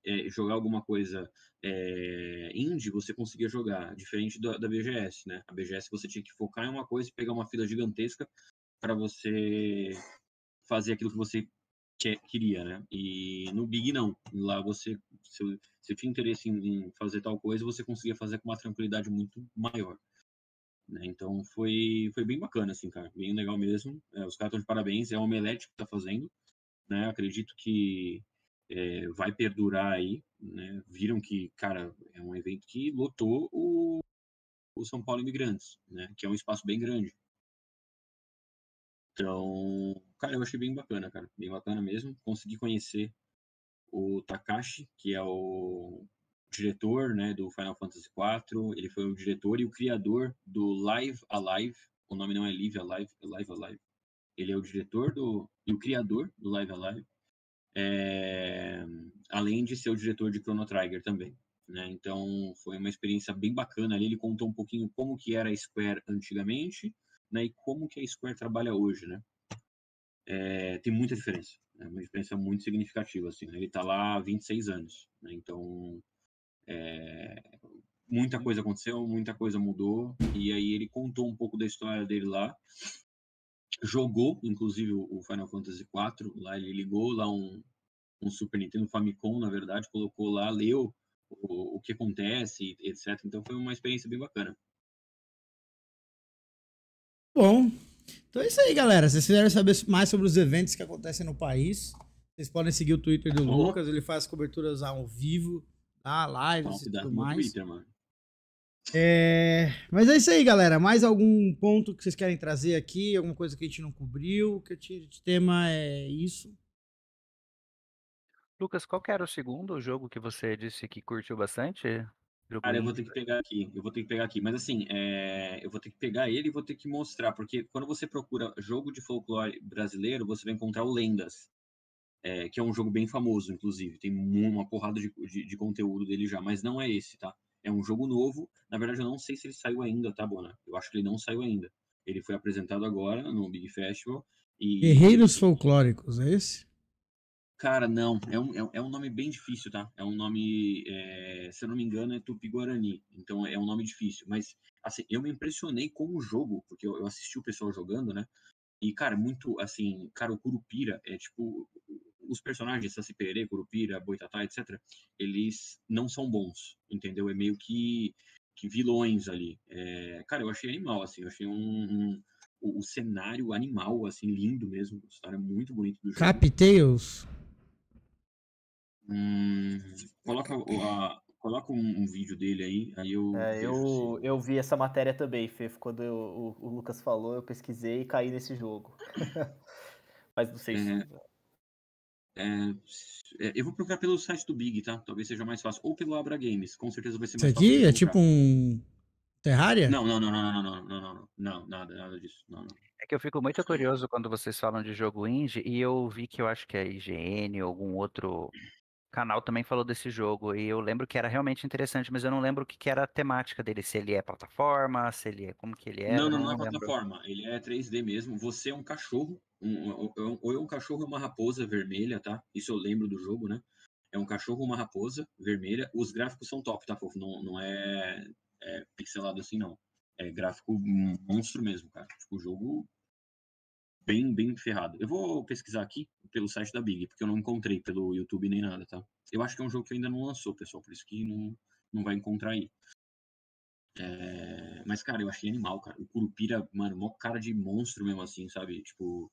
é, jogar alguma coisa é, indie, você conseguia jogar, diferente da, da, BGS, né? A BGS você tinha que focar em uma coisa e pegar uma fila gigantesca para você fazer aquilo que você queria, né? E no Big não. Lá você, se você tinha interesse em, em, fazer tal coisa, você conseguia fazer com uma tranquilidade muito maior. Né? Então foi, foi bem bacana, assim, cara. Bem legal mesmo. É, os caras estão de parabéns. É o Omelete que tá fazendo. Né? Acredito que é, vai perdurar aí. Né? Viram que, cara, é um evento que lotou o, o São Paulo Imigrantes, né? Que é um espaço bem grande. Então, cara, eu achei bem bacana, cara. Bem bacana mesmo. Consegui conhecer o Takashi, que é o diretor né, do Final Fantasy IV. Ele foi o diretor e o criador do Live Alive. O nome não é Live Alive, é Live Alive. Ele é o diretor do, e o criador do Live Alive. É, além de ser o diretor de Chrono Trigger também. Né? Então foi uma experiência bem bacana ali. Ele contou um pouquinho como que era a Square antigamente né, e como que a Square trabalha hoje, né? É, tem muita diferença, né, uma diferença muito significativa, assim, né, ele está lá há 26 anos, né, então é, muita coisa aconteceu, muita coisa mudou, e aí ele contou um pouco da história dele lá, jogou, inclusive, o Final Fantasy IV, lá ele ligou lá um, um Super Nintendo Famicom, na verdade, colocou lá, leu o, o que acontece, etc. Então foi uma experiência bem bacana. Bom. Então é isso aí, galera. Se vocês quiserem saber mais sobre os eventos que acontecem no país, vocês podem seguir o Twitter do tá Lucas. Ele faz coberturas ao vivo, tá? lives e tudo mais. Twitter, mano. É... Mas é isso aí, galera. Mais algum ponto que vocês querem trazer aqui? Alguma coisa que a gente não cobriu? Que eu tema é isso. Lucas, qual que era o segundo jogo que você disse que curtiu bastante? Cara, eu vou ter que pegar aqui, eu vou ter que pegar aqui. Mas assim, é, eu vou ter que pegar ele e vou ter que mostrar, porque quando você procura jogo de folclore brasileiro, você vai encontrar o Lendas, é, que é um jogo bem famoso, inclusive. Tem uma porrada de, de, de, conteúdo dele já, mas não é esse, tá? É um jogo novo. Na verdade, eu não sei se ele saiu ainda, tá, Bona? Eu acho que ele não saiu ainda. Ele foi apresentado agora no Big Festival. E... Guerreiros Folclóricos, é esse? Cara, não, é, é um, é um nome bem difícil, tá? É um nome, é, se eu não me engano, é Tupi-Guarani, então é um nome difícil. Mas, assim, eu me impressionei com o jogo, porque eu, eu assisti o pessoal jogando, né? E, cara, é muito, assim, cara, o Curupira é tipo, os personagens, Sassi Pererê, Curupira, Boitatá, etc., eles não são bons, entendeu? É meio que, que vilões ali. É, cara, eu achei animal, assim, eu achei um, um o, cenário animal, assim, lindo mesmo. O cenário é muito bonito do jogo. Captails? Hum, coloca a, coloca um, um, vídeo dele aí, aí eu. É, eu, eu vi essa matéria também, Fefo. Quando eu, o, o, Lucas falou, eu pesquisei e caí nesse jogo. *laughs* Mas não sei é, se. É, é, eu vou procurar pelo site do Big, tá? Talvez seja mais fácil. Ou pelo Abra Games, com certeza vai ser mais Isso fácil. Isso aqui é tipo um. Terraria? Não, não, não, não, não, não, não, não, não, nada, nada disso. Não, não. É que eu fico muito curioso quando vocês falam de jogo indie e eu vi que eu acho que é IGN ou algum outro canal também falou desse jogo e eu lembro que era realmente interessante, mas eu não lembro o que, que era a temática dele, se ele é plataforma, se ele é como que ele é. Não, não, não, não é plataforma, ele é 3D mesmo. Você é um cachorro, um, é um, ou é um cachorro e uma raposa vermelha, tá? Isso eu lembro do jogo, né? É um cachorro e uma raposa vermelha. Os gráficos são top, tá, fofo? Não, não é, é pixelado assim, não. É gráfico hum, monstro mesmo, cara. Tipo, o jogo bem, bem ferrado. Eu vou pesquisar aqui pelo site da Big, porque eu não encontrei pelo YouTube nem nada, tá? Eu acho que é um jogo que ainda não lançou, pessoal, por isso que não, não vai encontrar aí. É... Mas, cara, eu achei animal, cara. O Curupira, mano, mó cara de monstro mesmo, assim, sabe? Tipo,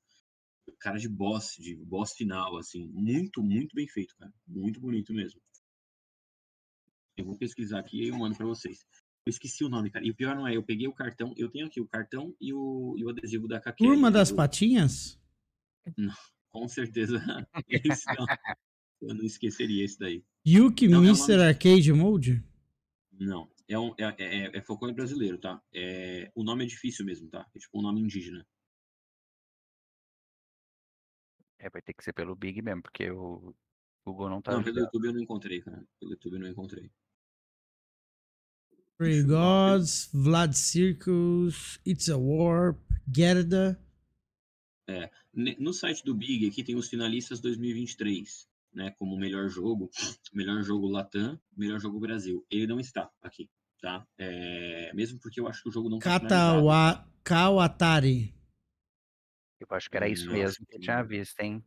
cara de boss, de boss final, assim. Muito, muito bem feito, cara. Muito bonito mesmo. Eu vou pesquisar aqui e eu mando pra vocês. Eu esqueci o nome, cara. E o pior não é, eu peguei o cartão, eu tenho aqui o cartão e o, e o adesivo da KQL. Turma das Patinhas? Não, com certeza. *laughs* esse não. Eu não esqueceria esse daí. Yuki não, Mr. É uma... Arcade Mode? Não, é, um, é, é, é brasileiro, tá? É, o nome é difícil mesmo, tá? É tipo um nome indígena. É, vai ter que ser pelo Big mesmo, porque o Google não tá. Não, ajudando. pelo YouTube eu não encontrei, cara. Pelo YouTube eu não encontrei. Free Gods, Vlad Circus, It's a Warp, Gerda. É, no site do Big aqui tem os finalistas 2023, né? Como melhor jogo, melhor jogo Latam, melhor jogo Brasil. Ele não está aqui, tá? É, mesmo porque eu acho que o jogo não Katawa, tá Kawatari. Eu acho que era isso Nossa, mesmo que eu tinha visto, hein?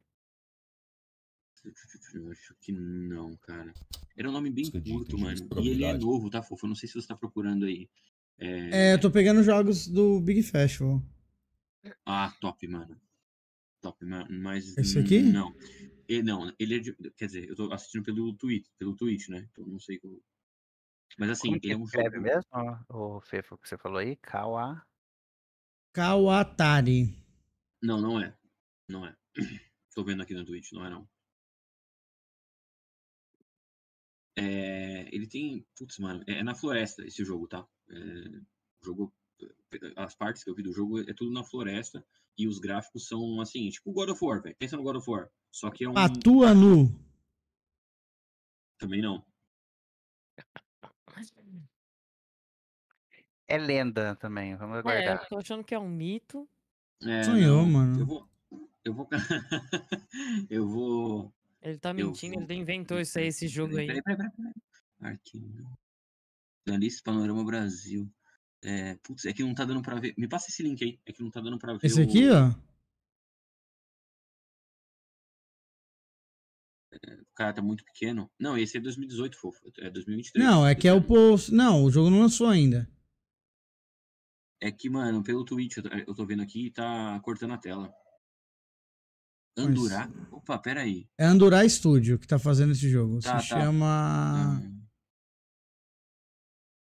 Eu acho que não, cara. Era um nome bem curto, mano. E ele é novo, tá, fofo? Eu não sei se você tá procurando aí. É... é, eu tô pegando jogos do Big Festival. Ah, top, mano. Top, mas. Esse aqui? Não. Ele, não, ele é de, Quer dizer, eu tô assistindo pelo Twitch, pelo Twitch, né? Então não sei como. Mas assim, como ele é um escreve jogo. mesmo, o Fefo, que você falou aí? Kawa. Kawatari. Não, não é. Não é. *clears throat* Tô vendo aqui no Twitch, não é não. É, ele tem. Putz, mano, é, é na floresta esse jogo, tá? É, jogo. As partes que eu vi do jogo é tudo na floresta e os gráficos são assim, tipo God of War, velho. Pensa no God of War. Só que é um. atua nu! Também não. *laughs* É lenda também, vamos é, aguardar. É, tô achando que é um mito. É, Sonhou, mano. Eu vou. Eu vou. *laughs* eu vou ele tá mentindo, ele inventou isso aí, esse jogo aí. Peraí, peraí, peraí. Arquivo. Jornalista Panorama Brasil. É, putz, é que não tá dando pra ver. Me passa esse link aí. É que não tá dando pra ver. Esse o... aqui, ó. É, o cara tá muito pequeno. Não, esse é 2018, fofo. É 2023. Não, é tá que é o post. Não, o jogo não lançou ainda. É que, mano, pelo Twitch eu tô vendo aqui tá cortando a tela. Andurá? É. Opa, peraí. É Andurá Studio que tá fazendo esse jogo. Tá, Se tá. tá. chama. Hum.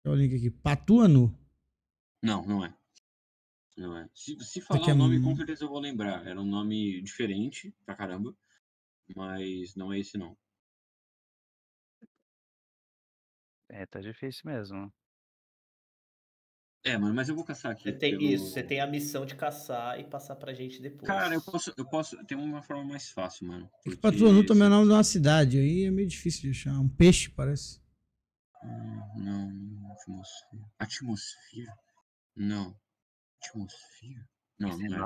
Deixa eu o link aqui. Patuanu. Não, não é. Não é. Se, se falar é o nome, é... com certeza eu vou lembrar. Era um nome diferente pra caramba. Mas não é esse, não. É, tá difícil mesmo. É, mano, mas eu vou caçar aqui. Você tem pelo... isso, você tem a missão de caçar e passar pra gente depois. Cara, eu posso, eu posso, tem uma forma mais fácil, mano. Porque... Patronu também é o nome de uma cidade, aí é meio difícil de achar. Um peixe, parece. Hum, não, não, atmosfera. Atmosfera? Não. Atmosfera? Não, esse não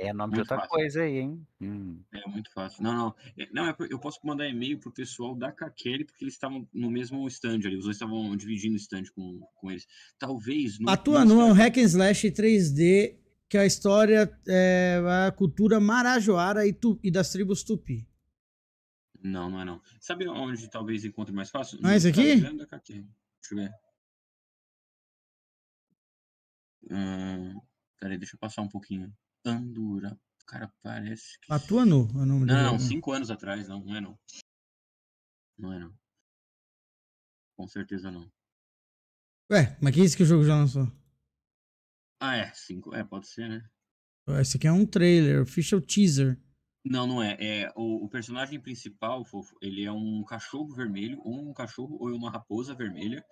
é, nome, é, de outra fácil. coisa aí, hein? Hum. É muito fácil. Não, não. É, não, é, eu posso mandar e-mail pro pessoal da Kakeli, porque eles estavam no mesmo stand ali. Os dois estavam dividindo o stand com, com eles. Talvez. No, a tua não é um hack and slash 3D, que é a história, é, a cultura marajoara e, tu, e das tribos tupi. Não, não é não. Sabe onde talvez encontre mais fácil? Não é esse aqui? Da Deixa eu ver. Hum, Peraí, deixa eu passar um pouquinho. Andura. Cara, parece que. Atua nu, é Não, não, cinco anos atrás, não, não é não. Não é não. Com certeza não. Ué, mas que isso que o jogo já lançou? Ah, é, cinco. É, pode ser, né? Esse aqui é um trailer, official teaser. Não, não é. é o, o personagem principal, fofo, ele é um cachorro vermelho, ou um cachorro ou uma raposa vermelha,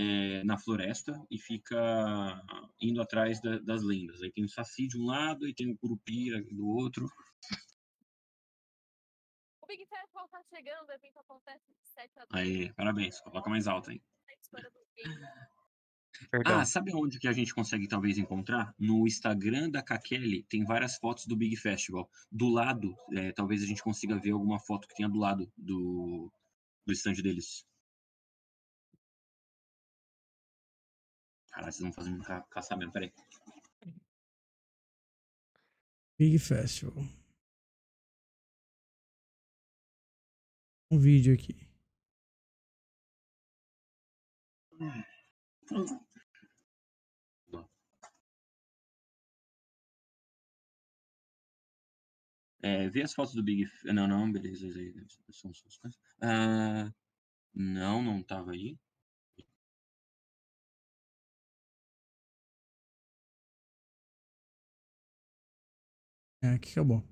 é, na floresta e fica indo atrás da, das lendas. Aí tem o Saci de um lado e tem o Curupira do outro. O Big Festival tá chegando, o evento acontece de 7 a 2. Aí, parabéns, coloca mais alto aí. Perdão. Ah, sabe onde que a gente consegue talvez encontrar? No Instagram da Kakeli tem várias fotos do Big Festival. Do lado, é, talvez a gente consiga ver alguma foto que tenha do lado do, do stand deles. Caralho, vocês vão fazer um ca caçar mesmo, peraí. Big Festival. Um vídeo aqui. É, vi as fotos do Big. Não, não, beleza. Ah, não, não tava aí. É, aqui que é bom.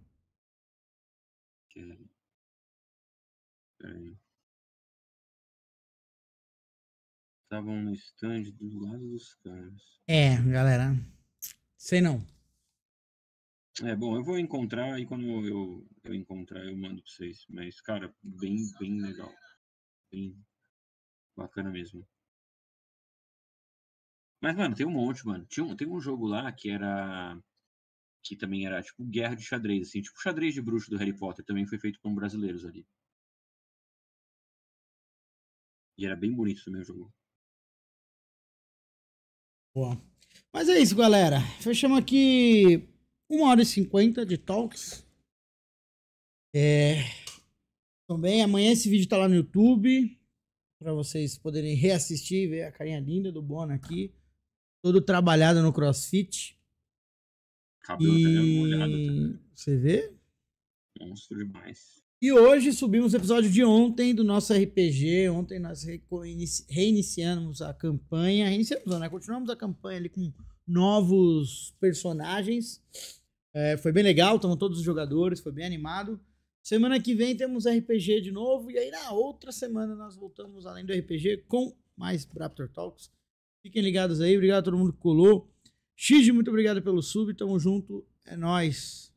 Estavam no stand do lado dos caras. É, galera. Sei não. É, bom, eu vou encontrar e quando eu, eu encontrar eu mando pra vocês. Mas, cara, bem, bem legal. Bem bacana mesmo. Mas, mano, tem um monte, mano. Tinha, tem um jogo lá que era que também era tipo guerra de xadrez, assim, tipo xadrez de bruxo do Harry Potter, também foi feito por brasileiros ali. E era bem bonito também o jogo. Boa. Mas é isso, galera. Fechamos aqui 1 hora e 50 de talks. É... Também amanhã esse vídeo tá lá no YouTube para vocês poderem reassistir e ver a carinha linda do Bona aqui, todo trabalhado no CrossFit. Cabelo tá tá? e... molhado também. Você vê? Monstro demais. E hoje subimos o episódio de ontem do nosso RPG. Ontem nós reiniciamos a campanha. Reiniciamos, né? Continuamos a campanha ali com novos personagens. É, foi bem legal, estavam todos os jogadores, foi bem animado. Semana que vem temos RPG de novo. E aí na outra semana nós voltamos além do RPG com mais Raptor Talks. Fiquem ligados aí. Obrigado a todo mundo que colou. Xige, muito obrigado pelo sub, tamo junto, é nós.